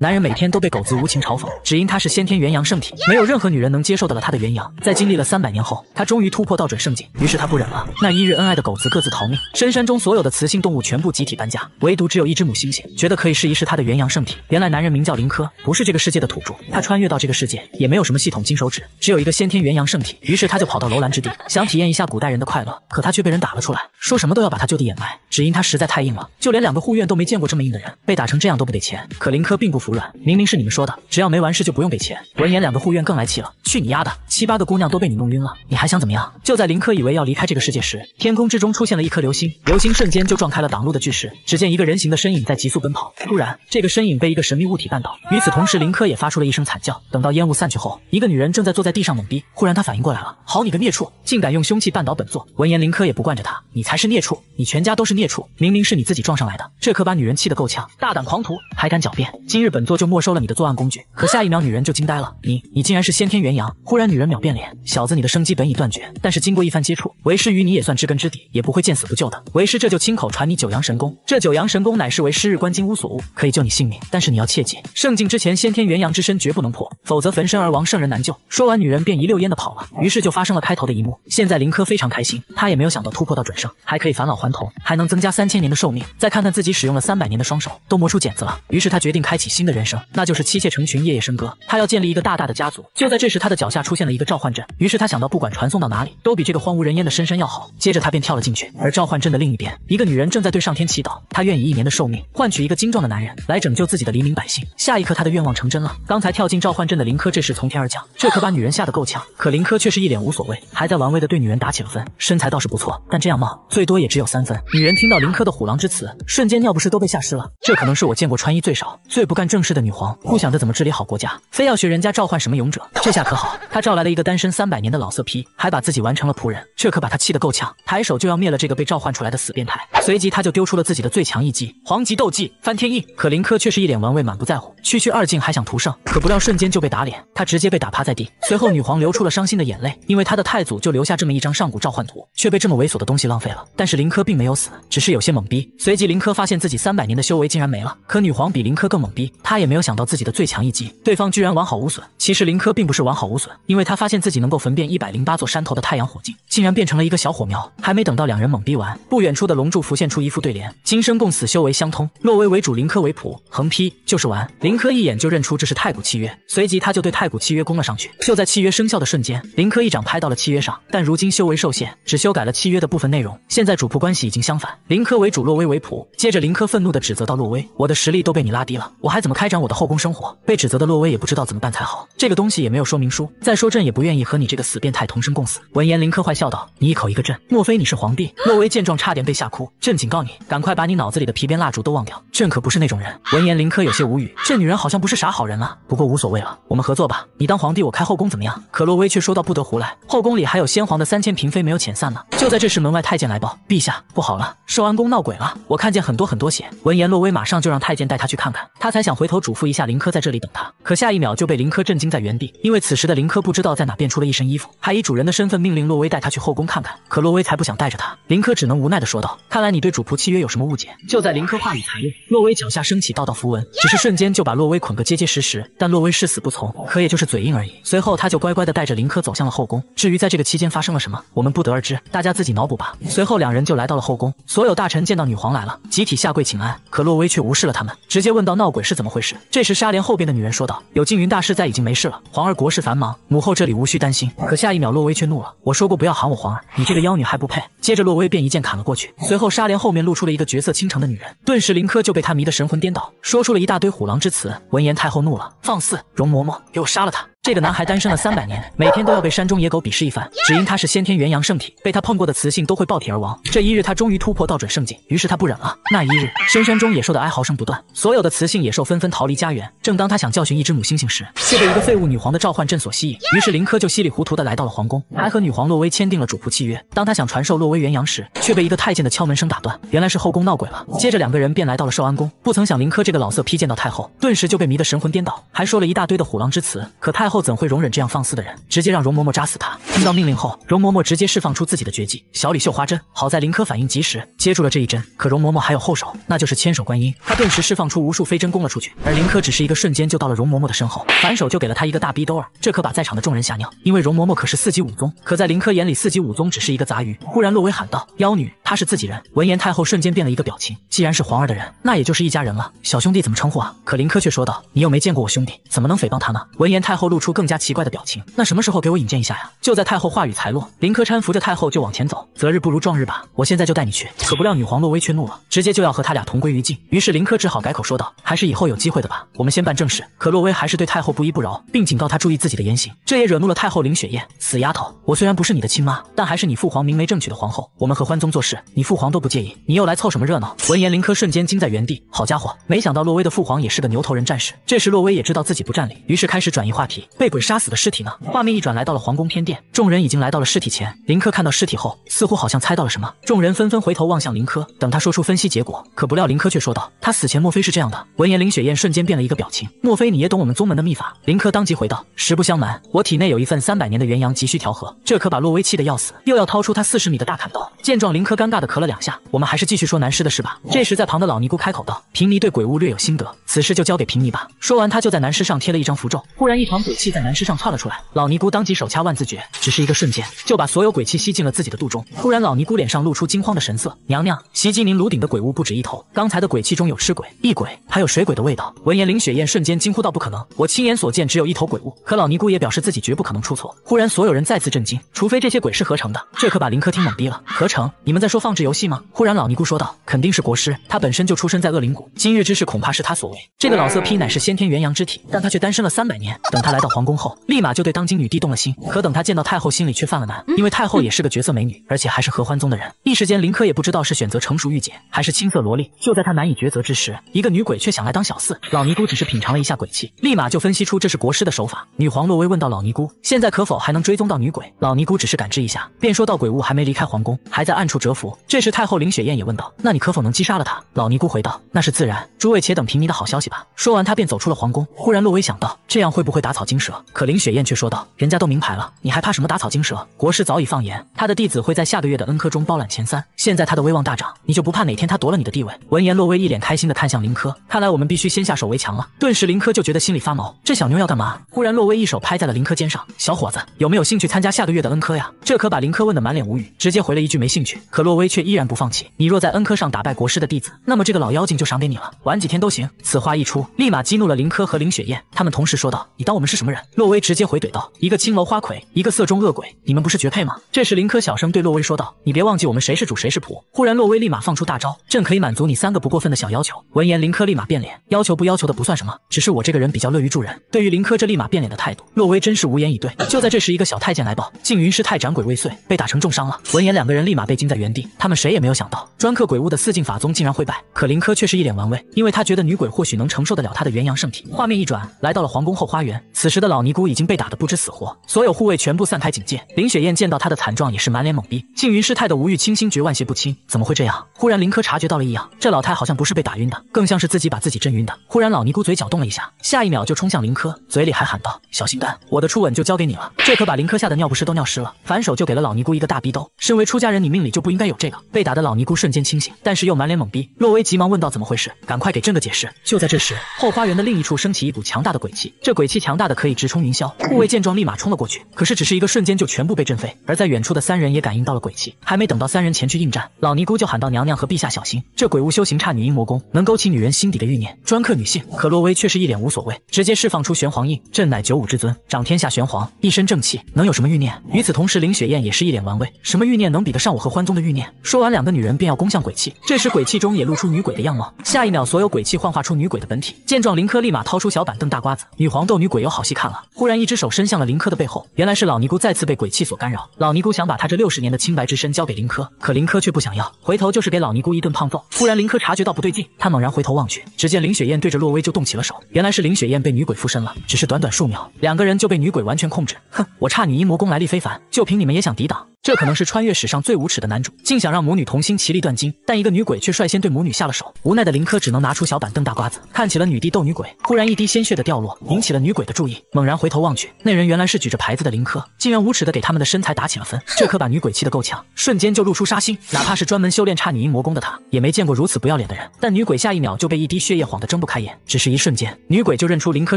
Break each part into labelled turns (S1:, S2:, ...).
S1: 男人每天都被狗子无情嘲讽，只因他是先天元阳圣体，没有任何女人能接受得了他的元阳。在经历了三百年后，他终于突破道准圣境，于是他不忍了。那一日恩爱的狗子各自逃命，深山中所有的雌性动物全部集体搬家，唯独只有一只母猩猩觉得可以试一试他的元阳圣体。原来男人名叫林科，不是这个世界的土著，他穿越到这个世界也没有什么系统金手指，只有一个先天元阳圣体。于是他就跑到楼兰之地，想体验一下古代人的快乐，可他却被人打了出来，说什么都要把他就地掩埋，只因他实在太硬了，就连两个护院都没见过这么硬的人，被打成这样都不给钱。可林科并不服。软明明是你们说的，只要没完事就不用给钱。闻言，两个护院更来气了，去你丫的！七八个姑娘都被你弄晕了，你还想怎么样？就在林柯以为要离开这个世界时，天空之中出现了一颗流星，流星瞬间就撞开了挡路的巨石。只见一个人形的身影在急速奔跑，突然，这个身影被一个神秘物体绊倒。与此同时，林柯也发出了一声惨叫。等到烟雾散去后，一个女人正在坐在地上懵逼，忽然她反应过来了，好你个孽畜，竟敢用凶器绊倒本座！闻言，林柯也不惯着她，你才是孽畜，你全家都是孽畜，明明是你自己撞上来的，这可把女人气得够呛。大胆狂徒，还敢狡辩？今日本。本座就没收了你的作案工具，可下一秒女人就惊呆了，你你竟然是先天元阳！忽然女人秒变脸，小子你的生机本已断绝，但是经过一番接触，为师与你也算知根知底，也不会见死不救的。为师这就亲口传你九阳神功，这九阳神功乃是为师日观金乌所悟，可以救你性命，但是你要切记，圣境之前先天元阳之身绝不能破，否则焚身而亡，圣人难救。说完女人便一溜烟的跑了，于是就发生了开头的一幕。现在林科非常开心，他也没有想到突破到准生还可以返老还童，还能增加三千年的寿命。再看看自己使用了三百年的双手都磨出茧子了，于是他决定开启新。的人生，那就是妻妾成群，夜夜笙歌。他要建立一个大大的家族。就在这时，他的脚下出现了一个召唤阵。于是他想到，不管传送到哪里，都比这个荒无人烟的深山要好。接着他便跳了进去。而召唤阵的另一边，一个女人正在对上天祈祷，她愿以一年的寿命换取一个精壮的男人来拯救自己的黎民百姓。下一刻，她的愿望成真了。刚才跳进召唤阵的林科这时从天而降，这可把女人吓得够呛。可林科却是一脸无所谓，还在玩味的对女人打起了分，身材倒是不错，但这样貌最多也只有三分。女人听到林科的虎狼之词，瞬间尿不湿都被吓湿了。这可能是我见过穿衣最少、最不干正。正式的女皇不想着怎么治理好国家，非要学人家召唤什么勇者，这下可好，她召来了一个单身三百年的老色批，还把自己完成了仆人，这可把她气得够呛，抬手就要灭了这个被召唤出来的死变态，随即他就丢出了自己的最强一击，黄级斗技翻天印，可林科却是一脸玩味，满不在乎，区区二境还想图胜，可不料瞬间就被打脸，他直接被打趴在地，随后女皇流出了伤心的眼泪，因为她的太祖就留下这么一张上古召唤图，却被这么猥琐的东西浪费了，但是林科并没有死，只是有些懵逼，随即林科发现自己三百年的修为竟然没了，可女皇比林科更懵逼。他也没有想到自己的最强一击，对方居然完好无损。其实林科并不是完好无损，因为他发现自己能够焚遍一百零八座山头的太阳火镜，竟然变成了一个小火苗。还没等到两人懵逼完，不远处的龙柱浮现出一副对联：今生共死，修为相通。洛威为主，林科为仆。横批就是完。林科一眼就认出这是太古契约，随即他就对太古契约攻了上去。就在契约生效的瞬间，林科一掌拍到了契约上，但如今修为受限，只修改了契约的部分内容。现在主仆关系已经相反，林科为主，洛威为仆。接着林科愤怒地指责道：“洛威，我的实力都被你拉低了，我还怎？怎么开展我的后宫生活？被指责的洛威也不知道怎么办才好，这个东西也没有说明书。再说朕也不愿意和你这个死变态同生共死。闻言，林柯坏笑道：“你一口一个朕，莫非你是皇帝？”洛威见状差点被吓哭。朕警告你，赶快把你脑子里的皮鞭蜡烛都忘掉，朕可不是那种人。闻言，林柯有些无语，这女人好像不是啥好人了。不过无所谓了，我们合作吧，你当皇帝，我开后宫，怎么样？可洛威却说道：“不得胡来，后宫里还有先皇的三千嫔妃没有遣散呢。”就在这时，门外太监来报：“陛下不好了，寿安宫闹鬼了，我看见很多很多血。”闻言，洛威马上就让太监带他去看看，他才想。回头嘱咐一下林科在这里等他，可下一秒就被林科震惊在原地，因为此时的林科不知道在哪变出了一身衣服，还以主人的身份命令洛威带他去后宫看看。可洛威才不想带着他，林科只能无奈的说道：“看来你对主仆契约有什么误解。”就在林科话语才落，洛威脚下升起道道符文，只是瞬间就把洛威捆个结结实实。但洛威誓死不从，可也就是嘴硬而已。随后他就乖乖的带着林科走向了后宫。至于在这个期间发生了什么，我们不得而知，大家自己脑补吧。随后两人就来到了后宫，所有大臣见到女皇来了，集体下跪请安。可洛威却无视了他们，直接问道：“闹鬼是怎么？”回事？这时纱帘后边的女人说道：“有静云大师在，已经没事了。皇儿国事繁忙，母后这里无需担心。”可下一秒，洛薇却怒了：“我说过不要喊我皇儿，你这个妖女还不配！”接着洛薇便一剑砍了过去。随后纱帘后面露出了一个绝色倾城的女人，顿时林柯就被她迷得神魂颠倒，说出了一大堆虎狼之词。闻言太后怒了：“放肆！容嬷嬷，给我杀了她！”这个男孩单身了三百年，每天都要被山中野狗鄙视一番，只因他是先天元阳圣体，被他碰过的雌性都会爆体而亡。这一日，他终于突破道准圣境，于是他不忍了。那一日，深山中野兽的哀嚎声不断，所有的雌性野兽纷纷逃离家园。正当他想教训一只母猩猩时，却被一个废物女皇的召唤阵所吸引，于是林科就稀里糊涂的来到了皇宫，还和女皇洛薇签订了主仆契约。当他想传授洛薇元阳时，却被一个太监的敲门声打断，原来是后宫闹鬼了。接着两个人便来到了寿安宫，不曾想林科这个老色批见到太后，顿时就被迷得神魂颠倒，还说了一大堆的虎狼之词，可太。太后怎会容忍这样放肆的人？直接让容嬷嬷扎死他！听到命令后，容嬷嬷直接释放出自己的绝技小李绣花针。好在林科反应及时，接住了这一针。可容嬷嬷还有后手，那就是千手观音。她顿时释放出无数飞针攻了出去，而林科只是一个瞬间就到了容嬷嬷的身后，反手就给了她一个大逼兜儿。这可把在场的众人吓尿，因为容嬷嬷可是四级武宗，可在林科眼里，四级武宗只是一个杂鱼。忽然，洛威喊道：“妖女，她是自己人。”闻言，太后瞬间变了一个表情。既然是皇儿的人，那也就是一家人了。小兄弟怎么称呼啊？可林科却说道：“你又没见过我兄弟，怎么能诽谤他呢？”闻言，太后露。出更加奇怪的表情，那什么时候给我引荐一下呀？就在太后话语才落，林柯搀扶着太后就往前走，择日不如撞日吧，我现在就带你去。可不料女皇洛薇却怒了，直接就要和他俩同归于尽。于是林柯只好改口说道，还是以后有机会的吧，我们先办正事。可洛薇还是对太后不依不饶，并警告她注意自己的言行，这也惹怒了太后林雪燕。死丫头，我虽然不是你的亲妈，但还是你父皇明媒正娶的皇后。我们和欢宗做事，你父皇都不介意，你又来凑什么热闹？闻言，林柯瞬间惊在原地。好家伙，没想到洛薇的父皇也是个牛头人战士。这时洛薇也知道自己不占理，于是开始转移话题。被鬼杀死的尸体呢？画面一转，来到了皇宫偏殿，众人已经来到了尸体前。林科看到尸体后，似乎好像猜到了什么，众人纷纷回头望向林科，等他说出分析结果。可不料林科却说道：“他死前莫非是这样的？”闻言，林雪燕瞬间变了一个表情：“莫非你也懂我们宗门的秘法？”林科当即回道：“实不相瞒，我体内有一份三百年的元阳，急需调和。”这可把洛威气得要死，又要掏出他四十米的大砍刀。见状，林科尴尬的咳了两下：“我们还是继续说男尸的事吧。”这时，在旁的老尼姑开口道：“贫尼对鬼物略有心得，此事就交给贫尼吧。”说完，他就在男尸上贴了一张符咒。忽然，一团鬼。气在男尸上窜了出来，老尼姑当即手掐万字诀，只是一个瞬间就把所有鬼气吸进了自己的肚中。突然，老尼姑脸上露出惊慌的神色：“娘娘，袭击您颅顶的鬼物不止一头，刚才的鬼气中有吃鬼、异鬼，还有水鬼的味道。”闻言，林雪燕瞬间惊呼道：“不可能，我亲眼所见，只有一头鬼物。”可老尼姑也表示自己绝不可能出错。忽然，所有人再次震惊，除非这些鬼是合成的，这可把林科听懵逼了：“合成？你们在说放置游戏吗？”忽然，老尼姑说道：“肯定是国师，他本身就出身在恶灵谷，今日之事恐怕是他所为。这个老色批乃是先天元阳之体，但他却单身了三百年，等他来到。”皇宫后，立马就对当今女帝动了心。可等他见到太后，心里却犯了难，因为太后也是个绝色美女，而且还是合欢宗的人。一时间，林柯也不知道是选择成熟御姐还是青涩萝莉。就在他难以抉择之时，一个女鬼却想来当小四。老尼姑只是品尝了一下鬼气，立马就分析出这是国师的手法。女皇洛薇问道：“老尼姑，现在可否还能追踪到女鬼？”老尼姑只是感知一下，便说到：“鬼物还没离开皇宫，还在暗处蛰伏。”这时，太后林雪燕也问道：“那你可否能击杀了她？”老尼姑回道：“那是自然，诸位且等贫尼的好消息吧。”说完，她便走出了皇宫。忽然，洛薇想到，这样会不会打草惊？蛇可林雪燕却说道：“人家都明牌了，你还怕什么打草惊蛇？国师早已放言，他的弟子会在下个月的恩科中包揽前三。现在他的威望大涨，你就不怕哪天他夺了你的地位？”闻言，洛威一脸开心的看向林科，看来我们必须先下手为强了。顿时，林科就觉得心里发毛，这小妞要干嘛？忽然，洛威一手拍在了林科肩上：“小伙子，有没有兴趣参加下个月的恩科呀？”这可把林科问的满脸无语，直接回了一句没兴趣。可洛威却依然不放弃：“你若在恩科上打败国师的弟子，那么这个老妖精就赏给你了，晚几天都行。”此话一出，立马激怒了林科和林雪燕，他们同时说道：“你当我们是什么？”洛威直接回怼道：“一个青楼花魁，一个色中恶鬼，你们不是绝配吗？”这时林柯小声对洛威说道：“你别忘记我们谁是主，谁是仆。”忽然洛威立马放出大招：“朕可以满足你三个不过分的小要求。”闻言林柯立马变脸：“要求不要求的不算什么，只是我这个人比较乐于助人。”对于林柯这立马变脸的态度，洛威真是无言以对。就在这时，一个小太监来报：“静云师太斩鬼未遂，被打成重伤了。”闻言，两个人立马被惊在原地。他们谁也没有想到专克鬼物的四境法宗竟然会败。可林柯却是一脸玩味，因为他觉得女鬼或许能承受得了他的元阳圣体。画面一转，来到了皇宫后花园，此时。觉得老尼姑已经被打得不知死活，所有护卫全部散开警戒。林雪燕见到她的惨状也是满脸懵逼。静云师太的无欲清心觉万邪不侵，怎么会这样？忽然林柯察觉到了异样，这老太好像不是被打晕的，更像是自己把自己震晕的。忽然老尼姑嘴角动了一下，下一秒就冲向林柯，嘴里还喊道：“小心肝，我的初吻就交给你了。”这可把林柯吓得尿不湿都尿湿了，反手就给了老尼姑一个大逼兜。身为出家人，你命里就不应该有这个。被打的老尼姑瞬间清醒，但是又满脸懵逼。洛威急忙问道：“怎么回事？赶快给朕个解释。”就在这时，后花园的另一处升起一股强大的鬼气，这鬼气强大的。可以直冲云霄。护卫见状，立马冲了过去。可是，只是一个瞬间，就全部被震飞。而在远处的三人也感应到了鬼气。还没等到三人前去应战，老尼姑就喊道：“娘娘和陛下小心，这鬼物修行差，女阴魔功能勾起女人心底的欲念，专克女性。”可洛威却是一脸无所谓，直接释放出玄黄印。朕乃九五至尊，掌天下玄黄，一身正气，能有什么欲念？与此同时，林雪燕也是一脸玩味：“什么欲念能比得上我和欢宗的欲念？”说完，两个女人便要攻向鬼气。这时，鬼气中也露出女鬼的样貌。下一秒，所有鬼气幻化出女鬼的本体。见状，林科立马掏出小板凳、大瓜子，女皇逗女鬼，有好。细看了，忽然一只手伸向了林柯的背后，原来是老尼姑再次被鬼气所干扰。老尼姑想把她这六十年的清白之身交给林柯，可林柯却不想要，回头就是给老尼姑一顿胖揍。忽然，林柯察觉到不对劲，他猛然回头望去，只见林雪燕对着洛薇就动起了手。原来是林雪燕被女鬼附身了，只是短短数秒，两个人就被女鬼完全控制。哼，我差女阴魔功来历非凡，就凭你们也想抵挡？这可能是穿越史上最无耻的男主，竟想让母女同心齐力断金，但一个女鬼却率先对母女下了手，无奈的林科只能拿出小板凳大瓜子，看起了女帝斗女鬼。忽然一滴鲜血的掉落，引起了女鬼的注意，猛然回头望去，那人原来是举着牌子的林科，竟然无耻的给他们的身材打起了分，这可把女鬼气得够呛，瞬间就露出杀心。哪怕是专门修炼差女阴魔功的他，也没见过如此不要脸的人。但女鬼下一秒就被一滴血液晃得睁不开眼，只是一瞬间，女鬼就认出林科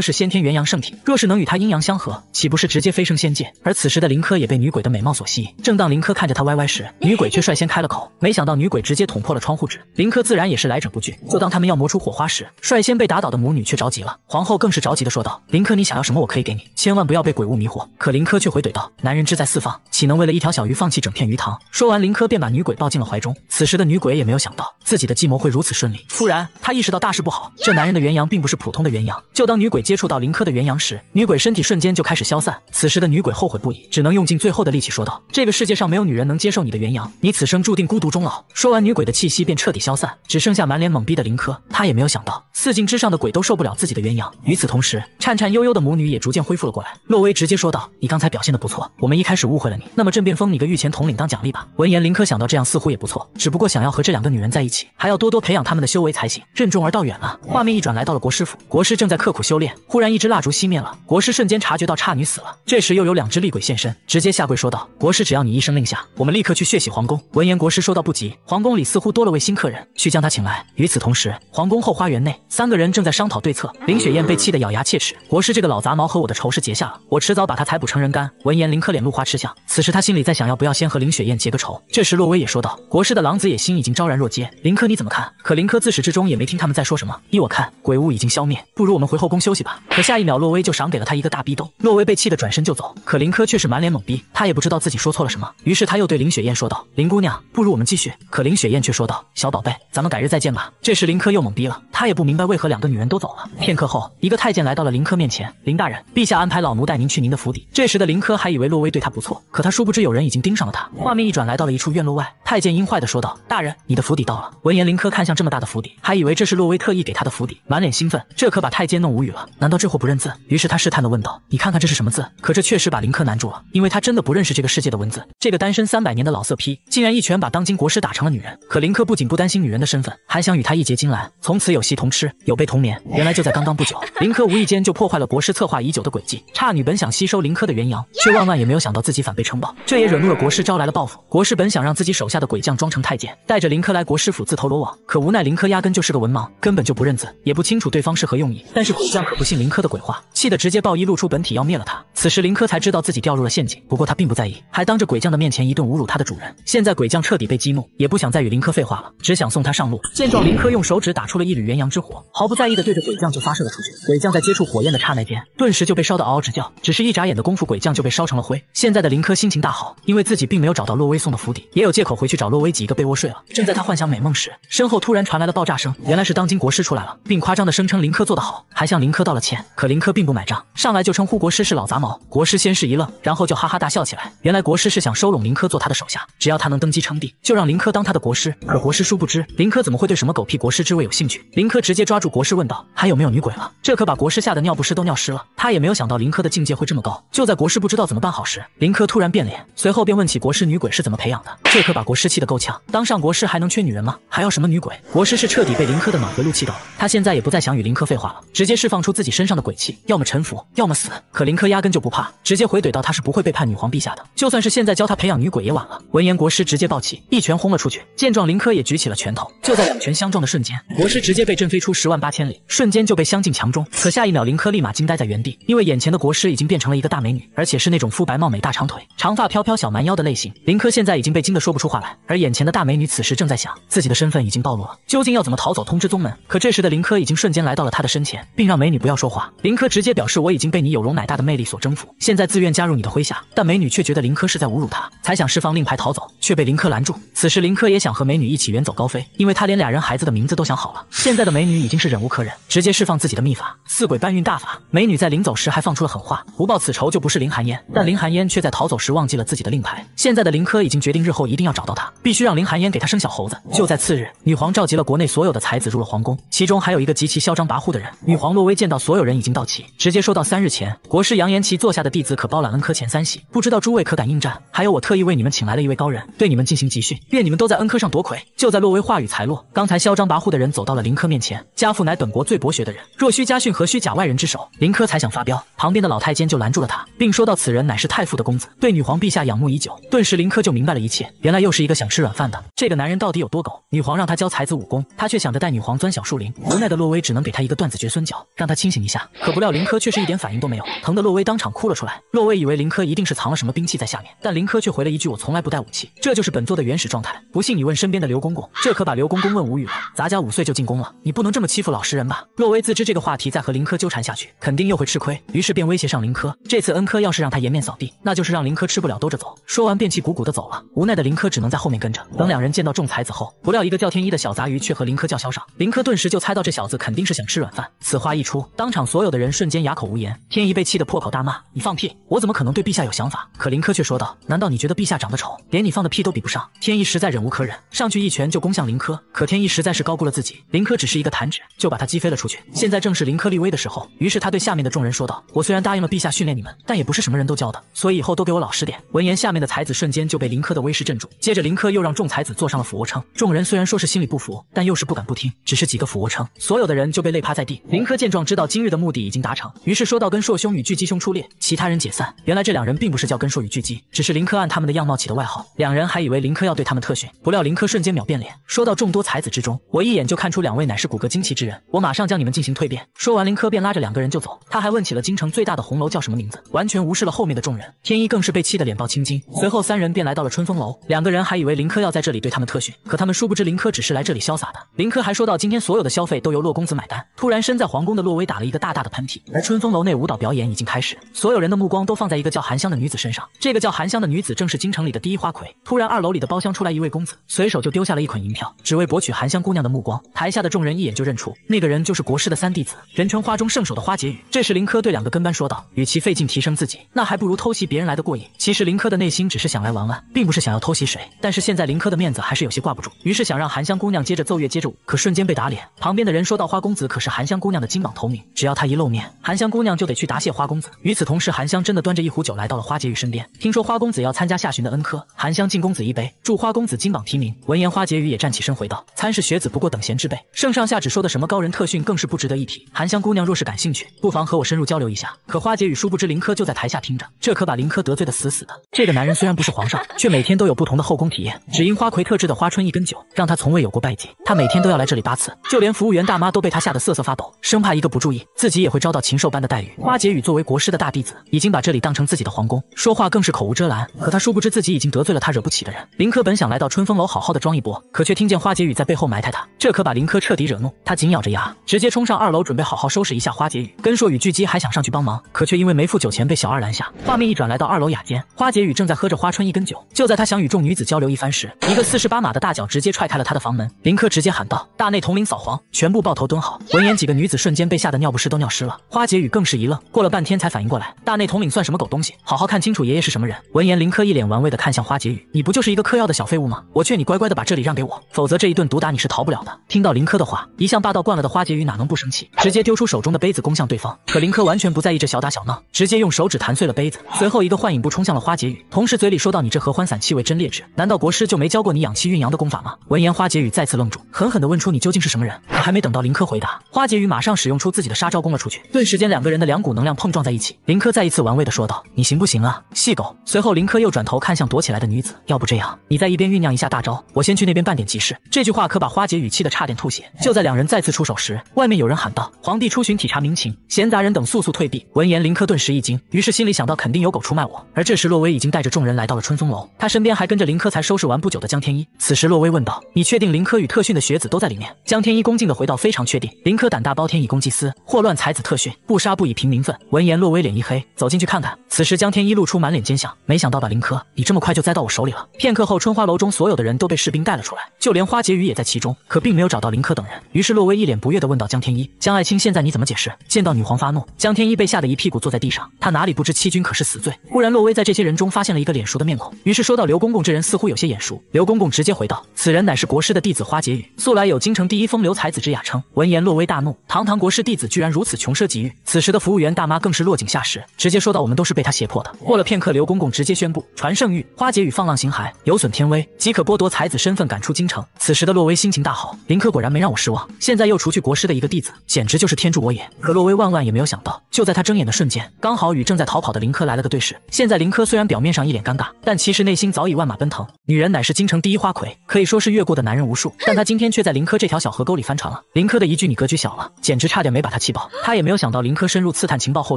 S1: 是先天元阳圣体，若是能与他阴阳相合，岂不是直接飞升仙界？而此时的林科也被女鬼的美貌所吸引，这。正当林柯看着他歪歪时，女鬼却率先开了口。没想到女鬼直接捅破了窗户纸，林柯自然也是来者不拒。就当他们要磨出火花时，率先被打倒的母女却着急了，皇后更是着急的说道：“林柯，你想要什么，我可以给你，千万不要被鬼物迷惑。”可林柯却回怼道：“男人志在四方，岂能为了一条小鱼放弃整片鱼塘？”说完，林柯便把女鬼抱进了怀中。此时的女鬼也没有想到自己的计谋会如此顺利，突然她意识到大事不好，这男人的元阳并不是普通的元阳。就当女鬼接触到林柯的元阳时，女鬼身体瞬间就开始消散。此时的女鬼后悔不已，只能用尽最后的力气说道：“这个是。”世界上没有女人能接受你的原阳，你此生注定孤独终老。说完，女鬼的气息便彻底消散，只剩下满脸懵逼的林柯。他也没有想到，四境之上的鬼都受不了自己的原阳。与此同时，颤颤悠悠的母女也逐渐恢复了过来。洛薇直接说道：“你刚才表现的不错，我们一开始误会了你。那么朕便封你个御前统领当奖励吧。”闻言，林柯想到这样似乎也不错，只不过想要和这两个女人在一起，还要多多培养她们的修为才行，任重而道远啊。画面一转，来到了国师府，国师正在刻苦修炼，忽然一支蜡烛熄灭了，国师瞬间察觉到差女死了。这时又有两只厉鬼现身，直接下跪说道：“国师，只要你。”一声令下，我们立刻去血洗皇宫。闻言，国师说道：“不急，皇宫里似乎多了位新客人，去将他请来。”与此同时，皇宫后花园内，三个人正在商讨对策。林雪燕被气得咬牙切齿，国师这个老杂毛和我的仇是结下了，我迟早把他采补成人干。闻言，林科脸露花痴相。此时他心里在想要不要先和林雪燕结个仇。这时，洛威也说道：“国师的狼子野心已经昭然若揭，林科你怎么看？”可林科自始至终也没听他们在说什么。依我看，鬼物已经消灭，不如我们回后宫休息吧。可下一秒，洛威就赏给了他一个大逼兜。洛威被气得转身就走，可林科却是满脸懵逼，他也不知道自己说错了什么。于是他又对林雪燕说道：“林姑娘，不如我们继续。”可林雪燕却说道：“小宝贝，咱们改日再见吧。”这时林柯又懵逼了，他也不明白为何两个女人都走了。片刻后，一个太监来到了林柯面前：“林大人，陛下安排老奴带您去您的府邸。”这时的林柯还以为洛威对他不错，可他殊不知有人已经盯上了他。画面一转，来到了一处院落外，太监阴坏的说道：“大人，你的府邸到了。”闻言，林柯看向这么大的府邸，还以为这是洛威特意给他的府邸，满脸兴奋。这可把太监弄无语了，难道这货不认字？于是他试探的问道：“你看看这是什么字？”可这确实把林柯难住了，因为他真的不认识这个世界的文字。这个单身三百年的老色批，竟然一拳把当今国师打成了女人。可林柯不仅不担心女人的身份，还想与她一结金兰，从此有戏同吃，有备同眠。原来就在刚刚不久，林柯无意间就破坏了国师策划已久的诡计。差女本想吸收林柯的元阳，却万万也没有想到自己反被撑爆，这也惹怒了国师，招来了报复。国师本想让自己手下的鬼将装成太监，带着林柯来国师府自投罗网，可无奈林柯压根就是个文盲，根本就不认字，也不清楚对方是何用意。但是鬼将可不信林柯的鬼话，气得直接暴衣露出本体要灭了他。此时林柯才知道自己掉入了陷阱，不过他并不在意，还当着鬼。将的面前一顿侮辱他的主人，现在鬼将彻底被激怒，也不想再与林科废话了，只想送他上路。见状，林科用手指打出了一缕元阳之火，毫不在意的对着鬼将就发射了出去。鬼将在接触火焰的刹那间，顿时就被烧得嗷嗷直叫。只是一眨眼的功夫，鬼将就被烧成了灰。现在的林科心情大好，因为自己并没有找到洛威送的府邸，也有借口回去找洛威挤一个被窝睡了。正在他幻想美梦时，身后突然传来了爆炸声。原来是当今国师出来了，并夸张的声称林科做得好，还向林科道了歉。可林科并不买账，上来就称呼国师是老杂毛。国师先是一愣，然后就哈哈大笑起来。原来国师是想。收拢林科做他的手下，只要他能登基称帝，就让林科当他的国师。而国师殊不知，林科怎么会对什么狗屁国师之位有兴趣？林科直接抓住国师问道：“还有没有女鬼了？”这可把国师吓得尿不湿都尿湿了。他也没有想到林科的境界会这么高。就在国师不知道怎么办好时，林科突然变脸，随后便问起国师女鬼是怎么培养的。这可把国师气得够呛。当上国师还能缺女人吗？还要什么女鬼？国师是彻底被林科的脑回路气到了。他现在也不再想与林科废话了，直接释放出自己身上的鬼气，要么臣服，要么死。可林科压根就不怕，直接回怼到他是不会背叛女皇陛下的，就算是现在叫。教他培养女鬼也晚了。闻言，国师直接暴起，一拳轰了出去。见状，林柯也举起了拳头。就在两拳相撞的瞬间，国师直接被震飞出十万八千里，瞬间就被镶进墙中。可下一秒，林柯立马惊呆在原地，因为眼前的国师已经变成了一个大美女，而且是那种肤白貌美、大长腿、长发飘飘、小蛮腰的类型。林柯现在已经被惊得说不出话来，而眼前的大美女此时正在想自己的身份已经暴露了，究竟要怎么逃走、通知宗门。可这时的林柯已经瞬间来到了她的身前，并让美女不要说话。林柯直接表示：“我已经被你有容乃大的魅力所征服，现在自愿加入你的麾下。”但美女却觉得林柯是在侮辱。他才想释放令牌逃走，却被林柯拦住。此时林柯也想和美女一起远走高飞，因为他连俩人孩子的名字都想好了。现在的美女已经是忍无可忍，直接释放自己的秘法四鬼搬运大法。美女在临走时还放出了狠话，不报此仇就不是林寒烟。但林寒烟却在逃走时忘记了自己的令牌。现在的林柯已经决定日后一定要找到她，必须让林寒烟给他生小猴子。就在次日，女皇召集了国内所有的才子入了皇宫，其中还有一个极其嚣张跋扈的人。女皇洛薇见到所有人已经到齐，直接说到三日前，国师杨延琪坐下的弟子可包揽恩科前三席，不知道诸位可敢应战？还有，我特意为你们请来了一位高人，对你们进行集训，愿你们都在恩科上夺魁。就在洛威话语才落，刚才嚣张跋扈的人走到了林科面前。家父乃本国最博学的人，若需家训，何须假外人之手？林科才想发飙，旁边的老太监就拦住了他，并说道：“此人乃是太傅的公子，对女皇陛下仰慕已久。”顿时林科就明白了一切，原来又是一个想吃软饭的。这个男人到底有多狗？女皇让他教才子武功，他却想着带女皇钻小树林。无奈的洛威只能给他一个断子绝孙脚，让他清醒一下。可不料林科却是一点反应都没有，疼得洛威当场哭了出来。洛威以为林科一定是藏了什么兵器在下面，但林。林柯却回了一句：“我从来不带武器，这就是本座的原始状态。不信你问身边的刘公公。”这可把刘公公问无语了。咱家五岁就进宫了，你不能这么欺负老实人吧？若薇自知这个话题再和林柯纠缠下去，肯定又会吃亏，于是便威胁上林柯。这次恩科要是让他颜面扫地，那就是让林柯吃不了兜着走。说完便气鼓鼓的走了。无奈的林柯只能在后面跟着。等两人见到众才子后，不料一个叫天一的小杂鱼却和林柯叫嚣上。林柯顿时就猜到这小子肯定是想吃软饭。此话一出，当场所有的人瞬间哑口无言。天一被气得破口大骂：“你放屁！我怎么可能对陛下有想法？”可林柯却说道。难道你觉得陛下长得丑，连你放的屁都比不上？天意实在忍无可忍，上去一拳就攻向林柯。可天意实在是高估了自己，林柯只是一个弹指，就把他击飞了出去。现在正是林柯立威的时候，于是他对下面的众人说道：“我虽然答应了陛下训练你们，但也不是什么人都教的，所以以后都给我老实点。”闻言，下面的才子瞬间就被林柯的威势镇住。接着，林柯又让众才子坐上了俯卧撑。众人虽然说是心里不服，但又是不敢不听。只是几个俯卧撑，所有的人就被累趴在地。林柯见状，知道今日的目的已经达成，于是说道：“跟硕兄与巨鸡兄出列，其他人解散。”原来这两人并不是叫根硕与巨鸡，只是林。林科按他们的样貌起的外号，两人还以为林科要对他们特训，不料林科瞬间秒变脸，说到众多才子之中，我一眼就看出两位乃是骨骼惊奇之人，我马上将你们进行蜕变。说完，林科便拉着两个人就走，他还问起了京城最大的红楼叫什么名字，完全无视了后面的众人。天一更是被气得脸爆青筋。随后三人便来到了春风楼，两个人还以为林科要在这里对他们特训，可他们殊不知林科只是来这里潇洒的。林科还说到今天所有的消费都由洛公子买单。突然身在皇宫的洛威打了一个大大的喷嚏，而春风楼内舞蹈表演已经开始，所有人的目光都放在一个叫韩香的女子身上。这个叫韩香的女。女子正是京城里的第一花魁。突然，二楼里的包厢出来一位公子，随手就丢下了一捆银票，只为博取韩香姑娘的目光。台下的众人一眼就认出，那个人就是国师的三弟子，人称花中圣手的花解语。这时，林柯对两个跟班说道：“与其费劲提升自己，那还不如偷袭别人来的过瘾。”其实林柯的内心只是想来玩玩，并不是想要偷袭谁。但是现在林柯的面子还是有些挂不住，于是想让韩香姑娘接着奏乐接着舞，可瞬间被打脸。旁边的人说道：“花公子可是韩香姑娘的金榜头名，只要他一露面，韩香姑娘就得去答谢花公子。”与此同时，韩香真的端着一壶酒来到了花解语身边，听说花公子。也要参加下旬的恩科，韩香敬公子一杯，祝花公子金榜题名。闻言，花解语也站起身回道：“参是学子不过等闲之辈，圣上下旨说的什么高人特训更是不值得一提。韩香姑娘若是感兴趣，不妨和我深入交流一下。”可花解语殊不知林柯就在台下听着，这可把林柯得罪的死死的。这个男人虽然不是皇上，却每天都有不同的后宫体验，只因花魁特制的花春一根酒，让他从未有过败绩。他每天都要来这里八次，就连服务员大妈都被他吓得瑟瑟发抖，生怕一个不注意，自己也会遭到禽兽般的待遇。花解语作为国师的大弟子，已经把这里当成自己的皇宫，说话更是口无遮拦。可他殊不知自己已经得罪了他惹不起的人。林科本想来到春风楼好好的装一波，可却听见花杰宇在背后埋汰他，这可把林科彻底惹怒。他紧咬着牙，直接冲上二楼，准备好好收拾一下花杰宇。根硕与巨基还想上去帮忙，可却因为没付酒钱被小二拦下。画面一转，来到二楼雅间，花杰宇正在喝着花春一根酒。就在他想与众女子交流一番时，一个四十八码的大脚直接踹开了他的房门。林科直接喊道：“大内统领扫黄，全部抱头蹲好！”闻言，几个女子瞬间被吓得尿不湿都尿湿了。花杰宇更是一愣，过了半天才反应过来，大内统领算什么狗东西？好好看清楚，爷爷是什么人？闻言。林柯一脸玩味的看向花解语：“你不就是一个嗑药的小废物吗？我劝你乖乖的把这里让给我，否则这一顿毒打你是逃不了的。听到林柯的话，一向霸道惯了的花解语哪能不生气？直接丢出手中的杯子攻向对方。可林柯完全不在意这小打小闹，直接用手指弹碎了杯子，随后一个幻影步冲向了花解语，同时嘴里说道：“你这合欢散气味真劣质，难道国师就没教过你养气运阳的功法吗？”闻言，花解语再次愣住，狠狠的问出：“你究竟是什么人？”可还没等到林柯回答，花解语马上使用出自己的杀招攻了出去。顿时间，两个人的两股能量碰撞在一起。林柯再一次玩味的说道：“你行不行啊，细狗？”随后林。林科又转头看向躲起来的女子，要不这样，你在一边酝酿一下大招，我先去那边办点急事。这句话可把花姐语气的差点吐血。就在两人再次出手时，外面有人喊道：“皇帝出巡体察民情，闲杂人等速速退避。”闻言，林科顿时一惊，于是心里想到肯定有狗出卖我。而这时，洛威已经带着众人来到了春风楼，他身边还跟着林科才收拾完不久的江天一。此时，洛威问道：“你确定林科与特训的学子都在里面？”江天一恭敬的回道：“非常确定。”林科胆大包天，以公济私，祸乱才子特训，不杀不以平民愤。闻言，洛威脸一黑，走进去看看。此时，江天一露出满脸奸相，没想。到吧，林科，你这么快就栽到我手里了。片刻后，春花楼中所有的人都被士兵带了出来，就连花杰语也在其中，可并没有找到林科等人。于是洛威一脸不悦地问道：“江天一，江爱卿，现在你怎么解释？”见到女皇发怒，江天一被吓得一屁股坐在地上，他哪里不知欺君可是死罪。忽然，洛威在这些人中发现了一个脸熟的面孔，于是说道：“刘公公，这人似乎有些眼熟。”刘公公直接回道：“此人乃是国师的弟子花杰语，素来有京城第一风流才子之雅称。”闻言，洛威大怒：“堂堂国师弟子，居然如此穷奢极欲！”此时的服务员大妈更是落井下石，直接说道：“我们都是被他胁迫的。”过了片刻，刘公公直接。宣布传圣谕，花姐与放浪形骸有损天威，即可剥夺才子身份，赶出京城。此时的洛威心情大好，林科果然没让我失望。现在又除去国师的一个弟子，简直就是天助我也。可洛威万万也没有想到，就在他睁眼的瞬间，刚好与正在逃跑的林科来了个对视。现在林科虽然表面上一脸尴尬，但其实内心早已万马奔腾。女人乃是京城第一花魁，可以说是越过的男人无数，但他今天却在林科这条小河沟里翻船了。林科的一句你格局小了，简直差点没把他气爆。他也没有想到林科深入刺探情报后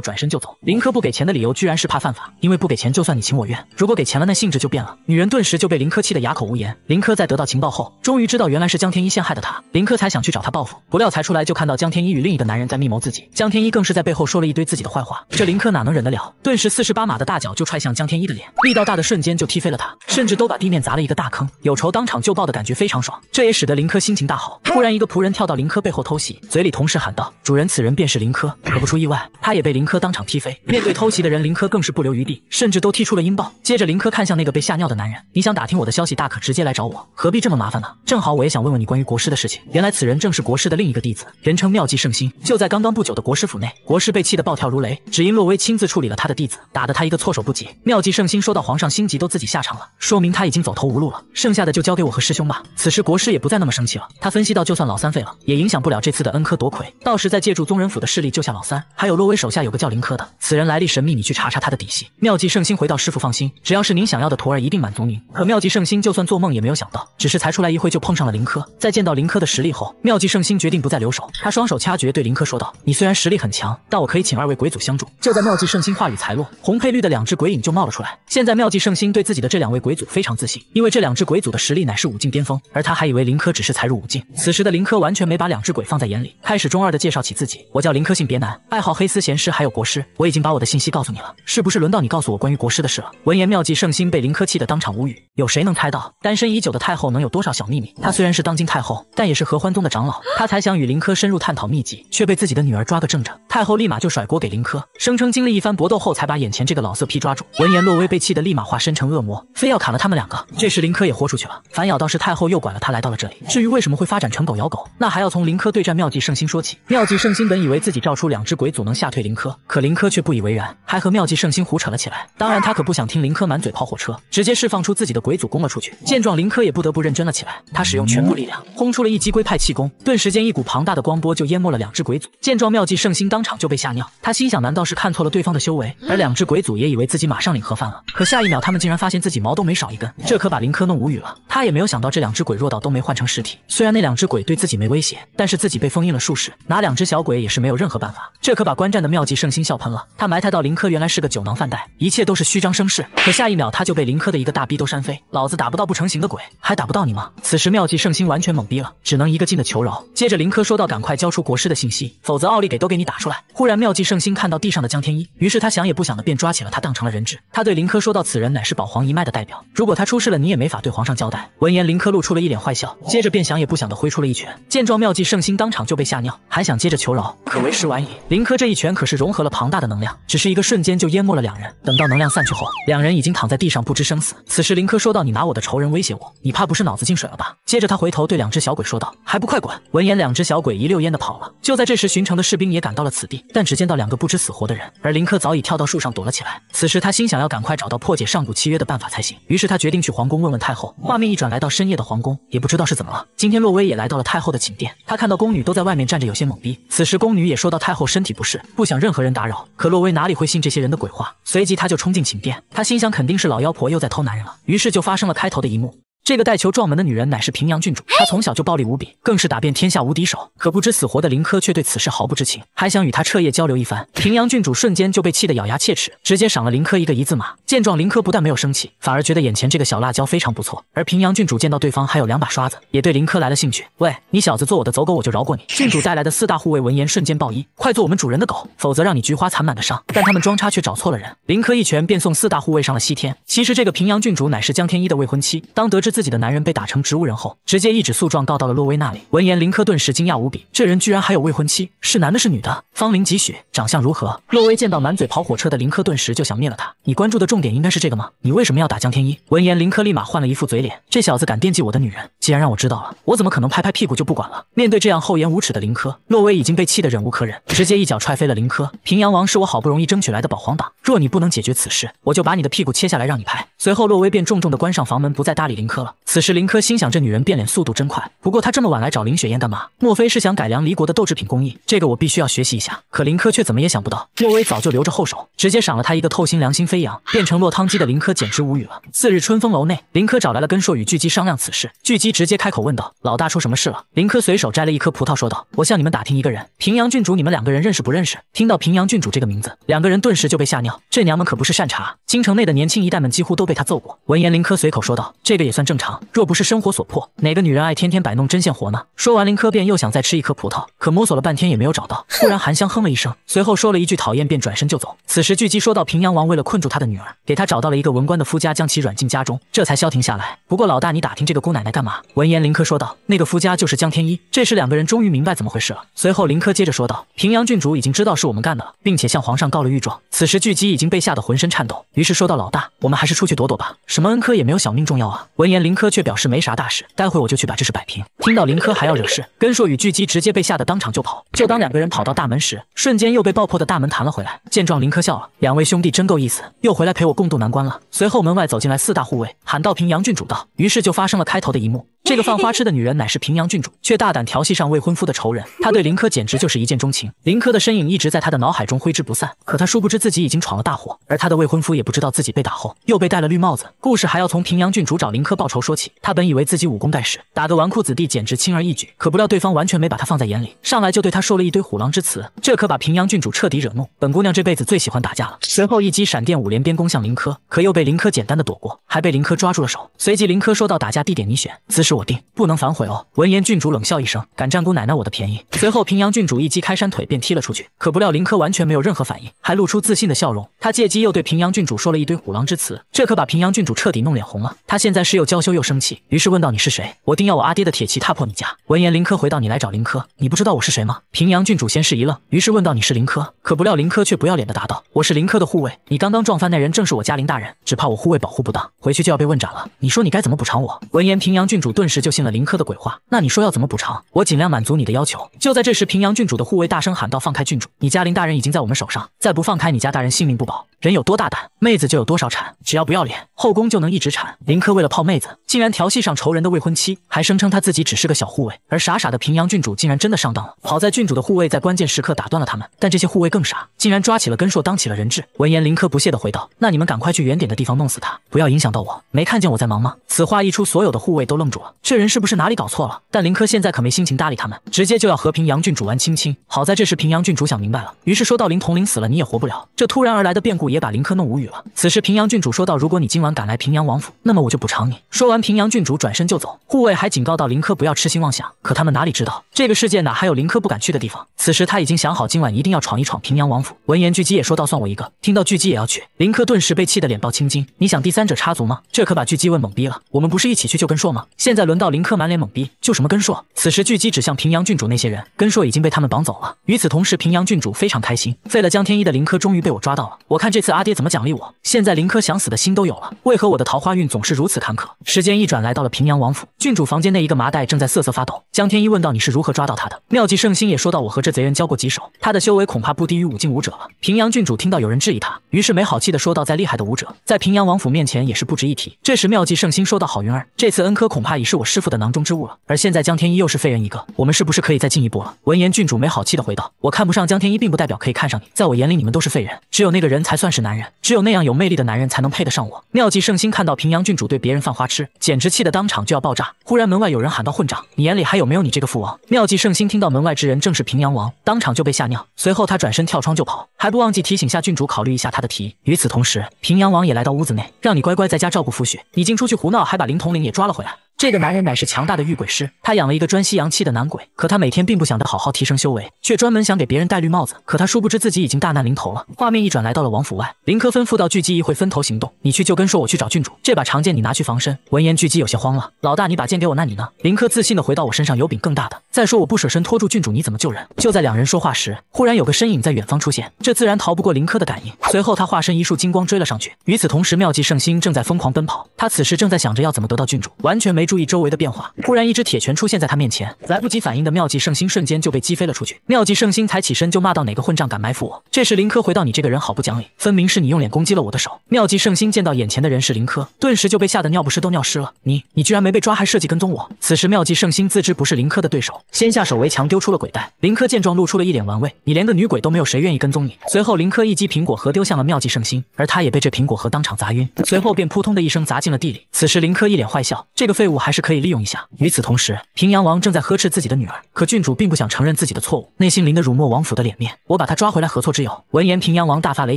S1: 转身就走。林科不给钱的理由居然是怕犯法，因为不给钱就算你情我愿。如果给钱了，那性质就变了。女人顿时就被林科气得哑口无言。林科在得到情报后，终于知道原来是江天一陷害的他，林科才想去找他报复。不料才出来就看到江天一与另一个男人在密谋自己。江天一更是在背后说了一堆自己的坏话，这林科哪能忍得了？顿时四十八码的大脚就踹向江天一的脸，力道大的瞬间就踢飞了他，甚至都把地面砸了一个大坑。有仇当场就报的感觉非常爽，这也使得林科心情大好。突然一个仆人跳到林科背后偷袭，嘴里同时喊道：“主人，此人便是林科。”可不出意外，他也被林科当场踢飞。面对偷袭的人，林科更是不留余地，甚至都踢出了音爆。接着林柯看向那个被吓尿的男人，你想打听我的消息，大可直接来找我，何必这么麻烦呢？正好我也想问问你关于国师的事情。原来此人正是国师的另一个弟子，人称妙计圣心。就在刚刚不久的国师府内，国师被气得暴跳如雷，只因洛威亲自处理了他的弟子，打得他一个措手不及。妙计圣心说到，皇上心急都自己下场了，说明他已经走投无路了。剩下的就交给我和师兄吧。此时国师也不再那么生气了，他分析到，就算老三废了，也影响不了这次的恩科夺魁，到时再借助宗人府的势力救下老三。还有洛威手下有个叫林柯的，此人来历神秘，你去查查他的底细。妙计圣心回到，师傅放心。只要是您想要的徒儿，一定满足您。可妙计圣心，就算做梦也没有想到，只是才出来一会就碰上了林科。在见到林科的实力后，妙计圣心决定不再留手。他双手掐诀，对林科说道：“你虽然实力很强，但我可以请二位鬼祖相助。”就在妙计圣心话语才落，红配绿的两只鬼影就冒了出来。现在妙计圣心对自己的这两位鬼祖非常自信，因为这两只鬼祖的实力乃是武境巅峰，而他还以为林科只是才入武境。此时的林科完全没把两只鬼放在眼里，开始中二的介绍起自己：“我叫林科，性别男，爱好黑丝、贤师还有国师。我已经把我的信息告诉你了，是不是轮到你告诉我关于国师的事了？”闻言妙计，圣心被林柯气得当场无语。有谁能猜到单身已久的太后能有多少小秘密？她虽然是当今太后，但也是合欢宗的长老。她才想与林柯深入探讨秘籍，却被自己的女儿抓个正着。太后立马就甩锅给林柯，声称经历一番搏斗后才把眼前这个老色批抓住。闻言，洛薇被气得立马化身成恶魔，非要砍了他们两个。这时，林柯也豁出去了，反咬倒是太后诱拐了他来到了这里。至于为什么会发展成狗咬狗，那还要从林柯对战妙计圣心说起。妙计圣心本以为自己召出两只鬼祖能吓退林柯，可林柯却不以为然，还和妙计圣心胡扯了起来。当然，他可不想听林柯满嘴跑火车，直接释放出自己的。鬼祖攻了出去，见状林柯也不得不认真了起来。他使用全部力量轰出了一击龟派气功，顿时间一股庞大的光波就淹没了两只鬼祖。见状妙计圣心当场就被吓尿，他心想难道是看错了对方的修为？而两只鬼祖也以为自己马上领盒饭了，可下一秒他们竟然发现自己毛都没少一根，这可把林柯弄无语了。他也没有想到这两只鬼弱到都没换成实体，虽然那两只鬼对自己没威胁，但是自己被封印了数十，拿两只小鬼也是没有任何办法。这可把观战的妙计圣心笑喷了，他埋汰到林柯原来是个酒囊饭袋，一切都是虚张声势。可下一秒他就被林柯的一个大逼都扇飞。老子打不到不成形的鬼，还打不到你吗？此时妙计圣心完全懵逼了，只能一个劲的求饶。接着林柯说道：“赶快交出国师的信息，否则奥利给都给你打出来。”忽然妙计圣心看到地上的江天一，于是他想也不想的便抓起了他当成了人质。他对林柯说道：“此人乃是保皇一脉的代表，如果他出事了，你也没法对皇上交代。”闻言林柯露出了一脸坏笑，接着便想也不想的挥出了一拳。见状妙计圣心当场就被吓尿，还想接着求饶，可为时晚矣。林柯这一拳可是融合了庞大的能量，只是一个瞬间就淹没了两人。等到能量散去后，两人已经躺在地上不知生死。此时林柯。说到你拿我的仇人威胁我，你怕不是脑子进水了吧？”接着他回头对两只小鬼说道：“还不快滚！”闻言，两只小鬼一溜烟的跑了。就在这时，巡城的士兵也赶到了此地，但只见到两个不知死活的人，而林克早已跳到树上躲了起来。此时他心想，要赶快找到破解上古契约的办法才行。于是他决定去皇宫问问太后。画面一转，来到深夜的皇宫，也不知道是怎么了，今天洛威也来到了太后的寝殿。他看到宫女都在外面站着，有些懵逼。此时宫女也说到太后身体不适，不想任何人打扰。可洛威哪里会信这些人的鬼话？随即他就冲进寝殿，他心想肯定是老妖婆又在偷男人了。于是。就发生了开头的一幕。这个带球撞门的女人乃是平阳郡主，她从小就暴力无比，更是打遍天下无敌手。可不知死活的林柯却对此事毫不知情，还想与她彻夜交流一番。平阳郡主瞬间就被气得咬牙切齿，直接赏了林柯一个一字马。见状，林柯不但没有生气，反而觉得眼前这个小辣椒非常不错。而平阳郡主见到对方还有两把刷子，也对林柯来了兴趣。喂，你小子做我的走狗，我就饶过你。郡主带来的四大护卫闻言瞬间暴衣，快做我们主人的狗，否则让你菊花残满的伤。但他们装叉却找错了人，林柯一拳便送四大护卫上了西天。其实这个平阳郡主乃是江天一的未婚妻，当得知。自己的男人被打成植物人后，直接一纸诉状告到了洛威那里。闻言，林科顿时惊讶无比，这人居然还有未婚妻？是男的，是女的？芳龄几许？长相如何？洛威见到满嘴跑火车的林科顿时就想灭了他。你关注的重点应该是这个吗？你为什么要打江天一？闻言，林科立马换了一副嘴脸，这小子敢惦记我的女人，既然让我知道了，我怎么可能拍拍屁股就不管了？面对这样厚颜无耻的林科，洛威已经被气得忍无可忍，直接一脚踹飞了林科。平阳王是我好不容易争取来的保皇党，若你不能解决此事，我就把你的屁股切下来让你拍。随后，洛威便重重的关上房门，不再搭理林科。此时林科心想，这女人变脸速度真快。不过她这么晚来找林雪燕干嘛？莫非是想改良离国的豆制品工艺？这个我必须要学习一下。可林科却怎么也想不到，莫威早就留着后手，直接赏了他一个透心凉，心飞扬，变成落汤鸡的林科简直无语了。次日春风楼内，林科找来了根硕与巨鸡商量此事。巨鸡直接开口问道：“老大出什么事了？”林科随手摘了一颗葡萄说道：“我向你们打听一个人，平阳郡主，你们两个人认识不认识？”听到平阳郡主这个名字，两个人顿时就被吓尿。这娘们可不是善茬，京城内的年轻一代们几乎都被她揍过。闻言，林科随口说道：“这个也算正。”常。若不是生活所迫，哪个女人爱天天摆弄针线活呢？说完，林科便又想再吃一颗葡萄，可摸索了半天也没有找到。突然，韩香哼了一声，随后说了一句讨厌，便转身就走。此时，巨鸡说到平阳王为了困住他的女儿，给他找到了一个文官的夫家，将其软禁家中，这才消停下来。不过，老大，你打听这个姑奶奶干嘛？闻言，林科说道，那个夫家就是江天一。这时，两个人终于明白怎么回事了。随后，林科接着说道，平阳郡主已经知道是我们干的了，并且向皇上告了御状。此时，巨鸡已经被吓得浑身颤抖，于是说道：“老大，我们还是出去躲躲吧。什么恩科也没有小命重要啊？闻言，林林科却表示没啥大事，待会我就去把这事摆平。听到林科还要惹事，根硕与巨鸡直接被吓得当场就跑。就当两个人跑到大门时，瞬间又被爆破的大门弹了回来。见状，林科笑了：两位兄弟真够意思，又回来陪我共度难关了。随后门外走进来四大护卫，喊道：“平阳郡主道。”于是就发生了开头的一幕。这个犯花痴的女人乃是平阳郡主，却大胆调戏上未婚夫的仇人。她对林科简直就是一见钟情，林科的身影一直在她的脑海中挥之不散。可她殊不知自己已经闯了大祸，而她的未婚夫也不知道自己被打后又被戴了绿帽子。故事还要从平阳郡主找林科报。报仇说起，他本以为自己武功盖世，打个纨绔子弟简直轻而易举，可不料对方完全没把他放在眼里，上来就对他说了一堆虎狼之词，这可把平阳郡主彻底惹怒。本姑娘这辈子最喜欢打架了，随后一击闪电五连鞭攻向林柯，可又被林柯简单的躲过，还被林柯抓住了手。随即林柯说道：“打架地点你选，姿势我定，不能反悔哦。”闻言郡主冷笑一声，敢占姑奶奶我的便宜？随后平阳郡主一击开山腿便踢了出去，可不料林柯完全没有任何反应，还露出自信的笑容。他借机又对平阳郡主说了一堆虎狼之词，这可把平阳郡主彻底弄脸红了。他现在是又叫。娇羞又生气，于是问道：“你是谁？”我定要我阿爹的铁骑踏破你家。闻言，林柯回到：“你来找林柯，你不知道我是谁吗？”平阳郡主先是一愣，于是问道：“你是林柯？”可不料林柯却不要脸的答道：“我是林柯的护卫，你刚刚撞翻那人正是我家林大人，只怕我护卫保护不当，回去就要被问斩了。你说你该怎么补偿我？”闻言，平阳郡主顿时就信了林柯的鬼话。那你说要怎么补偿？我尽量满足你的要求。就在这时，平阳郡主的护卫大声喊道：“放开郡主，你家林大人已经在我们手上，再不放开，你家大人性命不保。人有多大胆，妹子就有多少产，只要不要脸，后宫就能一直产。”林柯为了泡妹子。竟然调戏上仇人的未婚妻，还声称他自己只是个小护卫，而傻傻的平阳郡主竟然真的上当了。好在郡主的护卫在关键时刻打断了他们，但这些护卫更傻，竟然抓起了根硕当起了人质。闻言，林柯不屑地回道：“那你们赶快去远点的地方弄死他，不要影响到我。没看见我在忙吗？”此话一出，所有的护卫都愣住了。这人是不是哪里搞错了？但林柯现在可没心情搭理他们，直接就要和平阳郡主玩亲亲。好在这时平阳郡主想明白了，于是说道：“林统领死了，你也活不了。”这突然而来的变故也把林柯弄无语了。此时平阳郡主说道：“如果你今晚敢来平阳王府，那么我就补偿你。”说完，平阳郡主转身就走，护卫还警告到林柯不要痴心妄想。可他们哪里知道，这个世界哪还有林柯不敢去的地方？此时他已经想好今晚一定要闯一闯平阳王府。闻言，巨鸡也说道：“算我一个。”听到巨鸡也要去，林柯顿时被气得脸爆青筋。你想第三者插足吗？这可把巨鸡问懵逼了。我们不是一起去救根硕吗？现在轮到林柯满脸懵逼，救什么根硕？此时巨鸡指向平阳郡主那些人，根硕已经被他们绑走了。与此同时，平阳郡主非常开心，废了江天一的林柯终于被我抓到了。我看这次阿爹怎么奖励我？现在林柯想死的心都有了。为何我的桃花运总是如此坎坷？时间一转，来到了平阳王府，郡主房间内一个麻袋正在瑟瑟发抖。江天一问道：“你是如何抓到他的？”妙计圣心也说道：“我和这贼人交过几手，他的修为恐怕不低于五境武者了。”平阳郡主听到有人质疑他，于是没好气的说道：“再厉害的武者，在平阳王府面前也是不值一提。”这时妙计圣心说道：“郝云儿，这次恩科恐怕已是我师父的囊中之物了。而现在江天一又是废人一个，我们是不是可以再进一步了？”闻言郡主没好气的回道：“我看不上江天一，并不代表可以看上你。在我眼里，你们都是废人，只有那个人才算是男人，只有那样有魅力的男人才能配得上我。”妙计圣心看到平阳郡主对别人犯花痴。简直气得当场就要爆炸！忽然门外有人喊道：“混账，你眼里还有没有你这个父王？”妙计圣心听到门外之人正是平阳王，当场就被吓尿。随后他转身跳窗就跑，还不忘记提醒下郡主考虑一下他的提议。与此同时，平阳王也来到屋子内，让你乖乖在家照顾夫婿，你竟出去胡闹，还把林统领也抓了回来。这个男人乃是强大的御鬼师，他养了一个专吸阳气的男鬼，可他每天并不想着好好提升修为，却专门想给别人戴绿帽子。可他殊不知自己已经大难临头了。画面一转，来到了王府外，林科吩咐道：“巨鸡，一会分头行动，你去就跟说我去找郡主，这把长剑你拿去防身。”闻言，巨鸡有些慌了：“老大，你把剑给我，那你呢？”林科自信的回到：“我身上有柄更大的，再说我不舍身拖住郡主，你怎么救人？”就在两人说话时，忽然有个身影在远方出现，这自然逃不过林科的感应。随后他化身一束金光追了上去。与此同时，妙计圣心正在疯狂奔跑，他此时正在想着要怎么得到郡主，完全没。注意周围的变化，忽然一只铁拳出现在他面前，来不及反应的妙计圣心瞬间就被击飞了出去。妙计圣心才起身就骂到哪个混账敢埋伏我？这时林科回到你这个人好不讲理，分明是你用脸攻击了我的手。妙计圣心见到眼前的人是林科，顿时就被吓得尿不湿都尿湿了。你你居然没被抓还设计跟踪我？此时妙计圣心自知不是林科的对手，先下手为强，丢出了鬼袋。林科见状露出了一脸玩味，你连个女鬼都没有，谁愿意跟踪你？随后林科一击苹果核丢向了妙计圣心，而他也被这苹果核当场砸晕，随后便扑通的一声砸进了地里。此时林科一脸坏笑，这个废物。我还是可以利用一下。与此同时，平阳王正在呵斥自己的女儿，可郡主并不想承认自己的错误，内心淋得辱没王府的脸面。我把他抓回来何错之有？闻言，平阳王大发雷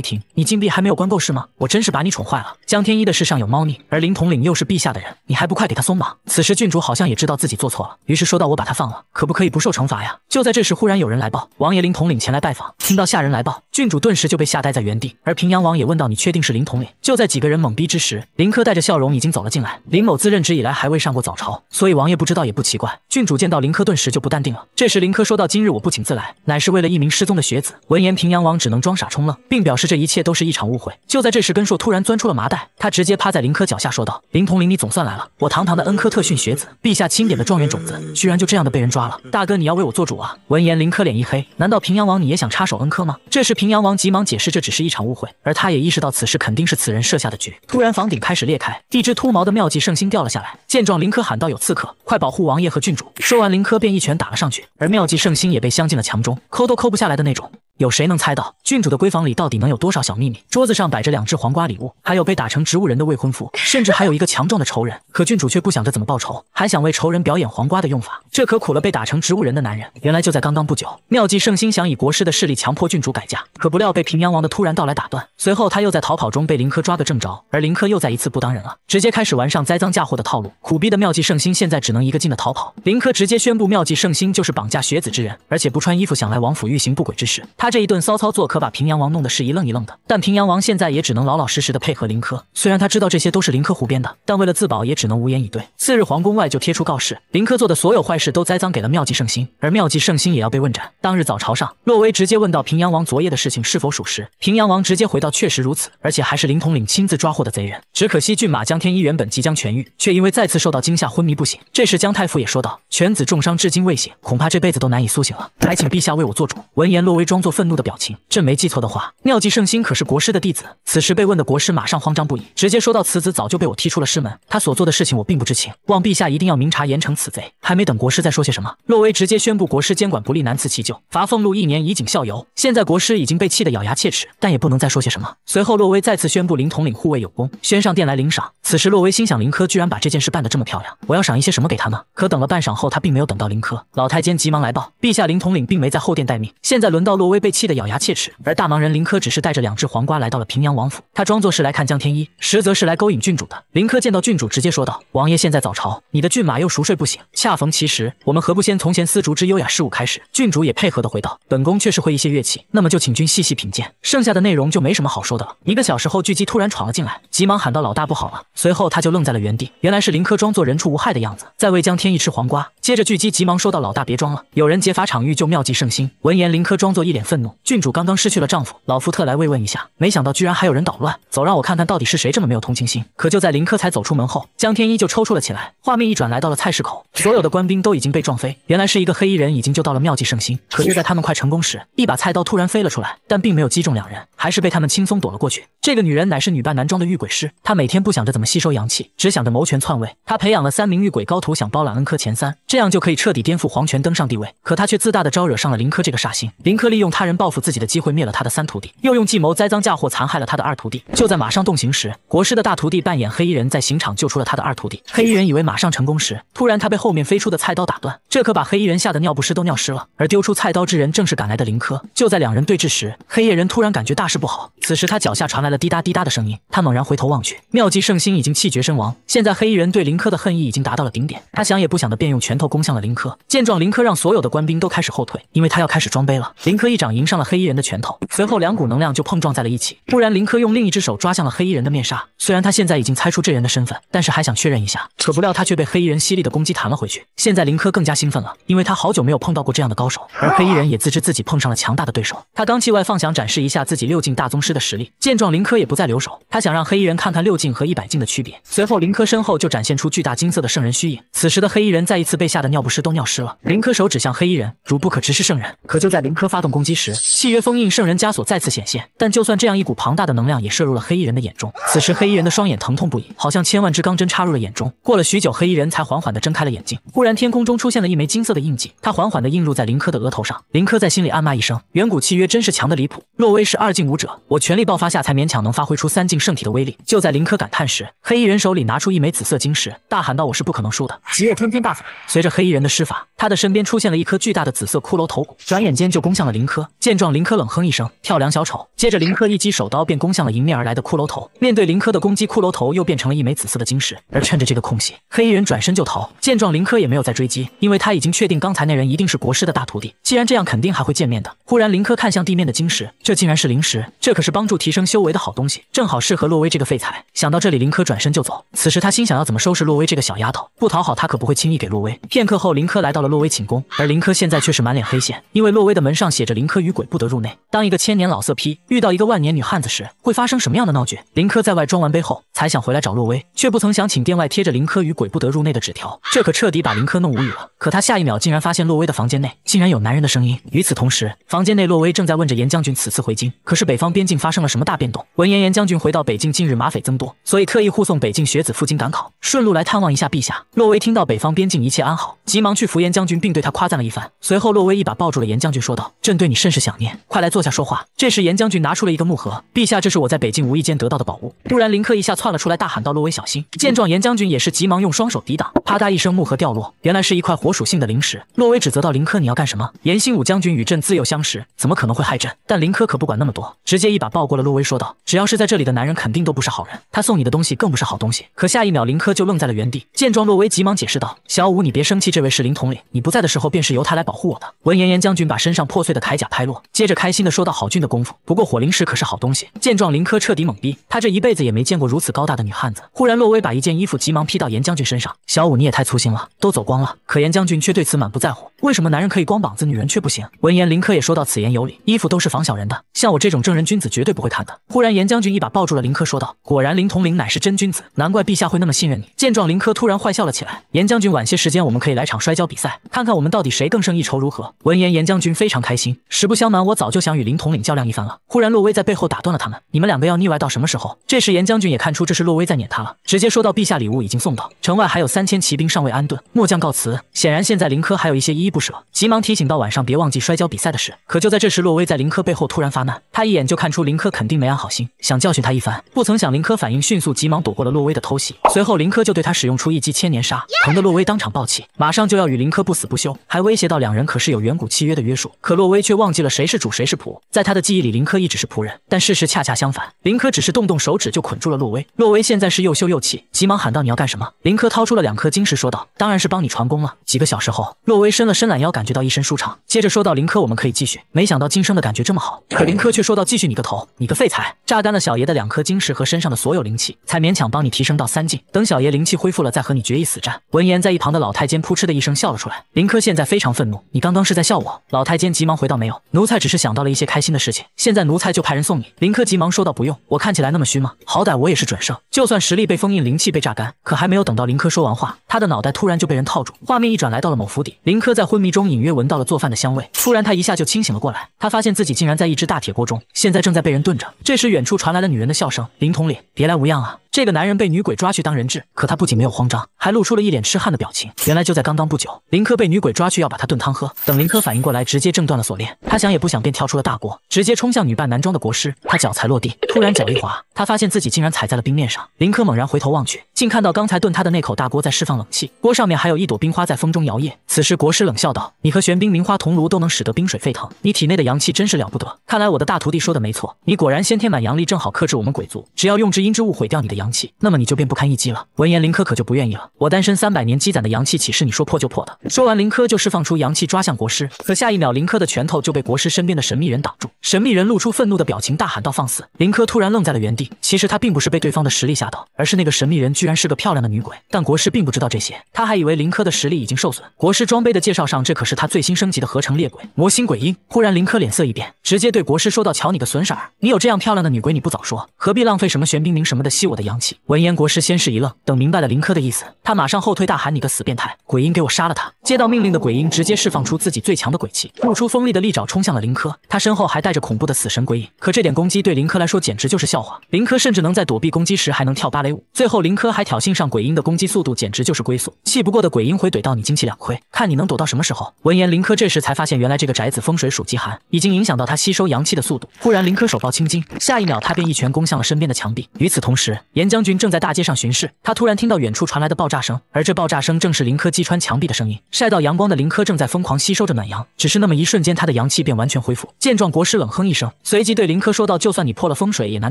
S1: 霆：“你禁闭还没有关够是吗？我真是把你宠坏了。”江天一的事上有猫腻，而林统领又是陛下的人，你还不快给他松绑？此时，郡主好像也知道自己做错了，于是说道：“我把他放了，可不可以不受惩罚呀？”就在这时，忽然有人来报，王爷林统领前来拜访。听到下人来报，郡主顿时就被吓呆在原地，而平阳王也问道：“你确定是林统领？”就在几个人懵逼之时，林科带着笑容已经走了进来。林某自任职以来还未上。过早朝，所以王爷不知道也不奇怪。郡主见到林柯，顿时就不淡定了。这时林柯说道：“今日我不请自来，乃是为了一名失踪的学子。”闻言，平阳王只能装傻充愣，并表示这一切都是一场误会。就在这时，根硕突然钻出了麻袋，他直接趴在林柯脚下说道：“林统领，你总算来了！我堂堂的恩科特训学子，陛下钦点的状元种子，居然就这样的被人抓了！大哥，你要为我做主啊！”闻言，林柯脸一黑：“难道平阳王你也想插手恩科吗？”这时，平阳王急忙解释：“这只是一场误会。”而他也意识到此事肯定是此人设下的局。突然，房顶开始裂开，一只秃毛的妙计圣星掉了下来。见状，林柯喊道：“有刺客，快保护王爷和郡主！”说完，林柯便一拳打了上去，而妙计圣心也被镶进了墙中，抠都抠不下来的那种。有谁能猜到郡主的闺房里到底能有多少小秘密？桌子上摆着两只黄瓜礼物，还有被打成植物人的未婚夫，甚至还有一个强壮的仇人。可郡主却不想着怎么报仇，还想为仇人表演黄瓜的用法，这可苦了被打成植物人的男人。原来就在刚刚不久，妙计圣心想以国师的势力强迫郡主改嫁，可不料被平阳王的突然到来打断。随后他又在逃跑中被林科抓个正着，而林科又再一次不当人了，直接开始玩上栽赃嫁祸的套路。苦逼的妙计圣心现在只能一个劲的逃跑。林科直接宣布妙计圣心就是绑架学子之人，而且不穿衣服想来王府欲行不轨之事。他。这一顿骚操作可把平阳王弄得是一愣一愣的，但平阳王现在也只能老老实实的配合林柯。虽然他知道这些都是林柯胡编的，但为了自保，也只能无言以对。次日皇宫外就贴出告示，林柯做的所有坏事都栽赃给了妙计圣心，而妙计圣心也要被问斩。当日早朝上，洛威直接问到平阳王昨夜的事情是否属实，平阳王直接回到确实如此，而且还是林统领亲自抓获的贼人。只可惜骏马江天一原本即将痊愈，却因为再次受到惊吓昏迷不醒。这时江太傅也说道，犬子重伤至今未醒，恐怕这辈子都难以苏醒了，还请陛下为我做主。闻言，洛威装作。愤怒的表情，朕没记错的话，妙计圣心可是国师的弟子。此时被问的国师马上慌张不已，直接说道：“此子早就被我踢出了师门，他所做的事情我并不知情，望陛下一定要明察严惩此贼。”还没等国师再说些什么，洛威直接宣布国师监管不力，难辞其咎，罚俸禄一年，以儆效尤。现在国师已经被气得咬牙切齿，但也不能再说些什么。随后洛威再次宣布林统领护卫有功，宣上殿来领赏。此时洛威心想，林科居然把这件事办得这么漂亮，我要赏一些什么给他呢？可等了半晌后，他并没有等到林科。老太监急忙来报，陛下林统领并没在后殿待命。现在轮到洛威，被气得咬牙切齿。而大忙人林科只是带着两只黄瓜来到了平阳王府，他装作是来看江天一，实则是来勾引郡主的。林科见到郡主，直接说道：“王爷现在早朝，你的骏马又熟睡不醒，恰逢其时，我们何不先从闲丝竹之优雅事物开始？”郡主也配合的回道：“本宫确实会一些乐器，那么就请君细细品鉴。剩下的内容就没什么好说的了。”一个小时后，巨鸡突然闯了进来，急忙喊道：“老大，不好了！”随后他就愣在了原地，原来是林科装作人畜无害的样子，在喂江天一吃黄瓜。接着巨鸡急忙说道：“老大别装了，有人劫法场欲就妙计圣心。”闻言，林科装作一脸愤怒：“郡主刚刚失去了丈夫，老夫特来慰问一下，没想到居然还有人捣乱，走让我看看到底是谁这么没有同情心。”可就在林科才走出门后，江天一就抽搐了起来。画面一转，来到了菜市口，所有的官兵都已经被撞飞。原来是一个黑衣人已经救到了妙计圣心。可就在他们快成功时，一把菜刀突然飞了出来，但并没有击中两人，还是被他们轻松躲了过去。这个女人乃是女扮男装的遇鬼师，她每天不想着怎。么。吸收阳气，只想着谋权篡位。他培养了三名御鬼高徒，想包揽恩科前三，这样就可以彻底颠覆皇权，登上帝位。可他却自大的招惹上了林科这个煞星。林科利用他人报复自己的机会，灭了他的三徒弟，又用计谋栽赃嫁祸，残害了他的二徒弟。就在马上动刑时，国师的大徒弟扮演黑衣人在刑场救出了他的二徒弟。黑衣人以为马上成功时，突然他被后面飞出的菜刀打断，这可把黑衣人吓得尿不湿都尿湿了。而丢出菜刀之人正是赶来的林科。就在两人对峙时，黑夜人突然感觉大事不好。此时他脚下传来了滴答滴答的声音，他猛然回头望去，妙计圣心。已经气绝身亡。现在黑衣人对林柯的恨意已经达到了顶点，他想也不想的便用拳头攻向了林柯。见状，林柯让所有的官兵都开始后退，因为他要开始装备了。林柯一掌迎上了黑衣人的拳头，随后两股能量就碰撞在了一起。忽然，林柯用另一只手抓向了黑衣人的面纱，虽然他现在已经猜出这人的身份，但是还想确认一下。可不料他却被黑衣人犀利的攻击弹了回去。现在林柯更加兴奋了，因为他好久没有碰到过这样的高手。而黑衣人也自知自己碰上了强大的对手，他刚气外放，想展示一下自己六境大宗师的实力。见状，林柯也不再留手，他想让黑衣人看看六境和一百境。的区别。随后林科身后就展现出巨大金色的圣人虚影。此时的黑衣人再一次被吓得尿不湿都尿湿了。林科手指向黑衣人，如不可直视圣人。可就在林科发动攻击时，契约封印圣人枷锁再次显现。但就算这样，一股庞大的能量也射入了黑衣人的眼中。此时黑衣人的双眼疼痛不已，好像千万支钢针插入了眼中。过了许久，黑衣人才缓缓的睁开了眼睛。忽然天空中出现了一枚金色的印记，他缓缓的映入在林科的额头上。林科在心里暗骂一声：远古契约真是强的离谱。洛威是二境武者，我全力爆发下才勉强能发挥出三境圣体的威力。就在林科感叹时，黑衣人手里拿出一枚紫色晶石，大喊道：“我是不可能输的！”极夜吞天大法。随着黑衣人的施法，他的身边出现了一颗巨大的紫色骷髅头骨，转眼间就攻向了林科。见状，林科冷哼一声，跳梁小丑。接着，林科一击手刀便攻向了迎面而来的骷髅头。面对林科的攻击，骷髅头又变成了一枚紫色的晶石。而趁着这个空隙，黑衣人转身就逃。见状，林科也没有再追击，因为他已经确定刚才那人一定是国师的大徒弟。既然这样，肯定还会见面的。忽然，林科看向地面的晶石，这竟然是灵石，这可是帮助提升修为的好东西，正好适合洛威这个废材。想到这里，林科。科转身就走，此时他心想要怎么收拾洛薇这个小丫头，不讨好他可不会轻易给洛薇。片刻后，林科来到了洛薇寝宫，而林科现在却是满脸黑线，因为洛薇的门上写着“林科与鬼不得入内”。当一个千年老色批遇到一个万年女汉子时，会发生什么样的闹剧？林科在外装完杯后，才想回来找洛薇，却不曾想寝殿外贴着“林科与鬼不得入内”的纸条，这可彻底把林科弄无语了。可他下一秒竟然发现洛薇的房间内竟然有男人的声音。与此同时，房间内洛薇正在问着严将军：“此次回京，可是北方边境发生了什么大变动？”闻言，严将军回到北境，近日马匪增多，所以特意。护送北境学子赴京赶考，顺路来探望一下陛下。洛威听到北方边境一切安好，急忙去扶严将军，并对他夸赞了一番。随后，洛威一把抱住了严将军，说道：“朕对你甚是想念，快来坐下说话。”这时，严将军拿出了一个木盒，陛下，这是我在北境无意间得到的宝物。突然，林科一下窜了出来，大喊道：“洛威，小心！”见状，严将军也是急忙用双手抵挡，啪嗒一声，木盒掉落，原来是一块火属性的灵石。洛威指责道：“林科，你要干什么？”严新武将军与朕自幼相识，怎么可能会害朕？但林科可不管那么多，直接一把抱过了洛威，说道：“只要是在这里的男人，肯定都不是好人。他送你的东西。”更不是好东西。可下一秒，林科就愣在了原地。见状，洛威急忙解释道：“小五，你别生气，这位是林统领。你不在的时候，便是由他来保护我的。”闻言，严将军把身上破碎的铠甲拍落，接着开心的说道：“好俊的功夫！不过火灵石可是好东西。”见状，林科彻底懵逼。他这一辈子也没见过如此高大的女汉子。忽然，洛威把一件衣服急忙披到严将军身上：“小五，你也太粗心了，都走光了。”可严将军却对此满不在乎：“为什么男人可以光膀子，女人却不行？”闻言，林科也说到此言有理：“衣服都是防小人的，像我这种正人君子绝对不会看的。”忽然，严将军一把抱住了林科，说道：“果然，林统领乃是真。”真君子，难怪陛下会那么信任你。见状，林柯突然坏笑了起来。严将军，晚些时间我们可以来场摔跤比赛，看看我们到底谁更胜一筹，如何？闻言，严将军非常开心。实不相瞒，我早就想与林统领较量一番了。忽然，洛威在背后打断了他们：“你们两个要腻歪到什么时候？”这时，严将军也看出这是洛威在撵他了，直接说道：“陛下，礼物已经送到城外，还有三千骑兵尚未安顿，末将告辞。”显然，现在林柯还有一些依依不舍，急忙提醒到：“晚上别忘记摔跤比赛的事。”可就在这时，洛威在林柯背后突然发难，他一眼就看出林柯肯定没安好心，想教训他一番。不曾想，林柯反应迅速，急忙。躲过了洛威偷袭，随后林科就对他使用出一击千年杀，疼得洛威当场暴气，马上就要与林科不死不休，还威胁到两人可是有远古契约的约束。可洛威却忘记了谁是主谁是仆，在他的记忆里，林科一直是仆人，但事实恰恰相反，林科只是动动手指就捆住了洛威。洛威现在是又羞又气，急忙喊道：“你要干什么？”林科掏出了两颗晶石，说道：“当然是帮你传功了。”几个小时后，洛威伸了伸懒腰，感觉到一身舒畅，接着说道：“林科，我们可以继续。”没想到今生的感觉这么好，可林科却说道：“继续？你个头，你个废材，榨干了小爷的两颗晶石和身上的所有灵气才。”勉强帮你提升到三境，等小爷灵气恢复了再和你决一死战。闻言，在一旁的老太监扑哧的一声笑了出来。林科现在非常愤怒，你刚刚是在笑我？老太监急忙回道：“没有，奴才只是想到了一些开心的事情。现在奴才就派人送你。林科急忙说道不用，我看起来那么虚吗？好歹我也是准圣，就算实力被封印，灵气被榨干，可还没有等到林科说完话，他的脑袋突然就被人套住。画面一转，来到了某府邸，林科在昏迷中隐约闻到了做饭的香味，突然他一下就清醒了过来。他发现自己竟然在一只大铁锅中，现在正在被人炖着。这时远处传来了女人的笑声，林统领别来无恙啊。这个男人被女鬼抓去当人质，可他不仅没有慌张，还露出了一脸痴汉的表情。原来就在刚刚不久，林科被女鬼抓去要把他炖汤喝。等林科反应过来，直接挣断了锁链，他想也不想便跳出了大锅，直接冲向女扮男装的国师。他脚才落地，突然脚一滑，他发现自己竟然踩在了冰面上。林科猛然回头望去，竟看到刚才炖他的那口大锅在释放冷气，锅上面还有一朵冰花在风中摇曳。此时国师冷笑道：“你和玄冰、名花、铜炉都能使得冰水沸腾，你体内的阳气真是了不得。看来我的大徒弟说的没错，你果然先天满阳力，正好克制我们鬼族。只要用至阴之物毁掉你的阳。”阳气，那么你就便不堪一击了。闻言，林柯可就不愿意了。我单身三百年积攒的阳气，岂是你说破就破的？说完，林柯就释放出阳气抓向国师。可下一秒，林柯的拳头就被国师身边的神秘人挡住。神秘人露出愤怒的表情，大喊道：“放肆！”林柯突然愣在了原地。其实他并不是被对方的实力吓到，而是那个神秘人居然是个漂亮的女鬼。但国师并不知道这些，他还以为林柯的实力已经受损。国师装备的介绍上，这可是他最新升级的合成猎鬼魔心鬼婴。忽然，林柯脸色一变，直接对国师说道：“瞧你的损色儿，你有这样漂亮的女鬼，你不早说，何必浪费什么玄冰灵什么的吸我的阳？”阳气。闻言，国师先是一愣，等明白了林科的意思，他马上后退，大喊：“你个死变态，鬼婴，给我杀了他！”接到命令的鬼婴直接释放出自己最强的鬼气，露出锋利的利爪冲向了林科。他身后还带着恐怖的死神鬼影。可这点攻击对林科来说简直就是笑话。林科甚至能在躲避攻击时还能跳芭蕾舞。最后，林科还挑衅上鬼婴的攻击速度，简直就是龟速。气不过的鬼婴回怼到：“你精气两亏，看你能躲到什么时候？”闻言，林科这时才发现，原来这个宅子风水属极寒，已经影响到他吸收阳气的速度。忽然，林科手抱青筋，下一秒他便一拳攻向了身边的墙壁。与此同时，严将军正在大街上巡视，他突然听到远处传来的爆炸声，而这爆炸声正是林科击穿墙壁的声音。晒到阳光的林科正在疯狂吸收着暖阳，只是那么一瞬间，他的阳气便完全恢复。见状，国师冷哼一声，随即对林科说道：“就算你破了风水，也难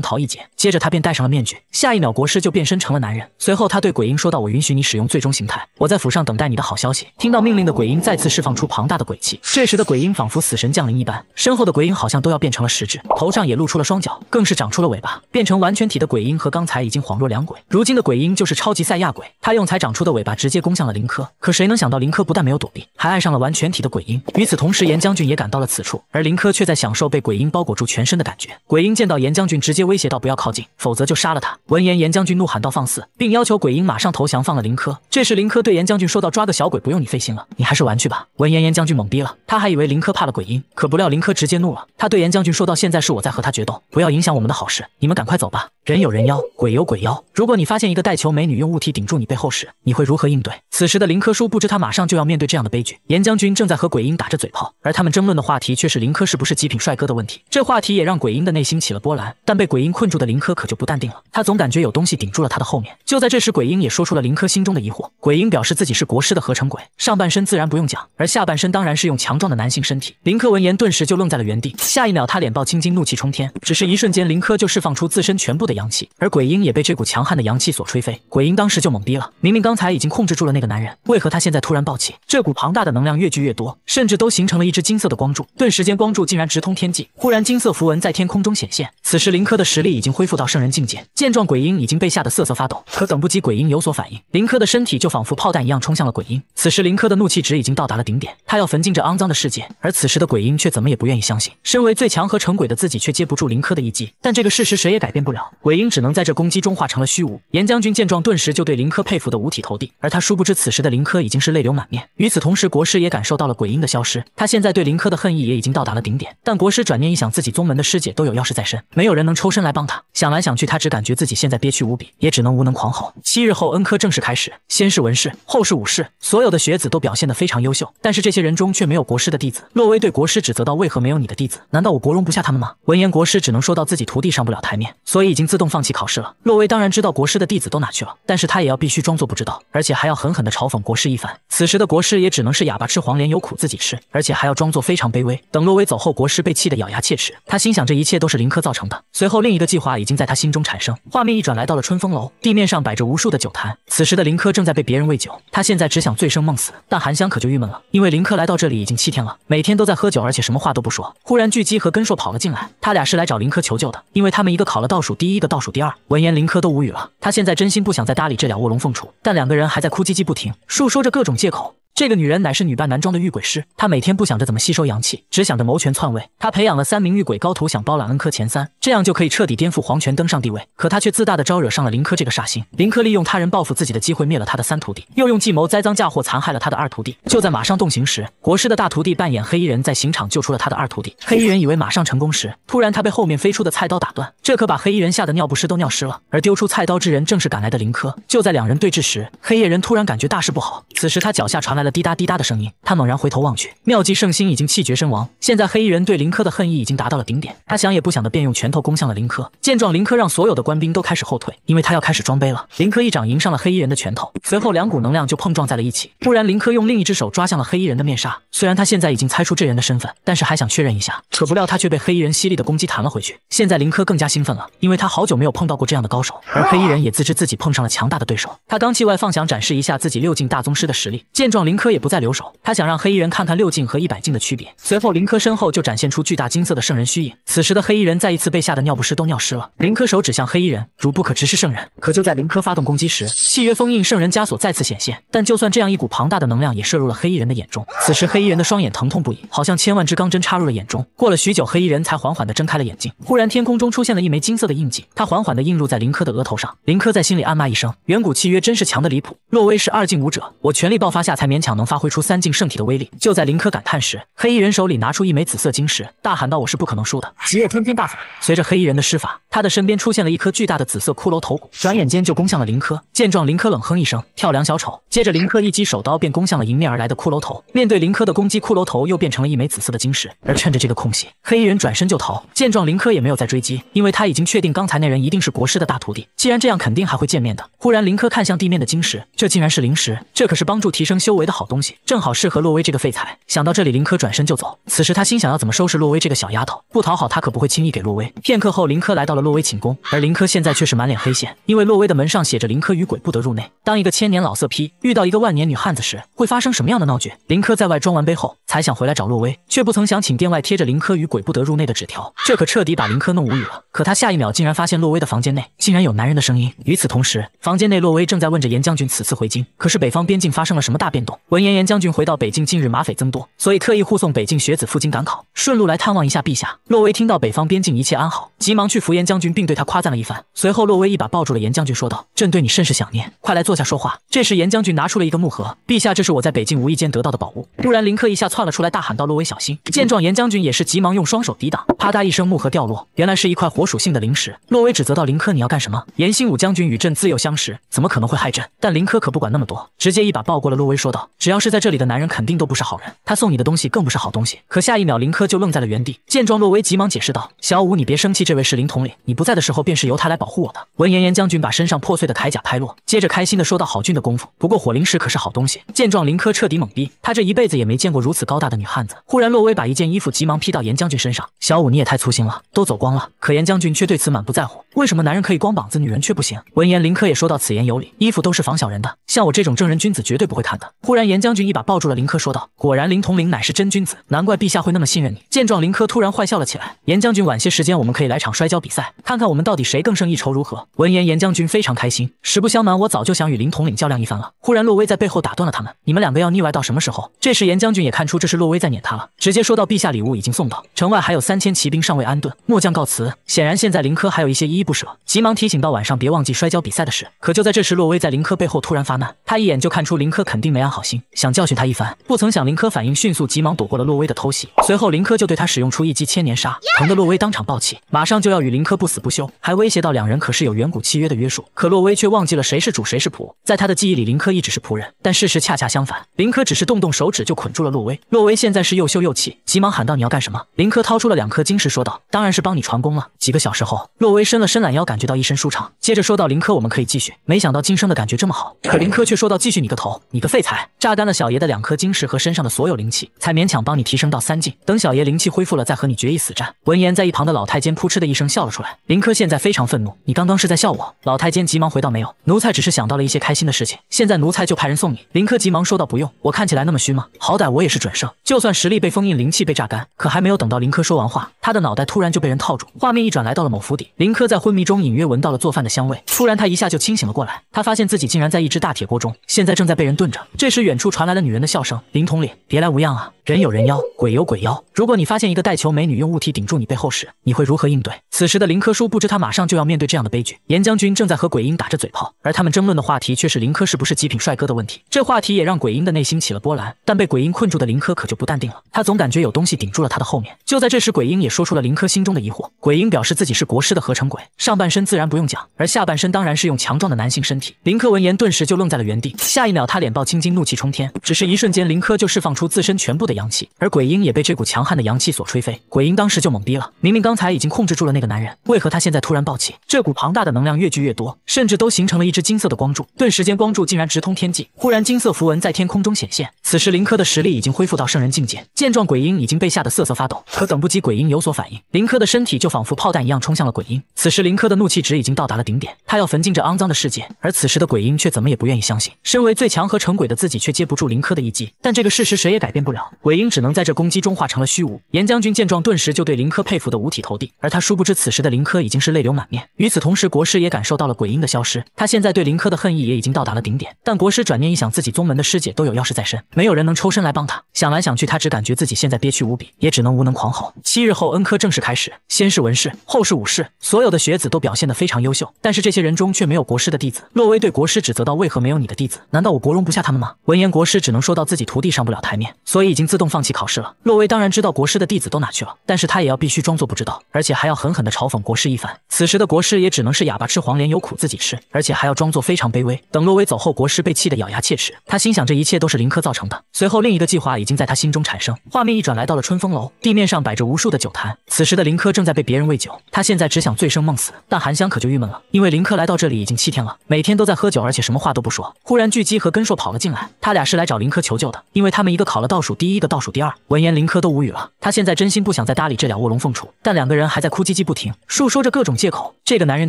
S1: 逃一劫。”接着他便戴上了面具，下一秒国师就变身成了男人。随后他对鬼婴说道：“我允许你使用最终形态，我在府上等待你的好消息。”听到命令的鬼婴再次释放出庞大的鬼气，这时的鬼婴仿佛死神降临一般，身后的鬼影好像都要变成了实质，头上也露出了双脚，更是长出了尾巴，变成完全体的鬼婴和刚才已经。恍若两鬼，如今的鬼婴就是超级赛亚鬼，他用才长出的尾巴直接攻向了林科。可谁能想到林科不但没有躲避，还爱上了完全体的鬼婴。与此同时，严将军也赶到了此处，而林科却在享受被鬼婴包裹住全身的感觉。鬼婴见到严将军，直接威胁到不要靠近，否则就杀了他。闻言，严将军怒喊道：“放肆，并要求鬼婴马上投降，放了林科。这时，林科对严将军说道抓个小鬼不用你费心了，你还是玩去吧。闻言，严将军懵逼了，他还以为林科怕了鬼婴，可不料林科直接怒了，他对严将军说道现在是我在和他决斗，不要影响我们的好事，你们赶快走吧。人有人妖，鬼有鬼。鬼妖，如果你发现一个带球美女用物体顶住你背后时，你会如何应对？此时的林科叔不知他马上就要面对这样的悲剧。严将军正在和鬼婴打着嘴炮，而他们争论的话题却是林科是不是极品帅哥的问题。这话题也让鬼婴的内心起了波澜。但被鬼婴困住的林科可就不淡定了，他总感觉有东西顶住了他的后面。就在这时，鬼婴也说出了林科心中的疑惑。鬼婴表示自己是国师的合成鬼，上半身自然不用讲，而下半身当然是用强壮的男性身体。林科闻言顿时就愣在了原地，下一秒他脸爆青筋，怒气冲天。只是一瞬间，林科就释放出自身全部的阳气，而鬼婴也被。被这股强悍的阳气所吹飞，鬼婴当时就懵逼了。明明刚才已经控制住了那个男人，为何他现在突然暴起？这股庞大的能量越聚越多，甚至都形成了一只金色的光柱。顿时间，光柱竟然直通天际。忽然，金色符文在天空中显现。此时，林柯的实力已经恢复到圣人境界。见状，鬼婴已经被吓得瑟瑟发抖。可等不及鬼婴有所反应，林柯的身体就仿佛炮弹一样冲向了鬼婴。此时，林柯的怒气值已经到达了顶点，他要焚尽这肮脏的世界。而此时的鬼婴却怎么也不愿意相信，身为最强和成鬼的自己却接不住林柯的一击。但这个事实谁也改变不了，鬼婴只能在这攻击中。化成了虚无。严将军见状，顿时就对林科佩服的五体投地。而他殊不知，此时的林科已经是泪流满面。与此同时，国师也感受到了鬼婴的消失。他现在对林科的恨意也已经到达了顶点。但国师转念一想，自己宗门的师姐都有要事在身，没有人能抽身来帮他。想来想去，他只感觉自己现在憋屈无比，也只能无能狂吼。七日后，恩科正式开始，先是文试，后是武试。所有的学子都表现得非常优秀，但是这些人中却没有国师的弟子。洛威对国师指责道：“为何没有你的弟子？难道我国容不下他们吗？”闻言，国师只能说到：“自己徒弟上不了台面，所以已经自动放弃考试了。”洛。魏当然知道国师的弟子都哪去了，但是他也要必须装作不知道，而且还要狠狠地嘲讽国师一番。此时的国师也只能是哑巴吃黄连，有苦自己吃，而且还要装作非常卑微。等洛威走后，国师被气得咬牙切齿，他心想这一切都是林柯造成的。随后，另一个计划已经在他心中产生。画面一转，来到了春风楼，地面上摆着无数的酒坛。此时的林柯正在被别人喂酒，他现在只想醉生梦死。但韩香可就郁闷了，因为林柯来到这里已经七天了，每天都在喝酒，而且什么话都不说。忽然，巨鸡和根硕跑了进来，他俩是来找林柯求救的，因为他们一个考了倒数第一，一个倒数第二。闻言，林柯都无语了，他现在真心不想再搭理这俩卧龙凤雏，但两个人还在哭唧唧不停，诉说着各种借口。这个女人乃是女扮男装的御鬼师，她每天不想着怎么吸收阳气，只想着谋权篡位。她培养了三名御鬼高徒，想包揽恩科前三，这样就可以彻底颠覆皇权，登上帝位。可她却自大的招惹上了林科这个煞星。林科利用他人报复自己的机会，灭了他的三徒弟，又用计谋栽赃嫁祸，残害了他的二徒弟。就在马上动刑时，国师的大徒弟扮演黑衣人在刑场救出了他的二徒弟。黑衣人以为马上成功时，突然他被后面飞出的菜刀打断，这可把黑衣人吓得尿不湿都尿湿了。而丢出菜刀之人正是赶来的林科。就在两人对峙时，黑夜人突然感觉大事不好，此时他脚下传来。来了滴答滴答的声音，他猛然回头望去，妙计圣心已经气绝身亡。现在黑衣人对林科的恨意已经达到了顶点，他想也不想的便用拳头攻向了林科。见状，林科让所有的官兵都开始后退，因为他要开始装杯了。林科一掌迎上了黑衣人的拳头，随后两股能量就碰撞在了一起。突然，林科用另一只手抓向了黑衣人的面纱，虽然他现在已经猜出这人的身份，但是还想确认一下。可不料他却被黑衣人犀利的攻击弹了回去。现在林科更加兴奋了，因为他好久没有碰到过这样的高手。而黑衣人也自知自己碰上了强大的对手，他刚气外放，想展示一下自己六境大宗师的实力。见状，林林柯也不再留手，他想让黑衣人看看六境和一百境的区别。随后，林柯身后就展现出巨大金色的圣人虚影。此时的黑衣人再一次被吓得尿不湿都尿湿了。林柯手指向黑衣人，汝不可直视圣人。可就在林柯发动攻击时，契约封印圣人枷锁再次显现。但就算这样，一股庞大的能量也射入了黑衣人的眼中。此时黑衣人的双眼疼痛不已，好像千万支钢针插入了眼中。过了许久，黑衣人才缓缓的睁开了眼睛。忽然天空中出现了一枚金色的印记，他缓缓的印入在林柯的额头上。林柯在心里暗骂一声：远古契约真是强的离谱。洛威是二境武者，我全力爆发下才免。强能发挥出三境圣体的威力。就在林柯感叹时，黑衣人手里拿出一枚紫色晶石，大喊道：“我是不可能输的！”极夜天天大喊。随着黑衣人的施法，他的身边出现了一颗巨大的紫色骷髅头骨，转眼间就攻向了林柯。见状，林柯冷哼一声，跳梁小丑。接着，林柯一击手刀便攻向了迎面而来的骷髅头。面对林柯的攻击，骷髅头又变成了一枚紫色的晶石。而趁着这个空隙，黑衣人转身就逃。见状，林柯也没有再追击，因为他已经确定刚才那人一定是国师的大徒弟。既然这样，肯定还会见面的。忽然，林柯看向地面的晶石，这竟然是灵石，这可是帮助提升修为的。好东西，正好适合洛威这个废材。想到这里，林科转身就走。此时他心想，要怎么收拾洛威这个小丫头？不讨好他，可不会轻易给洛威。片刻后，林科来到了洛威寝宫，而林科现在却是满脸黑线，因为洛威的门上写着“林科与鬼不得入内”。当一个千年老色批遇到一个万年女汉子时，会发生什么样的闹剧？林科在外装完杯后，才想回来找洛威，却不曾想寝殿外贴着“林科与鬼不得入内”的纸条，这可彻底把林科弄无语了。可他下一秒竟然发现洛威的房间内竟然有男人的声音。与此同时，房间内洛威正在问着严将军：“此次回京，可是北方边境发生了什么大变动？”闻言，严将军回到北境，近日马匪增多，所以特意护送北境学子赴京赶考，顺路来探望一下陛下。洛威听到北方边境一切安好，急忙去扶严将军，并对他夸赞了一番。随后，洛威一把抱住了严将军，说道：“朕对你甚是想念，快来坐下说话。”这时，严将军拿出了一个木盒，陛下，这是我在北境无意间得到的宝物。突然，林科一下窜了出来，大喊道：“洛威，小心！”见状，严将军也是急忙用双手抵挡，啪嗒一声，木盒掉落，原来是一块火属性的灵石。洛威指责道：“林科，你要干什么？”严新武将军与朕自幼相识，怎么可能会害朕？但林科可不管那么多，直接一把抱过了洛威，说道。只要是在这里的男人，肯定都不是好人。他送你的东西更不是好东西。可下一秒，林科就愣在了原地。见状，洛威急忙解释道：“小五，你别生气，这位是林统领。你不在的时候，便是由他来保护我的。”闻言，严将军把身上破碎的铠甲拍落，接着开心的说道：“好俊的功夫，不过火灵石可是好东西。”见状，林科彻底懵逼。他这一辈子也没见过如此高大的女汉子。忽然，洛威把一件衣服急忙披到严将军身上：“小五，你也太粗心了，都走光了。”可严将军却对此满不在乎。为什么男人可以光膀子，女人却不行？闻言，林科也说道：“此言有理，衣服都是防小人的，像我这种正人君子绝对不会看的。”忽然。严将军一把抱住了林柯，说道：“果然林统领乃是真君子，难怪陛下会那么信任你。”见状，林柯突然坏笑了起来。严将军，晚些时间我们可以来场摔跤比赛，看看我们到底谁更胜一筹，如何？闻言，严将军非常开心。实不相瞒，我早就想与林统领较量一番了。忽然，洛威在背后打断了他们：“你们两个要腻歪到什么时候？”这时，严将军也看出这是洛威在撵他了，直接说道：“陛下礼物已经送到，城外还有三千骑兵尚未安顿，末将告辞。”显然，现在林柯还有一些依依不舍，急忙提醒到：“晚上别忘记摔跤比赛的事。”可就在这时，洛威在林柯背后突然发难，他一眼就看出林柯肯定没安好心。想教训他一番，不曾想林科反应迅速，急忙躲过了洛威的偷袭。随后林科就对他使用出一击千年杀，疼得洛威当场暴气，马上就要与林科不死不休，还威胁到两人可是有远古契约的约束。可洛威却忘记了谁是主谁是仆，在他的记忆里林科一直是仆人，但事实恰恰相反，林科只是动动手指就捆住了洛威。洛威现在是又羞又气，急忙喊道：“你要干什么？”林科掏出了两颗晶石，说道：“当然是帮你传功了。”几个小时后，洛威伸了伸懒腰，感觉到一身舒畅，接着说道：“林科，我们可以继续。”没想到今生的感觉这么好，可林科却说道：“继续你个头，你个废材！”榨干了小爷的两颗晶石和身上的所有灵气，才勉强帮你提升到三境。等小爷灵气恢复了，再和你决一死战。闻言，在一旁的老太监扑哧的一声笑了出来。林科现在非常愤怒，你刚刚是在笑我？老太监急忙回道：“没有，奴才只是想到了一些开心的事情。现在奴才就派人送你。林科急忙说道，不用，我看起来那么虚吗？好歹我也是准圣，就算实力被封印，灵气被榨干，可还没有等到林科说完话，他的脑袋突然就被人套住。画面一转，来到了某府邸。林科在昏迷中隐约闻到了做饭的香味，突然他一下就清醒了过来。他发现自己竟然在一只大铁锅中，现在正在被人炖着。这时远远处传来了女人的笑声。林统领，别来无恙啊！人有人妖，鬼有鬼妖。如果你发现一个带球美女用物体顶住你背后时，你会如何应对？此时的林科叔不知他马上就要面对这样的悲剧。严将军正在和鬼婴打着嘴炮，而他们争论的话题却是林科是不是极品帅哥的问题。这话题也让鬼婴的内心起了波澜。但被鬼婴困住的林科可就不淡定了，他总感觉有东西顶住了他的后面。就在这时，鬼婴也说出了林科心中的疑惑。鬼婴表示自己是国师的合成鬼，上半身自然不用讲，而下半身当然是用强壮的男性身体。林科闻言顿时就愣在了原地，下一秒他脸爆青筋，怒气。冲天，只是一瞬间，林柯就释放出自身全部的阳气，而鬼婴也被这股强悍的阳气所吹飞。鬼婴当时就懵逼了，明明刚才已经控制住了那个男人，为何他现在突然暴起？这股庞大的能量越聚越多，甚至都形成了一只金色的光柱。顿时间，光柱竟然直通天际。忽然，金色符文在天空中显现。此时，林柯的实力已经恢复到圣人境界。见状，鬼婴已经被吓得瑟瑟发抖。可等不及鬼婴有所反应，林柯的身体就仿佛炮弹一样冲向了鬼婴。此时，林柯的怒气值已经到达了顶点，他要焚尽这肮脏的世界。而此时的鬼婴却怎么也不愿意相信，身为最强和成鬼的自己却。接不住林科的一击，但这个事实谁也改变不了。鬼婴只能在这攻击中化成了虚无。严将军见状，顿时就对林科佩服的五体投地。而他殊不知，此时的林科已经是泪流满面。与此同时，国师也感受到了鬼婴的消失。他现在对林科的恨意也已经到达了顶点。但国师转念一想，自己宗门的师姐都有要事在身，没有人能抽身来帮他。想来想去，他只感觉自己现在憋屈无比，也只能无能狂吼。七日后，恩科正式开始，先是文试，后是武试。所有的学子都表现得非常优秀，但是这些人中却没有国师的弟子。洛威对国师指责道：“为何没有你的弟子？难道我国容不下他们吗？”文言国师只能说到自己徒弟上不了台面，所以已经自动放弃考试了。洛威当然知道国师的弟子都哪去了，但是他也要必须装作不知道，而且还要狠狠的嘲讽国师一番。此时的国师也只能是哑巴吃黄连，有苦自己吃，而且还要装作非常卑微。等洛威走后，国师被气得咬牙切齿，他心想这一切都是林科造成的。随后另一个计划已经在他心中产生。画面一转，来到了春风楼，地面上摆着无数的酒坛。此时的林科正在被别人喂酒，他现在只想醉生梦死。但韩香可就郁闷了，因为林科来到这里已经七天了，每天都在喝酒，而且什么话都不说。忽然巨鸡和根硕跑了进来，他。他俩是来找林柯求救的，因为他们一个考了倒数第一，一个倒数第二。闻言，林柯都无语了。他现在真心不想再搭理这俩卧龙凤雏，但两个人还在哭唧唧不停，述说着各种借口。这个男人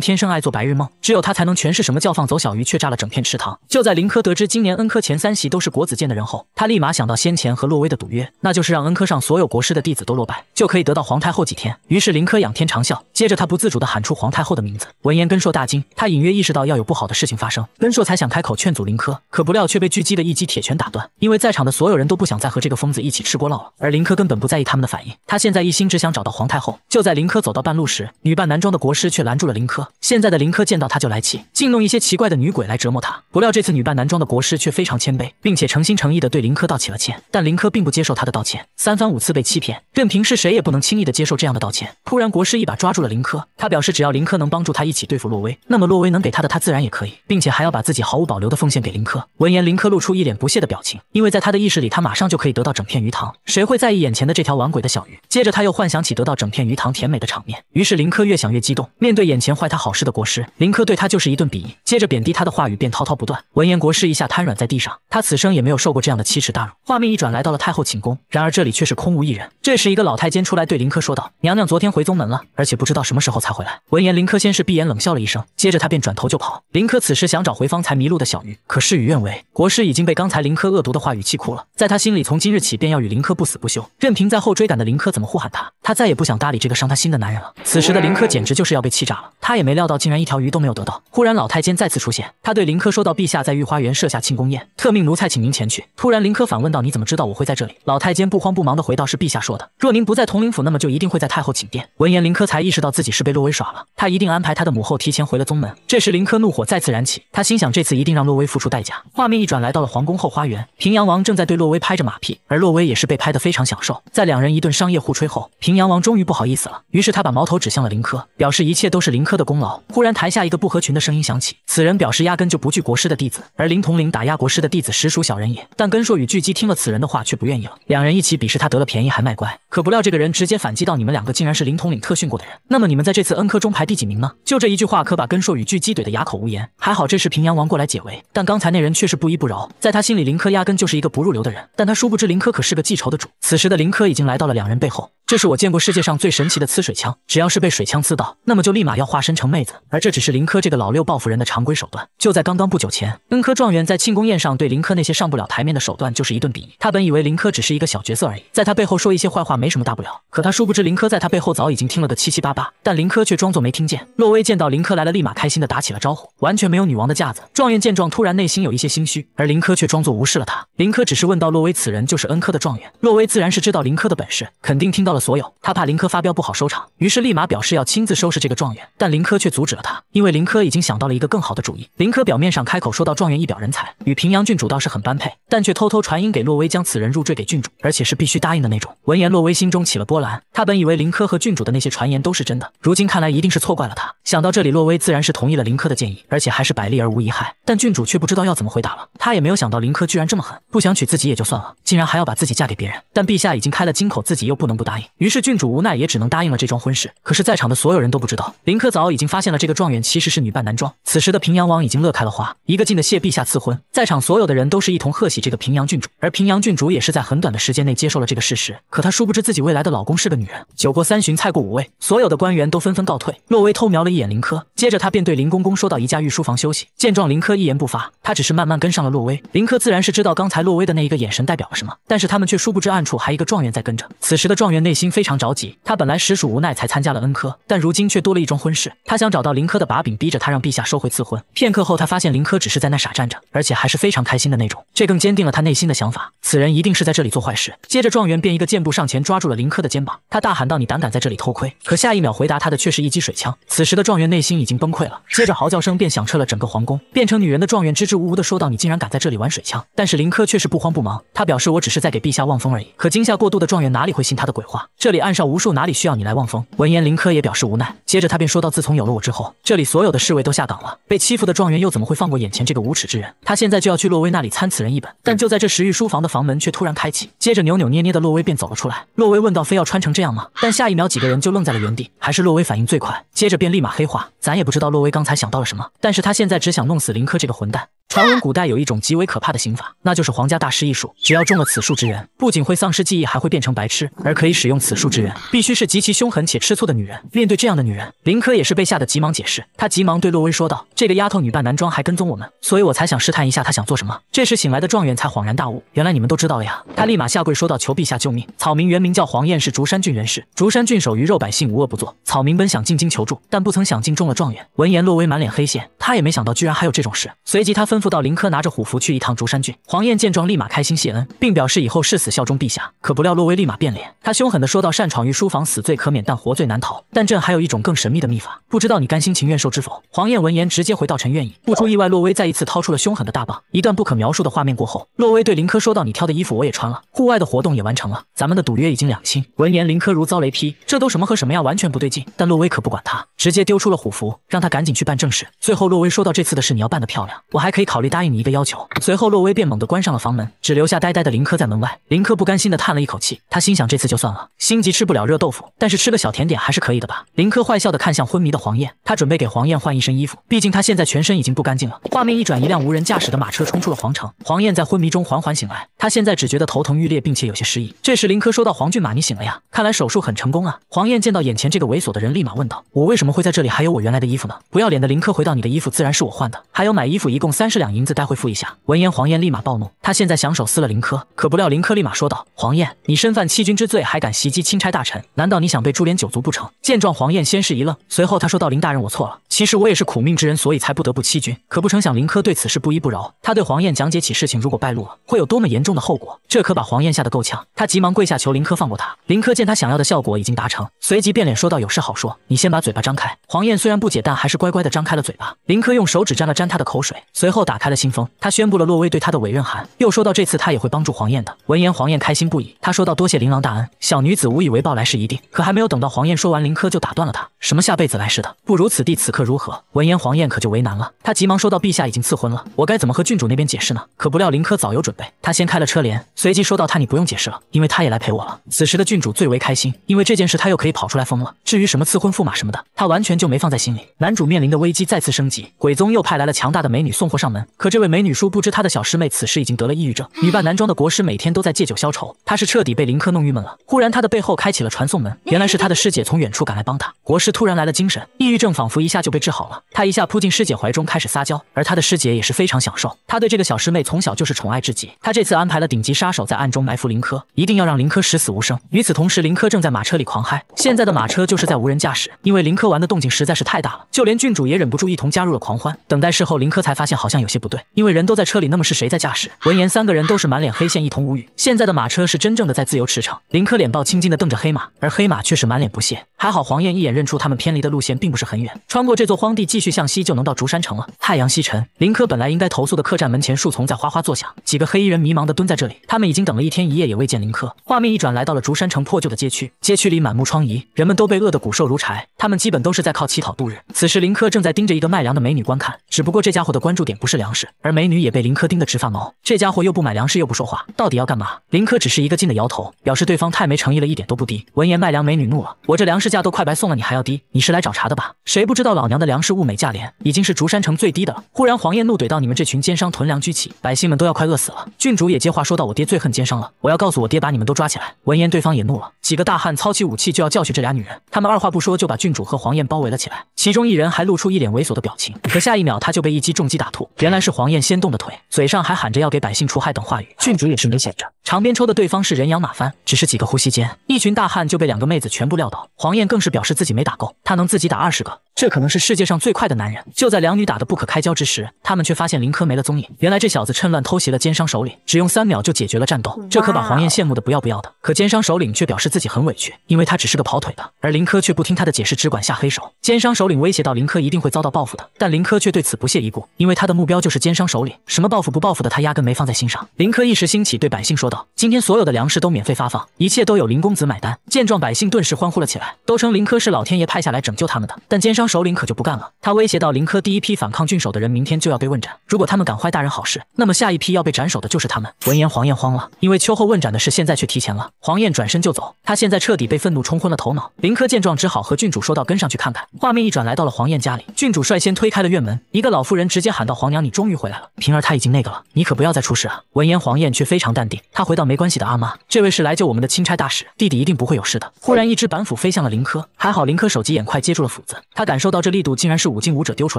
S1: 天生爱做白日梦，只有他才能诠释什么叫放走小鱼却炸了整片池塘。就在林柯得知今年恩科前三席都是国子监的人后，他立马想到先前和洛威的赌约，那就是让恩科上所有国师的弟子都落败，就可以得到皇太后几天。于是林柯仰天长笑，接着他不自主的喊出皇太后的名字。闻言，根硕大惊，他隐约意识到要有不好的事情发生。根硕才想开口劝阻林柯，可不料却被狙击的一击。铁拳打断，因为在场的所有人都不想再和这个疯子一起吃锅烙了。而林柯根本不在意他们的反应，他现在一心只想找到皇太后。就在林柯走到半路时，女扮男装的国师却拦住了林柯。现在的林柯见到他就来气，竟弄一些奇怪的女鬼来折磨他。不料这次女扮男装的国师却非常谦卑，并且诚心诚意的对林柯道起了歉。但林柯并不接受他的道歉，三番五次被欺骗，任凭是谁也不能轻易的接受这样的道歉。突然，国师一把抓住了林柯，他表示只要林柯能帮助他一起对付洛威，那么洛威能给他的，他自然也可以，并且还要把自己毫无保留的奉献给林柯。闻言，林柯露出一脸。不屑的表情，因为在他的意识里，他马上就可以得到整片鱼塘，谁会在意眼前的这条玩鬼的小鱼？接着他又幻想起得到整片鱼塘甜美的场面，于是林科越想越激动。面对眼前坏他好事的国师，林科对他就是一顿鄙夷，接着贬低他的话语便滔滔不断。闻言，国师一下瘫软在地上，他此生也没有受过这样的奇耻大辱。画面一转，来到了太后寝宫，然而这里却是空无一人。这时，一个老太监出来对林科说道：“娘娘昨天回宗门了，而且不知道什么时候才回来。”闻言，林科先是闭眼冷笑了一声，接着他便转头就跑。林科此时想找回方才迷路的小鱼，可事与愿违，国师已经被干。刚才林柯恶毒的话语气哭了，在他心里，从今日起便要与林柯不死不休。任凭在后追赶的林柯怎么呼喊他，他再也不想搭理这个伤他心的男人了。此时的林柯简直就是要被气炸了，他也没料到竟然一条鱼都没有得到。忽然老太监再次出现，他对林柯说道：“陛下在御花园设下庆功宴，特命奴才请您前去。”突然林柯反问道：“你怎么知道我会在这里？”老太监不慌不忙的回道：“是陛下说的，若您不在统领府，那么就一定会在太后寝殿。”闻言林柯才意识到自己是被洛威耍了，他一定安排他的母后提前回了宗门。这时林柯怒火再次燃起，他心想这次一定让洛威付出代价。画面一转，来到了皇宫。宫后花园，平阳王正在对洛威拍着马屁，而洛威也是被拍得非常享受。在两人一顿商业互吹后，平阳王终于不好意思了，于是他把矛头指向了林科，表示一切都是林科的功劳。忽然，台下一个不合群的声音响起，此人表示压根就不惧国师的弟子，而林统领打压国师的弟子实属小人也。但根硕与巨鸡听了此人的话却不愿意了，两人一起鄙视他得了便宜还卖乖。可不料这个人直接反击到你们两个竟然是林统领特训过的人，那么你们在这次恩科中排第几名呢？就这一句话，可把根硕与巨鸡怼得哑口无言。还好这时平阳王过来解围，但刚才那人却是不依不饶，在他。心里林科压根就是一个不入流的人，但他殊不知林科可是个记仇的主。此时的林科已经来到了两人背后，这是我见过世界上最神奇的刺水枪，只要是被水枪刺到，那么就立马要化身成妹子。而这只是林科这个老六报复人的常规手段。就在刚刚不久前，恩科状元在庆功宴上对林科那些上不了台面的手段就是一顿鄙夷。他本以为林科只是一个小角色而已，在他背后说一些坏话没什么大不了，可他殊不知林科在他背后早已经听了个七七八八。但林科却装作没听见。洛威见到林科来了，立马开心的打起了招呼，完全没有女王的架子。状元见状，突然内心有一些心虚，而林科却。装作无视了他，林科只是问到：“洛威此人就是恩科的状元。”洛威自然是知道林科的本事，肯定听到了所有。他怕林科发飙不好收场，于是立马表示要亲自收拾这个状元。但林科却阻止了他，因为林科已经想到了一个更好的主意。林科表面上开口说道：“状元一表人才，与平阳郡主倒是很般配。”但却偷偷传音给洛威，将此人入赘给郡主，而且是必须答应的那种。闻言，洛威心中起了波澜。他本以为林科和郡主的那些传言都是真的，如今看来一定是错怪了他。想到这里，洛威自然是同意了林科的建议，而且还是百利而无一害。但郡主却不知道要怎么回答了，他也没有想到。林科居然这么狠，不想娶自己也就算了，竟然还要把自己嫁给别人。但陛下已经开了金口，自己又不能不答应。于是郡主无奈，也只能答应了这桩婚事。可是，在场的所有人都不知道，林科早已经发现了这个状元其实是女扮男装。此时的平阳王已经乐开了花，一个劲的谢陛下赐婚。在场所有的人都是一同贺喜这个平阳郡主，而平阳郡主也是在很短的时间内接受了这个事实。可她殊不知自己未来的老公是个女人。酒过三巡，菜过五味，所有的官员都纷纷告退。洛薇偷瞄了一眼林科，接着他便对林公公说到一家御书房休息。见状，林科一言不发，他只是慢慢跟上了洛薇。林科。林科自然是知道刚才洛威的那一个眼神代表了什么，但是他们却殊不知暗处还一个状元在跟着。此时的状元内心非常着急，他本来实属无奈才参加了恩科，但如今却多了一桩婚事。他想找到林科的把柄，逼着他让陛下收回赐婚。片刻后，他发现林科只是在那傻站着，而且还是非常开心的那种，这更坚定了他内心的想法，此人一定是在这里做坏事。接着，状元便一个箭步上前，抓住了林科的肩膀，他大喊道：“你胆敢在这里偷窥！”可下一秒回答他的却是一击水枪。此时的状元内心已经崩溃了，接着嚎叫声便响彻了整个皇宫。变成女人的状元支支吾吾的说道：“你竟然敢在这里玩！”水枪，但是林柯却是不慌不忙，他表示我只是在给陛下望风而已。可惊吓过度的状元哪里会信他的鬼话？这里暗哨无数，哪里需要你来望风？闻言，林柯也表示无奈。接着他便说道：“自从有了我之后，这里所有的侍卫都下岗了。被欺负的状元又怎么会放过眼前这个无耻之人？他现在就要去洛威那里参此人一本。”但就在这时，御书房的房门却突然开启，接着扭扭捏捏的洛威便走了出来。洛威问道：“非要穿成这样吗？”但下一秒，几个人就愣在了原地。还是洛威反应最快，接着便立马黑化。咱也不知道洛威刚才想到了什么，但是他现在只想弄死林柯这个混蛋。传闻古代有一种极为可。怕的刑法，那就是皇家大师一术。只要中了此术之人，不仅会丧失记忆，还会变成白痴。而可以使用此术之人，必须是极其凶狠且吃醋的女人。面对这样的女人，林科也是被吓得急忙解释。他急忙对洛威说道：“这个丫头女扮男装还跟踪我们，所以我才想试探一下她想做什么。”这时醒来的状元才恍然大悟，原来你们都知道了呀！他立马下跪说道：“求陛下救命！草民原名叫黄燕，是竹山郡人士。竹山郡守鱼肉百姓，无恶不作。草民本想进京求助，但不曾想竟中了状元。”闻言，洛威满脸黑线，他也没想到居然还有这种事。随即他吩咐到：“林科拿着虎符去一趟。”竹山郡，黄燕见状立马开心谢恩，并表示以后誓死效忠陛下。可不料洛威立马变脸，他凶狠的说道：“擅闯御书房，死罪可免，但活罪难逃。但朕还有一种更神秘的秘法，不知道你甘心情愿受之否？”黄燕闻言直接回道：“臣愿意。”不出意外，洛威再一次掏出了凶狠的大棒。一段不可描述的画面过后，洛威对林柯说道：“你挑的衣服我也穿了，户外的活动也完成了，咱们的赌约已经两清。”闻言，林柯如遭雷劈，这都什么和什么呀，完全不对劲。但洛威可不管他，直接丢出了虎符，让他赶紧去办正事。最后，洛威说到：“这次的事你要办得漂亮，我还可以考虑答应你一个要求。”随后。后，洛威便猛地关上了房门，只留下呆呆的林柯在门外。林柯不甘心地叹了一口气，他心想这次就算了，心急吃不了热豆腐，但是吃个小甜点还是可以的吧。林柯坏笑地看向昏迷的黄燕，他准备给黄燕换一身衣服，毕竟他现在全身已经不干净了。画面一转，一辆无人驾驶的马车冲出了皇城。黄燕在昏迷中缓缓醒来，她现在只觉得头疼欲裂，并且有些失忆。这时林柯说道：“黄骏马，你醒了呀？看来手术很成功啊。”黄燕见到眼前这个猥琐的人，立马问道：“我为什么会在这里？还有我原来的衣服呢？”不要脸的林柯回到：“你的衣服自然是我换的，还有买衣服一共三十两银子，待会付一下。”闻言。黄燕立马暴怒，他现在想手撕了林科，可不料林科立马说道：“黄燕，你身犯欺君之罪，还敢袭击钦差大臣？难道你想被株连九族不成？”见状，黄燕先是一愣，随后他说道：“林大人，我错了。其实我也是苦命之人，所以才不得不欺君。”可不成想，林科对此事不依不饶，他对黄燕讲解起事情，如果败露了，会有多么严重的后果。这可把黄燕吓得够呛，他急忙跪下求林科放过他。林科见他想要的效果已经达成，随即变脸说道：“有事好说，你先把嘴巴张开。”黄燕虽然不解，但还是乖乖地张开了嘴巴。林科用手指沾了沾他的口水，随后打开了信封，他宣布了落。对他的委任函，又说到这次他也会帮助黄燕的。闻言，黄燕开心不已。他说道：“多谢琳琅大恩，小女子无以为报，来世一定。”可还没有等到黄燕说完，林柯就打断了他：“什么下辈子来世的，不如此地此刻如何？”闻言，黄燕可就为难了。他急忙说道：“陛下已经赐婚了，我该怎么和郡主那边解释呢？”可不料林柯早有准备，他先开了车帘，随即说道：“他你不用解释了，因为他也来陪我了。”此时的郡主最为开心，因为这件事他又可以跑出来疯了。至于什么赐婚驸马什么的，他完全就没放在心里。男主面临的危机再次升级，鬼宗又派来了强大的美女送货上门。可这位美女殊不知她的。小师妹此时已经得了抑郁症，女扮男装的国师每天都在借酒消愁，她是彻底被林科弄郁闷了。忽然，她的背后开启了传送门，原来是她的师姐从远处赶来帮她。国师突然来了精神，抑郁症仿佛一下就被治好了。他一下扑进师姐怀中，开始撒娇，而他的师姐也是非常享受。他对这个小师妹从小就是宠爱至极。他这次安排了顶级杀手在暗中埋伏林科，一定要让林科十死无生。与此同时，林科正在马车里狂嗨，现在的马车就是在无人驾驶，因为林科玩的动静实在是太大了，就连郡主也忍不住一同加入了狂欢。等待事后，林科才发现好像有些不对，因为人都在车里那么。是谁在驾驶？闻言，三个人都是满脸黑线，一同无语。现在的马车是真正的在自由驰骋。林科脸爆青筋的瞪着黑马，而黑马却是满脸不屑。还好黄燕一眼认出他们偏离的路线并不是很远，穿过这座荒地，继续向西就能到竹山城了。太阳西沉，林科本来应该投宿的客栈门前树丛在哗哗作响，几个黑衣人迷茫的蹲在这里，他们已经等了一天一夜也未见林科。画面一转，来到了竹山城破旧的街区，街区里满目疮痍，人们都被饿得骨瘦如柴，他们基本都是在靠乞讨度日。此时林科正在盯着一个卖粮的美女观看，只不过这家伙的关注点不是粮食，而美女也被林科。柯丁的直发毛，这家伙又不买粮食又不说话，到底要干嘛？林柯只是一个劲的摇头，表示对方太没诚意了，一点都不低。闻言，卖粮美女怒了：“我这粮食价都快白送了，你还要低？你是来找茬的吧？谁不知道老娘的粮食物美价廉，已经是竹山城最低的了。”忽然，黄燕怒怼到：“你们这群奸商囤粮居起，百姓们都要快饿死了。”郡主也接话说道：“我爹最恨奸商了，我要告诉我爹把你们都抓起来。”闻言，对方也怒了，几个大汉操起武器就要教训这俩女人，他们二话不说就把郡主和黄燕包围了起来，其中一人还露出一脸猥琐的表情，可下一秒他就被一击重击打吐，原来是黄燕先动的腿。嘴上还喊着要给百姓除害等话语，郡主也是没闲着，长鞭抽的对方是人仰马翻。只是几个呼吸间，一群大汉就被两个妹子全部撂倒。黄燕更是表示自己没打够，她能自己打二十个，这可能是世界上最快的男人。就在两女打得不可开交之时，他们却发现林科没了踪影。原来这小子趁乱偷袭了奸商首领，只用三秒就解决了战斗，这可把黄燕羡慕的不要不要的。可奸商首领却表示自己很委屈，因为他只是个跑腿的，而林科却不听他的解释，只管下黑手。奸商首领威胁到林科一定会遭到报复的，但林科却对此不屑一顾，因为他的目标就是奸商首领，什么报。不报复的他压根没放在心上。林科一时兴起对百姓说道：“今天所有的粮食都免费发放，一切都有林公子买单。”见状，百姓顿时欢呼了起来，都称林科是老天爷派下来拯救他们的。但奸商首领可就不干了，他威胁到林科：“第一批反抗郡守的人明天就要被问斩，如果他们敢坏大人好事，那么下一批要被斩首的就是他们。”闻言，黄燕慌了，因为秋后问斩的事现在却提前了。黄燕转身就走，他现在彻底被愤怒冲昏了头脑。林科见状，只好和郡主说道：“跟上去看看。”画面一转，来到了黄燕家里，郡主率先推开了院门，一个老妇人直接喊道：“黄娘，你终于回来了，平儿他已经。”那个了，你可不要再出事啊！闻言，黄燕却非常淡定，她回到没关系的阿妈，这位是来救我们的钦差大使，弟弟一定不会有事的。忽然，一只板斧飞向了林科，还好林科手疾眼快接住了斧子，他感受到这力度竟然是五境武者丢出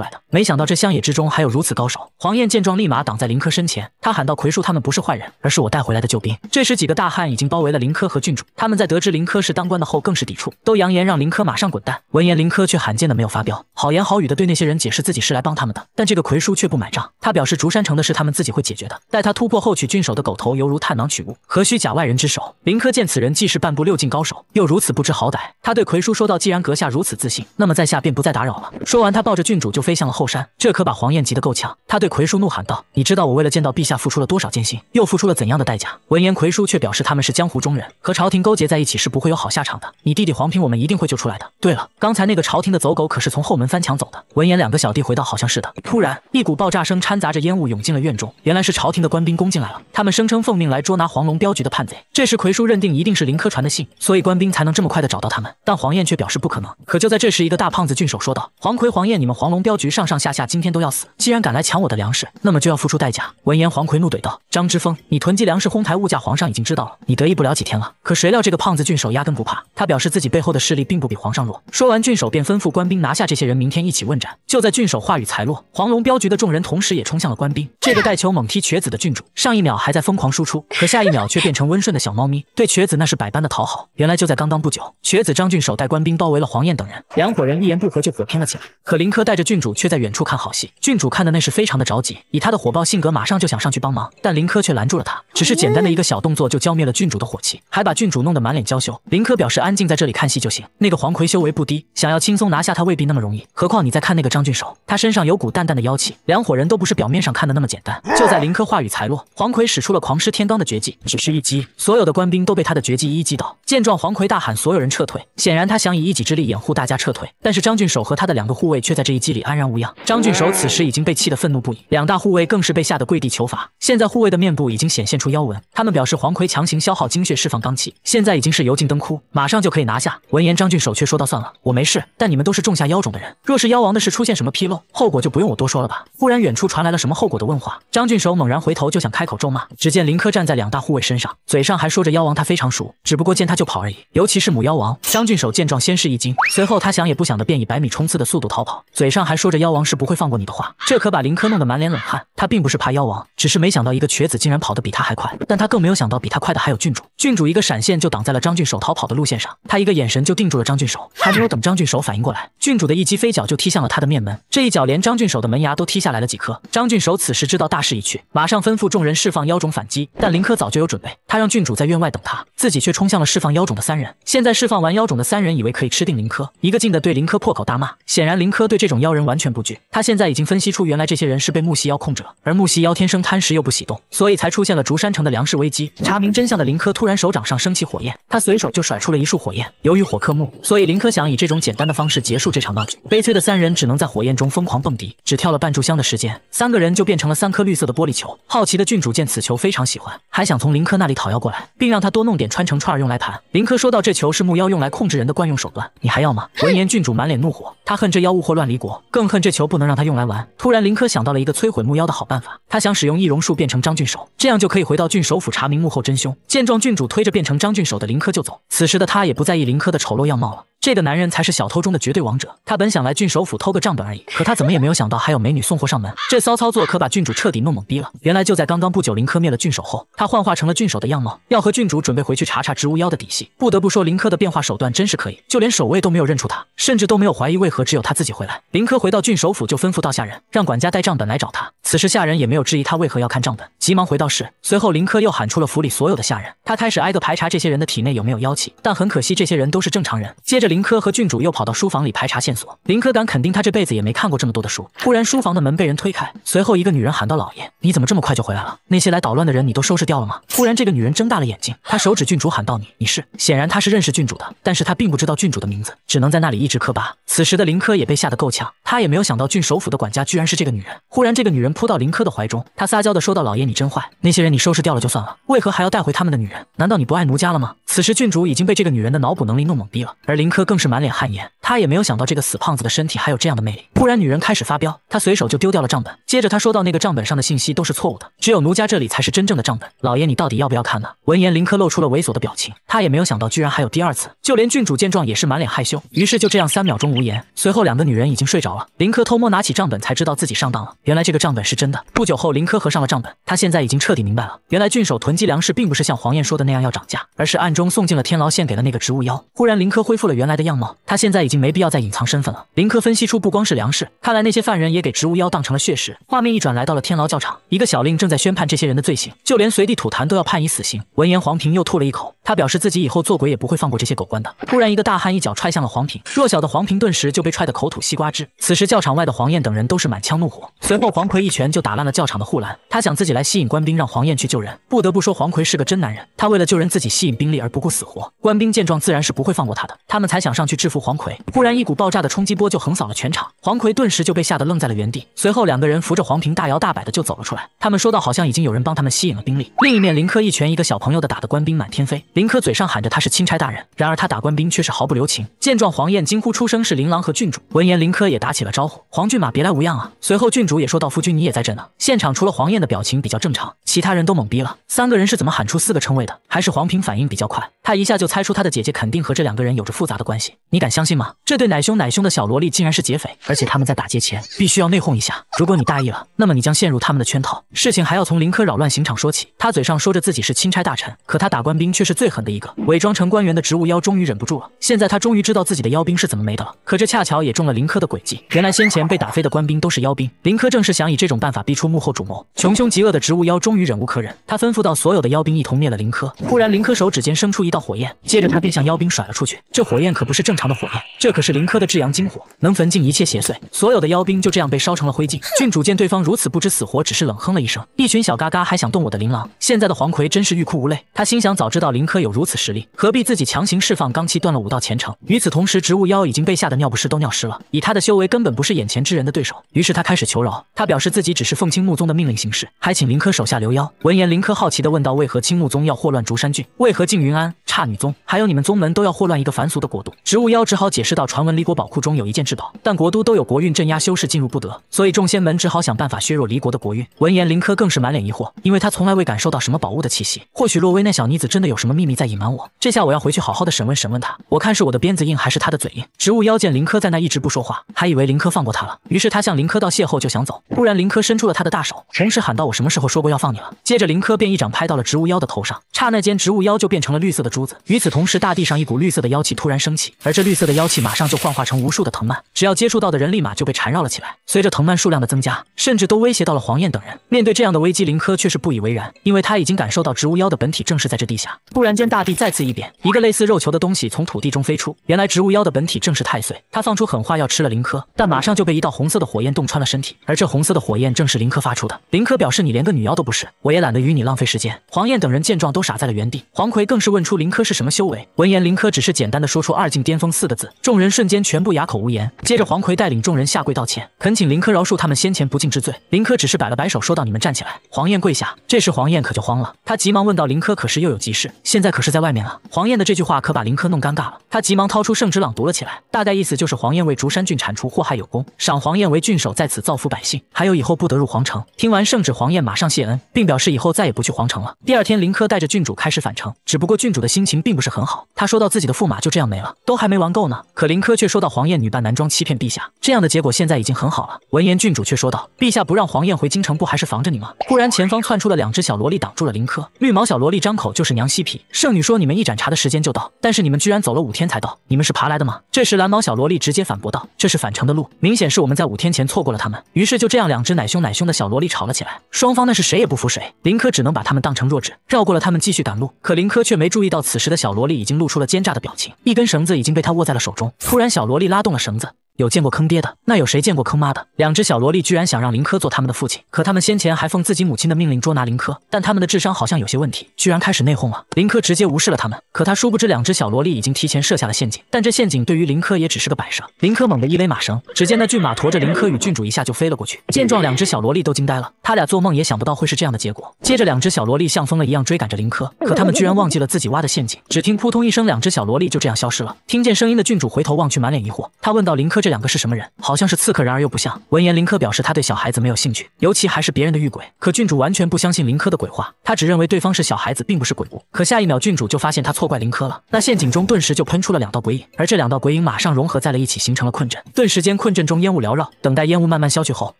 S1: 来的，没想到这乡野之中还有如此高手。黄燕见状，立马挡在林科身前，他喊道：“葵叔，他们不是坏人，而是我带回来的救兵。”这时，几个大汉已经包围了林科和郡主，他们在得知林科是当官的后，更是抵触，都扬言让林科马上滚蛋。闻言，林科却罕见的没有发飙，好言好语的对那些人解释自己是来帮他们的，但这个葵叔却不买账，他表示竹山城的事他。他们自己会解决的。待他突破后，取郡守的狗头犹如探囊取物，何须假外人之手？林柯见此人既是半步六境高手，又如此不知好歹，他对魁叔说道：“既然阁下如此自信，那么在下便不再打扰了。”说完，他抱着郡主就飞向了后山。这可把黄燕急得够呛，他对魁叔怒喊道：“你知道我为了见到陛下，付出了多少艰辛，又付出了怎样的代价？”闻言，魁叔却表示：“他们是江湖中人，和朝廷勾结在一起，是不会有好下场的。你弟弟黄平，我们一定会救出来的。对了，刚才那个朝廷的走狗，可是从后门翻墙走的？”闻言，两个小弟回到好像是的。”突然，一股爆炸声掺杂着烟雾涌进了院。中原来是朝廷的官兵攻进来了，他们声称奉命来捉拿黄龙镖局的叛贼。这时，奎叔认定一定是林科传的信，所以官兵才能这么快的找到他们。但黄燕却表示不可能。可就在这时，一个大胖子郡守说道：“黄奎、黄燕，你们黄龙镖局上上下下今天都要死。既然敢来抢我的粮食，那么就要付出代价。”闻言，黄奎怒怼道：“张之峰，你囤积粮食，哄抬物价，皇上已经知道了，你得意不了几天了。”可谁料这个胖子郡守压根不怕，他表示自己背后的势力并不比皇上弱。说完，郡守便吩咐官兵拿下这些人，明天一起问斩。就在郡守话语才落，黄龙镖局的众人同时也冲向了官兵。这个。带球猛踢瘸子的郡主，上一秒还在疯狂输出，可下一秒却变成温顺的小猫咪，对瘸子那是百般的讨好。原来就在刚刚不久，瘸子张俊守带官兵包围了黄燕等人，两伙人一言不合就火拼了起来。可林科带着郡主却在远处看好戏，郡主看的那是非常的着急，以他的火爆性格，马上就想上去帮忙，但林科却拦住了他，只是简单的一个小动作就浇灭了郡主的火气，还把郡主弄得满脸娇羞。林科表示安静在这里看戏就行。那个黄奎修为不低，想要轻松拿下他未必那么容易，何况你在看那个张俊守，他身上有股淡淡的妖气，两伙人都不是表面上看的那么简单。就在林科话语才落，黄奎使出了狂狮天罡的绝技，只是一击，所有的官兵都被他的绝技一一击倒。见状，黄奎大喊所有人撤退，显然他想以一己之力掩护大家撤退。但是张俊守和他的两个护卫却在这一击里安然无恙。张俊守此时已经被气得愤怒不已，两大护卫更是被吓得跪地求罚。现在护卫的面部已经显现出妖纹，他们表示黄奎强行消耗精血释放罡气，现在已经是油尽灯枯，马上就可以拿下。闻言，张俊守却说道：“算了，我没事，但你们都是种下妖种的人，若是妖王的事出现什么纰漏，后果就不用我多说了吧。”忽然，远处传来了什么后果的问话。张郡守猛然回头就想开口咒骂，只见林柯站在两大护卫身上，嘴上还说着妖王他非常熟，只不过见他就跑而已。尤其是母妖王。张郡守见状先是一惊，随后他想也不想的便以百米冲刺的速度逃跑，嘴上还说着妖王是不会放过你的话。这可把林柯弄得满脸冷汗。他并不是怕妖王，只是没想到一个瘸子竟然跑得比他还快。但他更没有想到比他快的还有郡主。郡主一个闪现就挡在了张郡守逃跑的路线上，他一个眼神就定住了张郡守。还没有等张郡守反应过来，郡主的一击飞脚就踢向了他的面门。这一脚连张郡守的门牙都踢下来了几颗。张郡守此时知道。大势已去，马上吩咐众人释放妖种反击。但林柯早就有准备，他让郡主在院外等他，自己却冲向了释放妖种的三人。现在释放完妖种的三人以为可以吃定林柯，一个劲的对林柯破口大骂。显然林柯对这种妖人完全不惧，他现在已经分析出原来这些人是被木系妖控制了，而木系妖天生贪食又不喜动，所以才出现了竹山城的粮食危机。查明真相的林柯突然手掌上升起火焰，他随手就甩出了一束火焰。由于火克木，所以林柯想以这种简单的方式结束这场闹剧。悲催的三人只能在火焰中疯狂蹦迪，只跳了半炷香的时间，三个人就变成了三。颗绿色的玻璃球，好奇的郡主见此球非常喜欢，还想从林科那里讨要过来，并让他多弄点穿成串儿用来盘。林科说道：“这球是木妖用来控制人的惯用手段，你还要吗？”闻言，郡主满脸怒火，他恨这妖物祸乱离国，更恨这球不能让他用来玩。突然，林科想到了一个摧毁木妖的好办法，他想使用易容术变成张郡守，这样就可以回到郡首府查明幕后真凶。见状，郡主推着变成张郡守的林科就走，此时的他也不在意林科的丑陋样貌了。这个男人才是小偷中的绝对王者。他本想来郡首府偷个账本而已，可他怎么也没有想到还有美女送货上门。这骚操作可把郡主彻底弄懵逼了。原来就在刚刚不久，林科灭了郡守后，他幻化成了郡守的样貌，要和郡主准备回去查查植物妖的底细。不得不说，林科的变化手段真是可以，就连守卫都没有认出他，甚至都没有怀疑为何只有他自己回来。林科回到郡首府就吩咐道下人，让管家带账本来找他。此时下人也没有质疑他为何要看账本，急忙回到室。随后林科又喊出了府里所有的下人，他开始挨个排查这些人的体内有没有妖气。但很可惜，这些人都是正常人。接着林林柯和郡主又跑到书房里排查线索。林柯敢肯定，他这辈子也没看过这么多的书。忽然，书房的门被人推开，随后一个女人喊道：“老爷，你怎么这么快就回来了？那些来捣乱的人，你都收拾掉了吗？”忽然，这个女人睁大了眼睛，她手指郡主喊道：“你，你是……显然她是认识郡主的，但是她并不知道郡主的名字，只能在那里一直磕巴。此时的林柯也被吓得够呛，他也没有想到郡首府的管家居然是这个女人。忽然，这个女人扑到林柯的怀中，她撒娇的说道：“老爷，你真坏，那些人你收拾掉了就算了，为何还要带回他们的女人？难道你不爱奴家了吗？”此时，郡主已经被这个女人的脑补能力弄懵逼了，而林柯更是满脸汗颜。他也没有想到这个死胖子的身体还有这样的魅力。忽然，女人开始发飙，他随手就丢掉了账本。接着，他说到那个账本上的信息都是错误的，只有奴家这里才是真正的账本。老爷，你到底要不要看呢？闻言，林科露出了猥琐的表情。他也没有想到，居然还有第二次。就连郡主见状也是满脸害羞。于是就这样三秒钟无言。随后，两个女人已经睡着了。林科偷摸拿起账本，才知道自己上当了。原来这个账本是真的。不久后，林科合上了账本，他现在已经彻底明白了。原来郡守囤积粮食并不是像黄燕说的那样要涨价，而是暗中送进了天牢，献给了那个植物妖。忽然，林科恢复了原来的样貌，他现在已经。没必要再隐藏身份了。林科分析出，不光是粮食，看来那些犯人也给植物妖当成了血食。画面一转，来到了天牢教场，一个小令正在宣判这些人的罪行，就连随地吐痰都要判以死刑。闻言，黄平又吐了一口，他表示自己以后做鬼也不会放过这些狗官的。突然，一个大汉一脚踹向了黄平，弱小的黄平顿时就被踹得口吐西瓜汁。此时教场外的黄燕等人都是满腔怒火。随后，黄奎一拳就打烂了教场的护栏，他想自己来吸引官兵，让黄燕去救人。不得不说，黄奎是个真男人，他为了救人自己吸引兵力而不顾死活。官兵见状，自然是不会放过他的，他们才想上去制服黄奎。忽然一股爆炸的冲击波就横扫了全场，黄奎顿时就被吓得愣在了原地。随后两个人扶着黄平大摇大摆的就走了出来。他们说到好像已经有人帮他们吸引了兵力。另一面林科一拳一个小朋友的打的官兵满天飞。林科嘴上喊着他是钦差大人，然而他打官兵却是毫不留情。见状黄燕惊呼出声是琳琅和郡主。闻言林科也打起了招呼黄骏马别来无恙啊。随后郡主也说道：“夫君你也在这呢。现场除了黄燕的表情比较正常，其他人都懵逼了。三个人是怎么喊出四个称谓的？还是黄平反应比较快，他一下就猜出他的姐姐肯定和这两个人有着复杂的关系。你敢相信吗？这对奶凶奶凶的小萝莉竟然是劫匪，而且他们在打劫前必须要内讧一下。如果你大意了，那么你将陷入他们的圈套。事情还要从林科扰乱刑场说起。他嘴上说着自己是钦差大臣，可他打官兵却是最狠的一个。伪装成官员的植物妖终于忍不住了。现在他终于知道自己的妖兵是怎么没的了。可这恰巧也中了林科的诡计。原来先前被打飞的官兵都是妖兵。林科正是想以这种办法逼出幕后主谋。穷凶极恶的植物妖终于忍无可忍，他吩咐到所有的妖兵一同灭了林科。忽然，林科手指间生出一道火焰，接着他便向妖兵甩了出去。这火焰可不是正常的火焰。这可是林柯的至阳精火，能焚尽一切邪祟。所有的妖兵就这样被烧成了灰烬。郡主见对方如此不知死活，只是冷哼了一声。一群小嘎嘎还想动我的琳琅，现在的黄奎真是欲哭无泪。他心想，早知道林柯有如此实力，何必自己强行释放罡气，断了武道前程？与此同时，植物妖已经被吓得尿不湿都尿湿了。以他的修为，根本不是眼前之人的对手。于是他开始求饶，他表示自己只是奉青木宗的命令行事，还请林柯手下留妖。闻言，林柯好奇地问道：“为何青木宗要祸乱竹山郡？为何静云庵、差女宗，还有你们宗门都要祸乱一个凡俗的国度？”植物妖只好解释。道传闻离国宝库中有一件至宝，但国都都有国运镇压，修士进入不得，所以众仙门只好想办法削弱离国的国运。闻言，林柯更是满脸疑惑，因为他从来未感受到什么宝物的气息。或许洛薇那小妮子真的有什么秘密在隐瞒我，这下我要回去好好的审问审问他，我看是我的鞭子硬还是他的嘴硬。植物妖见林柯在那一直不说话，还以为林柯放过他了，于是他向林柯道谢后就想走。忽然，林柯伸出了他的大手，同时喊道：“我什么时候说过要放你了？”接着，林柯便一掌拍到了植物妖的头上，刹那间，植物妖就变成了绿色的珠子。与此同时，大地上一股绿色的妖气突然升起，而这绿色的妖气。马上就幻化成无数的藤蔓，只要接触到的人立马就被缠绕了起来。随着藤蔓数量的增加，甚至都威胁到了黄燕等人。面对这样的危机，林科却是不以为然，因为他已经感受到植物妖的本体正是在这地下。突然间，大地再次一变，一个类似肉球的东西从土地中飞出。原来植物妖的本体正是太岁，他放出狠话要吃了林科，但马上就被一道红色的火焰洞穿了身体。而这红色的火焰正是林科发出的。林科表示：“你连个女妖都不是，我也懒得与你浪费时间。”黄燕等人见状都傻在了原地，黄奎更是问出林科是什么修为。闻言，林科只是简单的说出二境巅峰四个字。众人瞬间全部哑口无言。接着，黄奎带领众人下跪道歉，恳请林科饶恕他们先前不敬之罪。林科只是摆了摆手，说道：“你们站起来。”黄燕跪下，这时黄燕可就慌了，他急忙问道：“林科可是又有急事？现在可是在外面啊？”黄燕的这句话可把林科弄尴尬了，他急忙掏出圣旨朗读了起来，大概意思就是黄燕为竹山郡铲除祸害有功，赏黄燕为郡守，在此造福百姓，还有以后不得入皇城。听完圣旨，黄燕马上谢恩，并表示以后再也不去皇城了。第二天，林科带着郡主开始返程，只不过郡主的心情并不是很好，他说道：“自己的驸马就这样没了，都还没玩够呢。”可林柯却说到黄燕女扮男装欺骗陛下，这样的结果现在已经很好了。闻言，郡主却说道：“陛下不让黄燕回京城，不还是防着你吗？”忽然，前方窜出了两只小萝莉，挡住了林柯。绿毛小萝莉张口就是娘西皮，圣女说：“你们一盏茶的时间就到，但是你们居然走了五天才到，你们是爬来的吗？”这时，蓝毛小萝莉直接反驳道：“这是返程的路，明显是我们在五天前错过了他们。”于是就这样，两只奶凶奶凶的小萝莉吵了起来，双方那是谁也不服谁。林柯只能把他们当成弱智，绕过了他们继续赶路。可林柯却没注意到，此时的小萝莉已经露出了奸诈的表情，一根绳子已经被她握在了手中。突然，小萝莉拉动了绳子。有见过坑爹的，那有谁见过坑妈的？两只小萝莉居然想让林科做他们的父亲，可他们先前还奉自己母亲的命令捉拿林科，但他们的智商好像有些问题，居然开始内讧了。林科直接无视了他们，可他殊不知两只小萝莉已经提前设下了陷阱，但这陷阱对于林科也只是个摆设。林科猛地一勒马绳，只见那骏马驮着林科与郡主一下就飞了过去。见状，两只小萝莉都惊呆了，他俩做梦也想不到会是这样的结果。接着，两只小萝莉像疯了一样追赶着林科，可他们居然忘记了自己挖的陷阱。只听扑通一声，两只小萝莉就这样消失了。听见声音的郡主回头望去，满脸疑惑，他问道林科。”这两个是什么人？好像是刺客，然而又不像。闻言，林柯表示他对小孩子没有兴趣，尤其还是别人的遇鬼。可郡主完全不相信林柯的鬼话，他只认为对方是小孩子，并不是鬼物。可下一秒，郡主就发现他错怪林柯了。那陷阱中顿时就喷出了两道鬼影，而这两道鬼影马上融合在了一起，形成了困阵。顿时间，困阵中烟雾缭绕。等待烟雾慢慢消去后，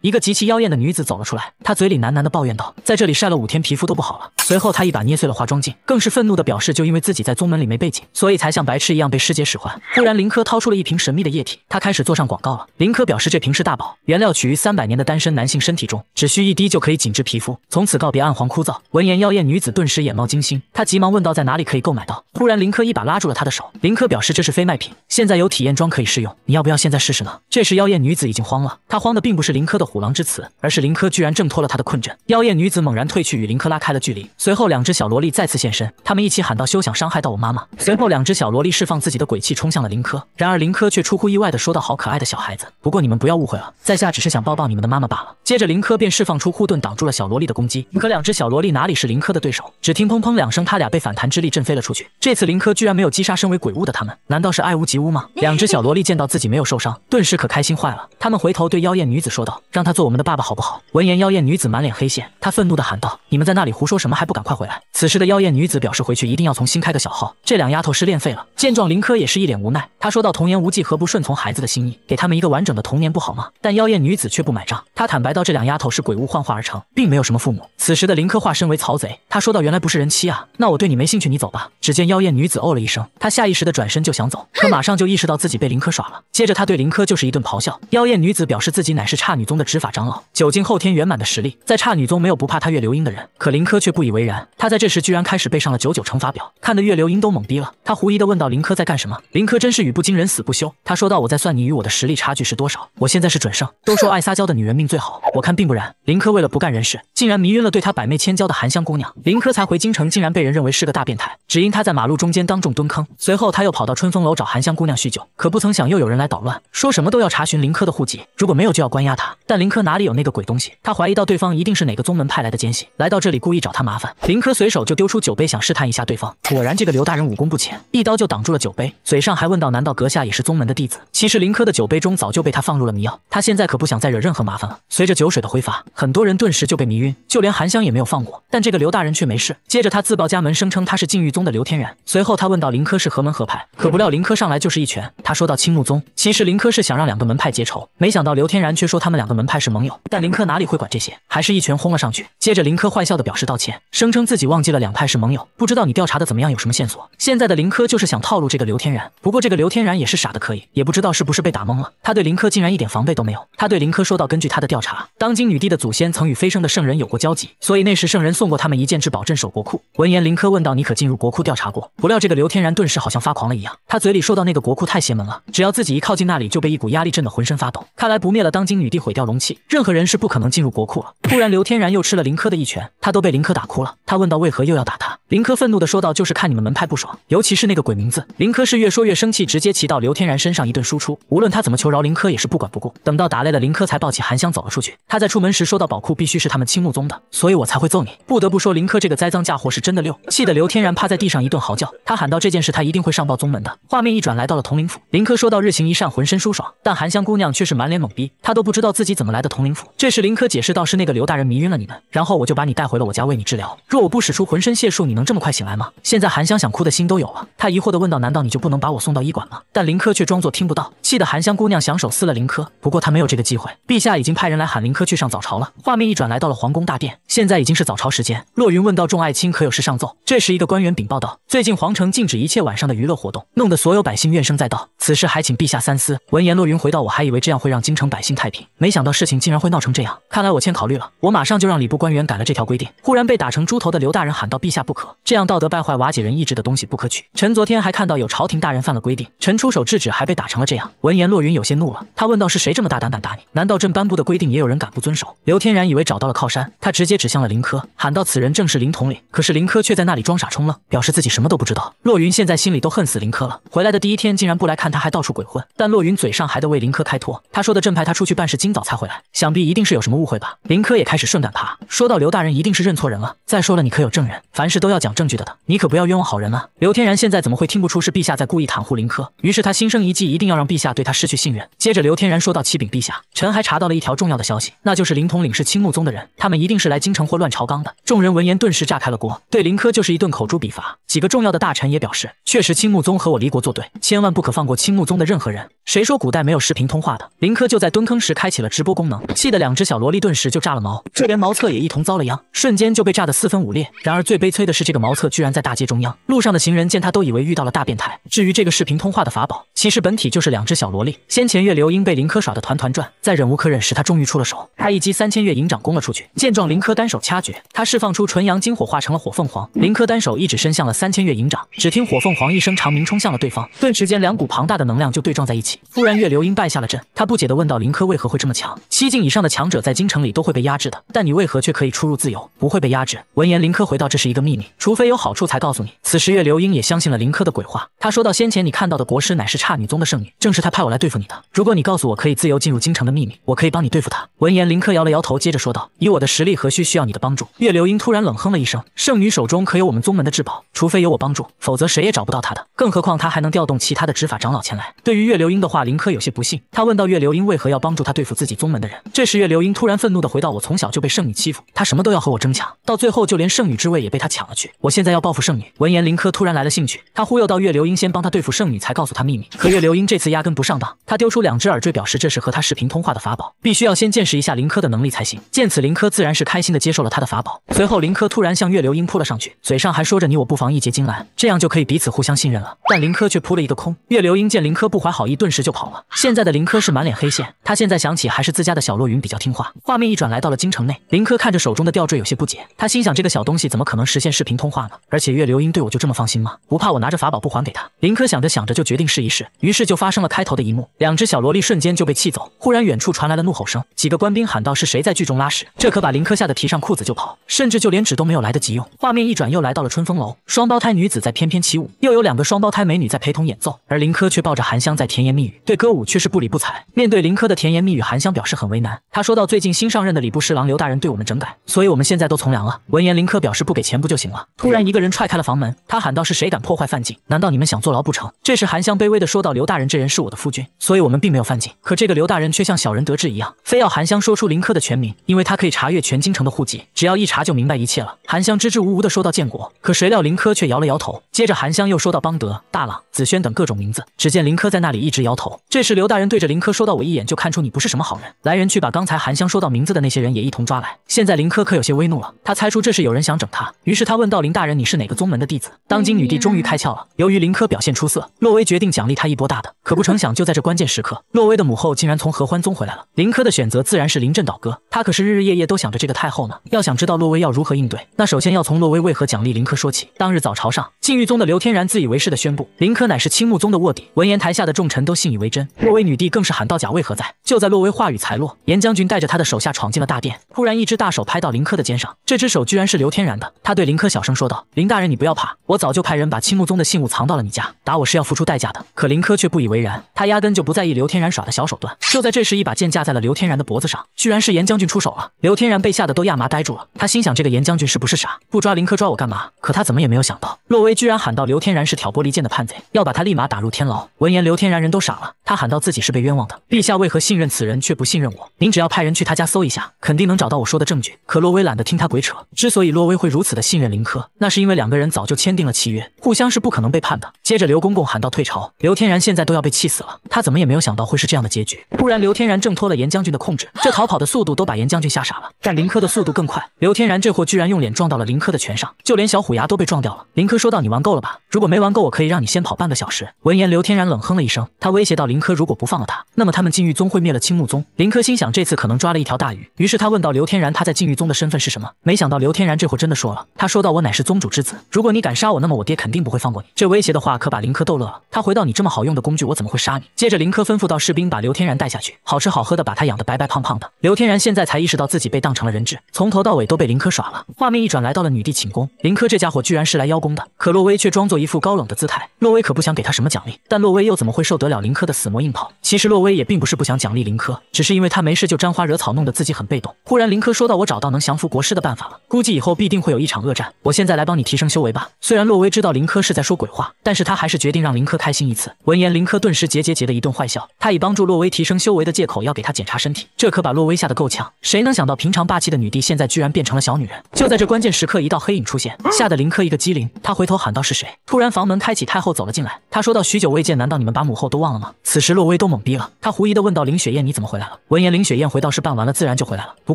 S1: 一个极其妖艳的女子走了出来，她嘴里喃喃的抱怨道：“在这里晒了五天，皮肤都不好了。”随后，她一把捏碎了化妆镜，更是愤怒的表示：“就因为自己在宗门里没背景，所以才像白痴一样被师姐使唤。”忽然，林柯掏出了一瓶神秘的液体，他开始做。做上广告了。林科表示这瓶是大宝，原料取于三百年的单身男性身体中，只需一滴就可以紧致皮肤，从此告别暗黄枯燥。闻言，妖艳女子顿时眼冒金星，她急忙问道在哪里可以购买到？忽然，林科一把拉住了她的手。林科表示这是非卖品，现在有体验装可以试用，你要不要现在试试呢？这时，妖艳女子已经慌了，她慌的并不是林科的虎狼之词，而是林科居然挣脱了她的困阵。妖艳女子猛然退去，与林科拉开了距离。随后，两只小萝莉再次现身，她们一起喊道：“休想伤害到我妈妈！”随后，两只小萝莉释放自己的鬼气，冲向了林科。然而，林科却出乎意外的说道：“好可。”可爱的小孩子，不过你们不要误会了，在下只是想抱抱你们的妈妈罢了。接着林科便释放出护盾挡住了小萝莉的攻击，可两只小萝莉哪里是林科的对手？只听砰砰两声，他俩被反弹之力震飞了出去。这次林科居然没有击杀身为鬼物的他们，难道是爱屋及乌吗？两只小萝莉见到自己没有受伤，顿时可开心坏了。他们回头对妖艳女子说道：“让他做我们的爸爸好不好？”闻言，妖艳女子满脸黑线，她愤怒地喊道：“你们在那里胡说什么？还不赶快回来！”此时的妖艳女子表示回去一定要重新开个小号。这两丫头失恋废了。见状，林科也是一脸无奈，他说道：“童言无忌，何不顺从孩子的心意？”给他们一个完整的童年不好吗？但妖艳女子却不买账，她坦白道：“这两丫头是鬼物幻化而成，并没有什么父母。”此时的林柯化身为曹贼，他说道：“原来不是人妻啊，那我对你没兴趣，你走吧。”只见妖艳女子哦了一声，她下意识的转身就想走，可马上就意识到自己被林柯耍了。接着他对林柯就是一顿咆哮。妖艳女子表示自己乃是差女宗的执法长老，九境后天圆满的实力，在差女宗没有不怕他月流英的人。可林柯却不以为然，他在这时居然开始背上了九九乘法表，看得月流英都懵逼了。他狐疑的问道：“林柯在干什么？”林柯真是语不惊人死不休，他说道：“我在算你与我。”的实力差距是多少？我现在是准圣。都说爱撒娇的女人命最好，我看并不然。林科为了不干人事，竟然迷晕了对他百媚千娇的韩香姑娘。林科才回京城，竟然被人认为是个大变态，只因他在马路中间当众蹲坑。随后他又跑到春风楼找韩香姑娘叙旧，可不曾想又有人来捣乱，说什么都要查询林科的户籍，如果没有就要关押他。但林科哪里有那个鬼东西？他怀疑到对方一定是哪个宗门派来的奸细，来到这里故意找他麻烦。林科随手就丢出酒杯想试探一下对方，果然这个刘大人武功不浅，一刀就挡住了酒杯，嘴上还问道：“难道阁下也是宗门的弟子？”其实林科的。酒杯中早就被他放入了迷药，他现在可不想再惹任何麻烦了。随着酒水的挥发，很多人顿时就被迷晕，就连韩香也没有放过。但这个刘大人却没事。接着他自报家门，声称他是禁欲宗的刘天然。随后他问到林科是何门何派，可不料林科上来就是一拳。他说道青木宗。其实林科是想让两个门派结仇，没想到刘天然却说他们两个门派是盟友。但林科哪里会管这些，还是一拳轰了上去。接着林科坏笑的表示道歉，声称自己忘记了两派是盟友。不知道你调查的怎么样，有什么线索？现在的林科就是想套路这个刘天然。不过这个刘天然也是傻的可以，也不知道是不是被打。懵了，他对林柯竟然一点防备都没有。他对林柯说道：“根据他的调查，当今女帝的祖先曾与飞升的圣人有过交集，所以那时圣人送过他们一件至宝镇守国库。”闻言，林柯问道：“你可进入国库调查过？”不料这个刘天然顿时好像发狂了一样，他嘴里说到：“那个国库太邪门了，只要自己一靠近那里，就被一股压力震得浑身发抖。看来不灭了当今女帝，毁掉龙器，任何人是不可能进入国库了。”突然，刘天然又吃了林柯的一拳，他都被林柯打哭了。他问道：“为何又要打他？”林柯愤怒的说道：“就是看你们门派不爽，尤其是那个鬼名字。”林柯是越说越生气，直接骑到刘天然身上一顿输出。无论他怎么求饶，林科也是不管不顾。等到打累了，林科才抱起韩香走了出去。他在出门时说到：“宝库必须是他们青木宗的，所以我才会揍你。”不得不说，林科这个栽赃嫁祸是真的溜，气得刘天然趴在地上一顿嚎叫。他喊道：“这件事他一定会上报宗门的。”画面一转，来到了统领府。林科说到：“日行一善，浑身舒爽。”但韩香姑娘却是满脸懵逼，她都不知道自己怎么来的统领府。这时林科解释道：“是那个刘大人迷晕了你们，然后我就把你带回了我家，为你治疗。若我不使出浑身解数，你能这么快醒来吗？”现在韩香想哭的心都有了，她疑惑的问道：“难道你就不能把我送到医馆吗？”但林科却装作听不到，气得韩。檀香姑娘想手撕了林柯，不过她没有这个机会。陛下已经派人来喊林柯去上早朝了。画面一转，来到了皇宫大殿。现在已经是早朝时间。洛云问道：“众爱卿可有事上奏？”这时，一个官员禀报道：“最近皇城禁止一切晚上的娱乐活动，弄得所有百姓怨声载道。此事还请陛下三思。”闻言，洛云回到：“我还以为这样会让京城百姓太平，没想到事情竟然会闹成这样。看来我欠考虑了。我马上就让礼部官员改了这条规定。”忽然被打成猪头的刘大人喊道：“陛下不可！这样道德败坏、瓦解人意志的东西不可取。臣昨天还看到有朝廷大人犯了规定，臣出手制止，还被打成了这样。”闻言。洛云有些怒了，他问道：“是谁这么大胆敢打你？难道朕颁布的规定也有人敢不遵守？”刘天然以为找到了靠山，他直接指向了林科，喊道：“此人正是林统领。”可是林科却在那里装傻充愣，表示自己什么都不知道。洛云现在心里都恨死林科了，回来的第一天竟然不来看他，还到处鬼混。但洛云嘴上还得为林科开脱，他说的：“朕派他出去办事，今早才回来，想必一定是有什么误会吧。”林科也开始顺杆爬，说到：“刘大人一定是认错人了。再说了，你可有证人？凡事都要讲证据的，的你可不要冤枉好人啊。”刘天然现在怎么会听不出是陛下在故意袒护林科？于是他心生一计，一定要让陛下对他。失去信任。接着，刘天然说道：“启禀陛下，臣还查到了一条重要的消息，那就是灵统领是青木宗的人，他们一定是来京城或乱朝纲的。”众人闻言顿时炸开了锅，对林科就是一顿口诛笔伐。几个重要的大臣也表示，确实青木宗和我离国作对，千万不可放过青木宗的任何人。谁说古代没有视频通话的？林科就在蹲坑时开启了直播功能，气得两只小萝莉顿时就炸了毛，就连茅厕也一同遭了殃，瞬间就被炸得四分五裂。然而最悲催的是，这个茅厕居然在大街中央，路上的行人见他都以为遇到了大变态。至于这个视频通话的法宝，其实本体就是两只小萝。力。先前月流英被林柯耍的团团转，在忍无可忍时，他终于出了手。他一击三千月营长攻了出去。见状，林柯单手掐诀，他释放出纯阳金火，化成了火凤凰。林柯单手一指伸向了三千月营长，只听火凤凰一声长鸣，冲向了对方。顿时间，两股庞大的能量就对撞在一起。突然，月流英败下了阵。他不解的问道：“林柯为何会这么强？七境以上的强者在京城里都会被压制的，但你为何却可以出入自由，不会被压制？”闻言，林柯回到：“这是一个秘密，除非有好处才告诉你。”此时，月流英也相信了林柯的鬼话。他说道：“先前你看到的国师乃是刹女宗的圣女，正是她派我。”来对付你的。如果你告诉我可以自由进入京城的秘密，我可以帮你对付他。闻言，林柯摇了摇头，接着说道：“以我的实力，何须需要你的帮助？”月流英突然冷哼了一声：“圣女手中可有我们宗门的至宝？除非有我帮助，否则谁也找不到她的。更何况她还能调动其他的执法长老前来。”对于月流英的话，林柯有些不信，他问道：“月流英为何要帮助他对付自己宗门的人？”这时，月流英突然愤怒地回到：“我从小就被圣女欺负，她什么都要和我争抢，到最后就连圣女之位也被她抢了去。我现在要报复圣女。”闻言，林柯突然来了兴趣，他忽悠到：“月流英先帮他对付圣女，才告诉他秘密。”可月流英这次压根不上。他丢出两只耳坠，表示这是和他视频通话的法宝，必须要先见识一下林科的能力才行。见此，林科自然是开心的接受了他的法宝。随后，林科突然向月流英扑了上去，嘴上还说着“你我不妨一结金兰，这样就可以彼此互相信任了”。但林科却扑了一个空。月流英见林科不怀好意，顿时就跑了。现在的林科是满脸黑线，他现在想起还是自家的小洛云比较听话。画面一转，来到了京城内，林科看着手中的吊坠有些不解，他心想这个小东西怎么可能实现视频通话呢？而且月流英对我就这么放心吗？不怕我拿着法宝不还给他？林科想着想着就决定试一试，于是就发生了开头的一。两只小萝莉瞬间就被气走。忽然，远处传来了怒吼声，几个官兵喊道：“是谁在剧中拉屎？”这可把林科吓得提上裤子就跑，甚至就连纸都没有来得及用。画面一转，又来到了春风楼，双胞胎女子在翩翩起舞，又有两个双胞胎美女在陪同演奏，而林科却抱着韩香在甜言蜜语，对歌舞却是不理不睬。面对林科的甜言蜜语，韩香表示很为难。他说到：“最近新上任的礼部侍郎刘大人对我们整改，所以我们现在都从良了。”闻言，林科表示：“不给钱不就行了？”突然，一个人踹开了房门，他喊道：“是谁敢破坏范进？难道你们想坐牢不成？”这时，韩香卑微的说道：“刘大人这人是我的夫君。”所以我们并没有犯禁，可这个刘大人却像小人得志一样，非要韩香说出林科的全名，因为他可以查阅全京城的户籍，只要一查就明白一切了。韩香支支吾吾的说道：“建国。”可谁料林科却摇了摇头。接着韩香又说到邦德、大朗、紫萱等各种名字，只见林科在那里一直摇头。这时刘大人对着林科说道：“我一眼就看出你不是什么好人，来人去把刚才韩香说到名字的那些人也一同抓来。”现在林科可有些微怒了，他猜出这是有人想整他，于是他问道：“林大人，你是哪个宗门的弟子？”当今女帝终于开窍了。由于林科表现出色，洛威决定奖励他一波大的，可不成想就。就在这关键时刻，洛威的母后竟然从合欢宗回来了。林科的选择自然是临阵倒戈，他可是日日夜夜都想着这个太后呢。要想知道洛威要如何应对，那首先要从洛威为何奖励林科说起。当日早朝上，禁欲宗的刘天然自以为是的宣布林科乃是青木宗的卧底，闻言台下的众臣都信以为真，洛威女帝更是喊道：“贾为何在？”就在洛威话语才落，严将军带着他的手下闯进了大殿，突然一只大手拍到林科的肩上，这只手居然是刘天然的。他对林科小声说道：“林大人，你不要怕，我早就派人把青木宗的信物藏到了你家，打我是要付出代价的。”可林科却不以为然，他。压根就不在意刘天然耍的小手段。就在这时，一把剑架在了刘天然的脖子上，居然是严将军出手了。刘天然被吓得都亚麻呆住了，他心想：这个严将军是不是傻？不抓林科抓我干嘛？可他怎么也没有想到，洛威居然喊到刘天然是挑拨离间的叛贼，要把他立马打入天牢。闻言，刘天然人都傻了，他喊到自己是被冤枉的，陛下为何信任此人却不信任我？您只要派人去他家搜一下，肯定能找到我说的证据。可洛威懒得听他鬼扯。之所以洛威会如此的信任林科，那是因为两个人早就签订了契约，互相是不可能背叛的。接着，刘公公喊到退朝。刘天然现在都要被气死了。他怎么也没有想到会是这样的结局。突然，刘天然挣脱了严将军的控制，这逃跑的速度都把严将军吓傻了。但林柯的速度更快，刘天然这货居然用脸撞到了林柯的拳上，就连小虎牙都被撞掉了。林柯说道：“你玩够了吧？如果没玩够，我可以让你先跑半个小时。”闻言，刘天然冷哼了一声，他威胁到林柯：“如果不放了他，那么他们禁欲宗会灭了青木宗。”林柯心想这次可能抓了一条大鱼，于是他问到刘天然：“他在禁欲宗的身份是什么？”没想到刘天然这货真的说了，他说道：“我乃是宗主之子，如果你敢杀我，那么我爹肯定不会放过你。”这威胁的话可把林柯逗乐了，他回到：“你这么好用的工具，我怎么会杀你？”接着林科吩咐到士兵把刘天然带下去，好吃好喝的把他养的白白胖胖的。刘天然现在才意识到自己被当成了人质，从头到尾都被林科耍了。画面一转，来到了女帝寝宫，林科这家伙居然是来邀功的，可洛威却装作一副高冷的姿态。洛威可不想给他什么奖励，但洛威又怎么会受得了林科的死磨硬泡？其实洛威也并不是不想奖励林科，只是因为他没事就沾花惹草，弄得自己很被动。忽然林科说道：“我找到能降服国师的办法了，估计以后必定会有一场恶战，我现在来帮你提升修为吧。”虽然洛威知道林科是在说鬼话，但是他还是决定让林科开心一次。闻言，林科顿时节结结。的一顿坏笑，他以帮助洛威提升修为的借口要给他检查身体，这可把洛威吓得够呛。谁能想到平常霸气的女帝，现在居然变成了小女人？就在这关键时刻，一道黑影出现，吓得林柯一个机灵，他回头喊道：“是谁？”突然房门开启，太后走了进来，她说道：“许久未见，难道你们把母后都忘了吗？”此时洛威都懵逼了，他狐疑的问道：“林雪燕，你怎么回来了？”闻言，林雪燕回道：“事办完了，自然就回来了。不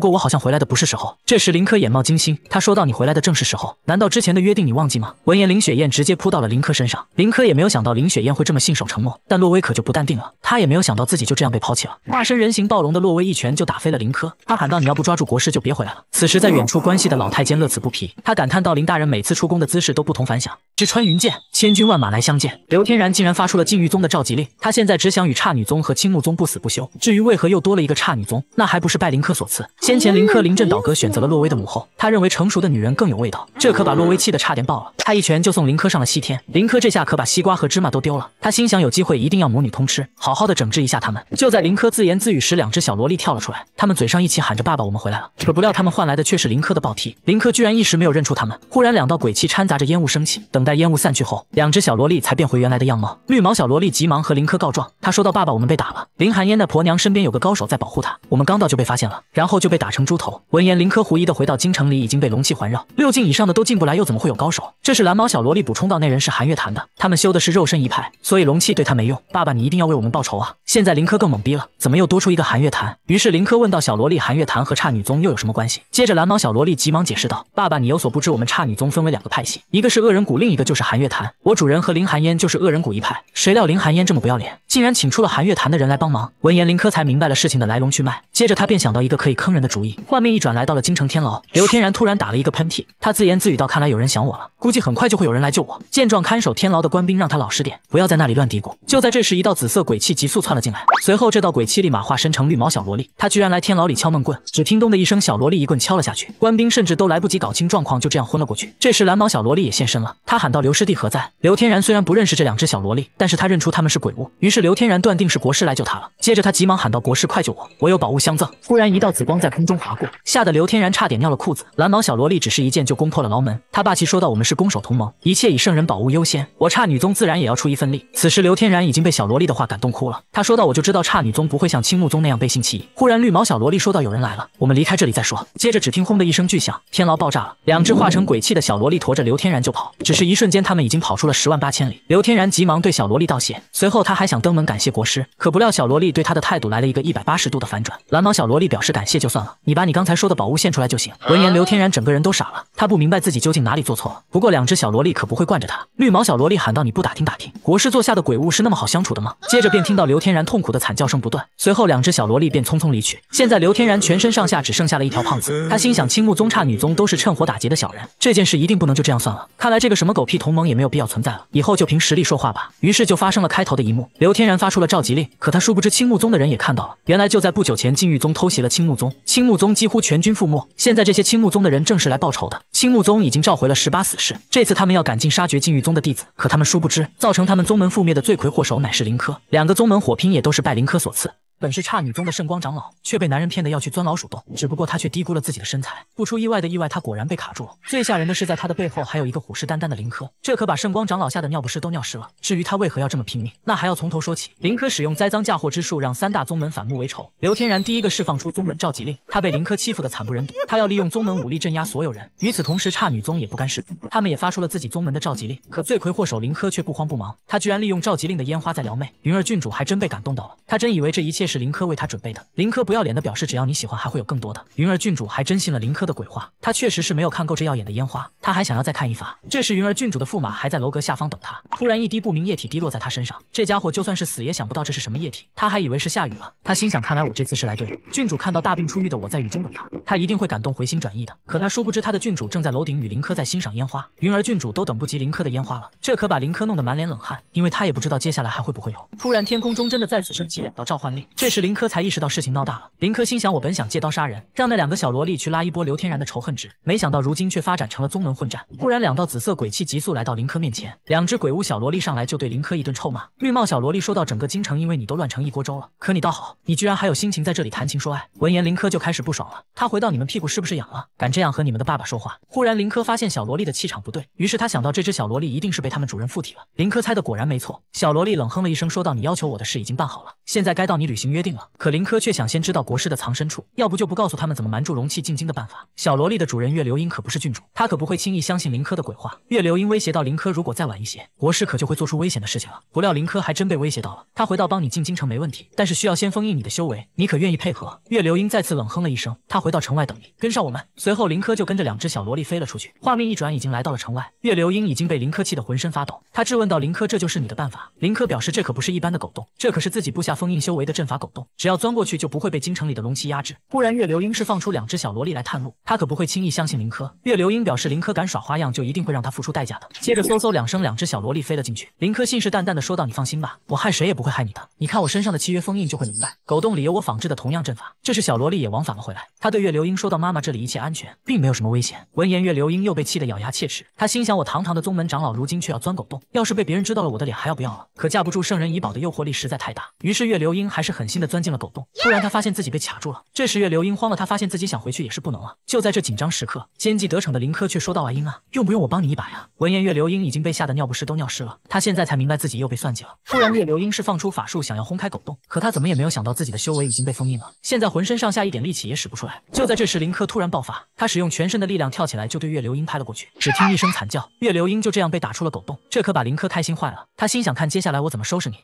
S1: 过我好像回来的不是时候。”这时林柯眼冒金星，他说道：“你回来的正是时候，难道之前的约定你忘记吗？”闻言，林雪燕直接扑到了林柯身上。林柯也没有想到林雪燕会这么信守承诺，但洛威可就不大。淡定了，他也没有想到自己就这样被抛弃了。化身人形暴龙的洛威一拳就打飞了林柯，他喊道：“你要不抓住国师，就别回来了。”此时在远处观戏的老太监乐此不疲，他感叹道：“林大人每次出宫的姿势都不同凡响，只穿云箭，千军万马来相见。”刘天然竟然发出了禁欲宗的召集令，他现在只想与差女宗和青木宗不死不休。至于为何又多了一个差女宗，那还不是拜林柯所赐。先前林柯临阵倒戈，选择了洛威的母后，他认为成熟的女人更有味道，这可把洛威气得差点爆了。他一拳就送林柯上了西天，林柯这下可把西瓜和芝麻都丢了。他心想有机会一定要母女通。吃好好的整治一下他们。就在林柯自言自语时，两只小萝莉跳了出来，她们嘴上一起喊着爸爸，我们回来了。可不料，她们换来的却是林柯的暴踢。林柯居然一时没有认出她们。忽然，两道鬼气掺杂着烟雾升起，等待烟雾散去后，两只小萝莉才变回原来的样貌。绿毛小萝莉急忙和林柯告状，她说道：“爸爸，我们被打了。林寒烟那婆娘身边有个高手在保护她，我们刚到就被发现了，然后就被打成猪头。”闻言，林柯狐疑的回到京城里，已经被龙气环绕，六境以上的都进不来，又怎么会有高手？这是蓝毛小萝莉补充道：“那人是寒月潭的，他们修的是肉身一派，所以龙气对他没用。爸爸，你一定。”要为我们报仇啊！现在林柯更懵逼了，怎么又多出一个寒月潭？于是林柯问道：“小萝莉，寒月潭和差女宗又有什么关系？”接着蓝毛小萝莉急忙解释道：“爸爸，你有所不知，我们差女宗分为两个派系，一个是恶人谷，另一个就是寒月潭。我主人和林寒烟就是恶人谷一派。谁料林寒烟这么不要脸，竟然请出了寒月潭的人来帮忙。”闻言，林柯才明白了事情的来龙去脉。接着他便想到一个可以坑人的主意。画面一转，来到了京城天牢，刘天然突然打了一个喷嚏，他自言自语道：“看来有人想我了，估计很快就会有人来救我。”见状，看守天牢的官兵让他老实点，不要在那里乱嘀咕。就在这时，一道。紫色鬼气急速窜了进来，随后这道鬼气立马化身成绿毛小萝莉，她居然来天牢里敲闷棍。只听咚的一声，小萝莉一棍敲了下去，官兵甚至都来不及搞清状况，就这样昏了过去。这时蓝毛小萝莉也现身了，她喊道：“刘师弟何在？”刘天然虽然不认识这两只小萝莉，但是他认出他们是鬼物，于是刘天然断定是国师来救他了。接着他急忙喊道：“国师快救我，我有宝物相赠。”忽然一道紫光在空中划过，吓得刘天然差点尿了裤子。蓝毛小萝莉只是一剑就攻破了牢门，他霸气说道：“我们是攻守同盟，一切以圣人宝物优先，我差女宗自然也要出一份力。”此时刘天然已经被小萝莉。的话感动哭了。他说道：“我就知道差女宗不会像青木宗那样背信弃义。”忽然，绿毛小萝莉说道：“有人来了，我们离开这里再说。”接着，只听轰的一声巨响，天牢爆炸了。两只化成鬼气的小萝莉驮着刘天然就跑。只是一瞬间，他们已经跑出了十万八千里。刘天然急忙对小萝莉道谢，随后他还想登门感谢国师，可不料小萝莉对他的态度来了一个一百八十度的反转。蓝毛小萝莉表示感谢就算了，你把你刚才说的宝物献出来就行。闻言，刘天然整个人都傻了，他不明白自己究竟哪里做错了。不过两只小萝莉可不会惯着他。绿毛小萝莉喊道：“你不打听打听，国师座下的鬼物是那么好相处的吗？”接着便听到刘天然痛苦的惨叫声不断，随后两只小萝莉便匆匆离去。现在刘天然全身上下只剩下了一条胖子，他心想青木宗差女宗都是趁火打劫的小人，这件事一定不能就这样算了。看来这个什么狗屁同盟也没有必要存在了，以后就凭实力说话吧。于是就发生了开头的一幕，刘天然发出了召集令。可他殊不知青木宗的人也看到了，原来就在不久前禁欲宗偷袭了青木宗，青木宗几乎全军覆没。现在这些青木宗的人正是来报仇的。青木宗已经召回了十八死士，这次他们要赶尽杀绝禁欲宗的弟子。可他们殊不知，造成他们宗门覆灭的罪魁祸首乃是林可。两个宗门火拼也都是拜林科所赐。本是差女宗的圣光长老，却被男人骗的要去钻老鼠洞。只不过他却低估了自己的身材，不出意外的意外，他果然被卡住了。最吓人的是，在他的背后还有一个虎视眈眈的林柯，这可把圣光长老吓得尿不湿都尿湿了。至于他为何要这么拼命，那还要从头说起。林柯使用栽赃嫁祸之术，让三大宗门反目为仇。刘天然第一个释放出宗门召集令，他被林柯欺负的惨不忍睹，他要利用宗门武力镇压所有人。与此同时，差女宗也不甘示弱，他们也发出了自己宗门的召集令。可罪魁祸首林柯却不慌不忙，他居然利用召集令的烟花在撩妹。云儿郡主还真被感动到了，他真以为这一切。是林柯为他准备的。林柯不要脸的表示，只要你喜欢，还会有更多的。云儿郡主还真信了林柯的鬼话，他确实是没有看够这耀眼的烟花，他还想要再看一发。这时，云儿郡主的驸马还在楼阁下方等他，突然一滴不明液体滴落在他身上，这家伙就算是死也想不到这是什么液体，他还以为是下雨了。他心想，看来我这次是来对了。郡主看到大病初愈的我在雨中等他，他一定会感动回心转意的。可他殊不知，他的郡主正在楼顶与林柯在欣赏烟花。云儿郡主都等不及林柯的烟花了，这可把林柯弄得满脸冷汗，因为他也不知道接下来还会不会有。突然，天空中真的再次升起两道召唤令。这时林柯才意识到事情闹大了。林柯心想，我本想借刀杀人，让那两个小萝莉去拉一波刘天然的仇恨值，没想到如今却发展成了宗门混战。忽然，两道紫色鬼气急速来到林柯面前，两只鬼屋小萝莉上来就对林柯一顿臭骂。绿帽小萝莉说道：“整个京城因为你都乱成一锅粥了，可你倒好，你居然还有心情在这里谈情说爱。”闻言，林柯就开始不爽了。他回到：“你们屁股是不是痒了？敢这样和你们的爸爸说话？”忽然，林柯发现小萝莉的气场不对，于是他想到这只小萝莉一定是被他们主人附体了。林柯猜的果然没错，小萝莉冷哼了一声说道：“你要求我的事已经办好了，现在该到你履行。”约定了，可林柯却想先知道国师的藏身处，要不就不告诉他们怎么瞒住容器进京的办法。小萝莉的主人月流英可不是郡主，她可不会轻易相信林柯的鬼话。月流英威胁到林柯，如果再晚一些，国师可就会做出危险的事情了。不料林柯还真被威胁到了，他回到帮你进京城没问题，但是需要先封印你的修为，你可愿意配合？月流英再次冷哼了一声，他回到城外等你，跟上我们。随后林柯就跟着两只小萝莉飞了出去。画面一转，已经来到了城外，月流英已经被林柯气得浑身发抖，他质问到林柯，这就是你的办法？林柯表示这可不是一般的狗洞，这可是自己布下封印修为的阵法。狗洞，只要钻过去就不会被京城里的龙骑压制。忽然，月流英是放出两只小萝莉来探路，她可不会轻易相信林柯。月流英表示，林柯敢耍花样，就一定会让他付出代价的。接着嗖嗖两声，两只小萝莉飞了进去。林柯信誓旦旦地说道：“你放心吧，我害谁也不会害你的。你看我身上的契约封印就会明白。”狗洞里有我仿制的同样阵法。这时，小萝莉也往返了回来，她对月流英说道：“妈妈，这里一切安全，并没有什么危险。”闻言，月流英又被气得咬牙切齿。她心想：我堂堂的宗门长老，如今却要钻狗洞，要是被别人知道了，我的脸还要不要了？可架不住圣人遗宝的诱惑力实在太大，于是月流英还是很。心的钻进了狗洞，突然他发现自己被卡住了。这时月流英慌了，他发现自己想回去也是不能了。就在这紧张时刻，奸计得逞的林柯却说道：“啊，英啊，用不用我帮你一把呀？”闻言，月流英已经被吓得尿不湿都尿湿了。他现在才明白自己又被算计了。突然，月流英释放出法术，想要轰开狗洞，可他怎么也没有想到自己的修为已经被封印了，现在浑身上下一点力气也使不出来。就在这时，林柯突然爆发，他使用全身的力量跳起来就对月流英拍了过去。只听一声惨叫，月流英就这样被打出了狗洞。这可把林柯开心坏了，他心想看接下来我怎么收拾你。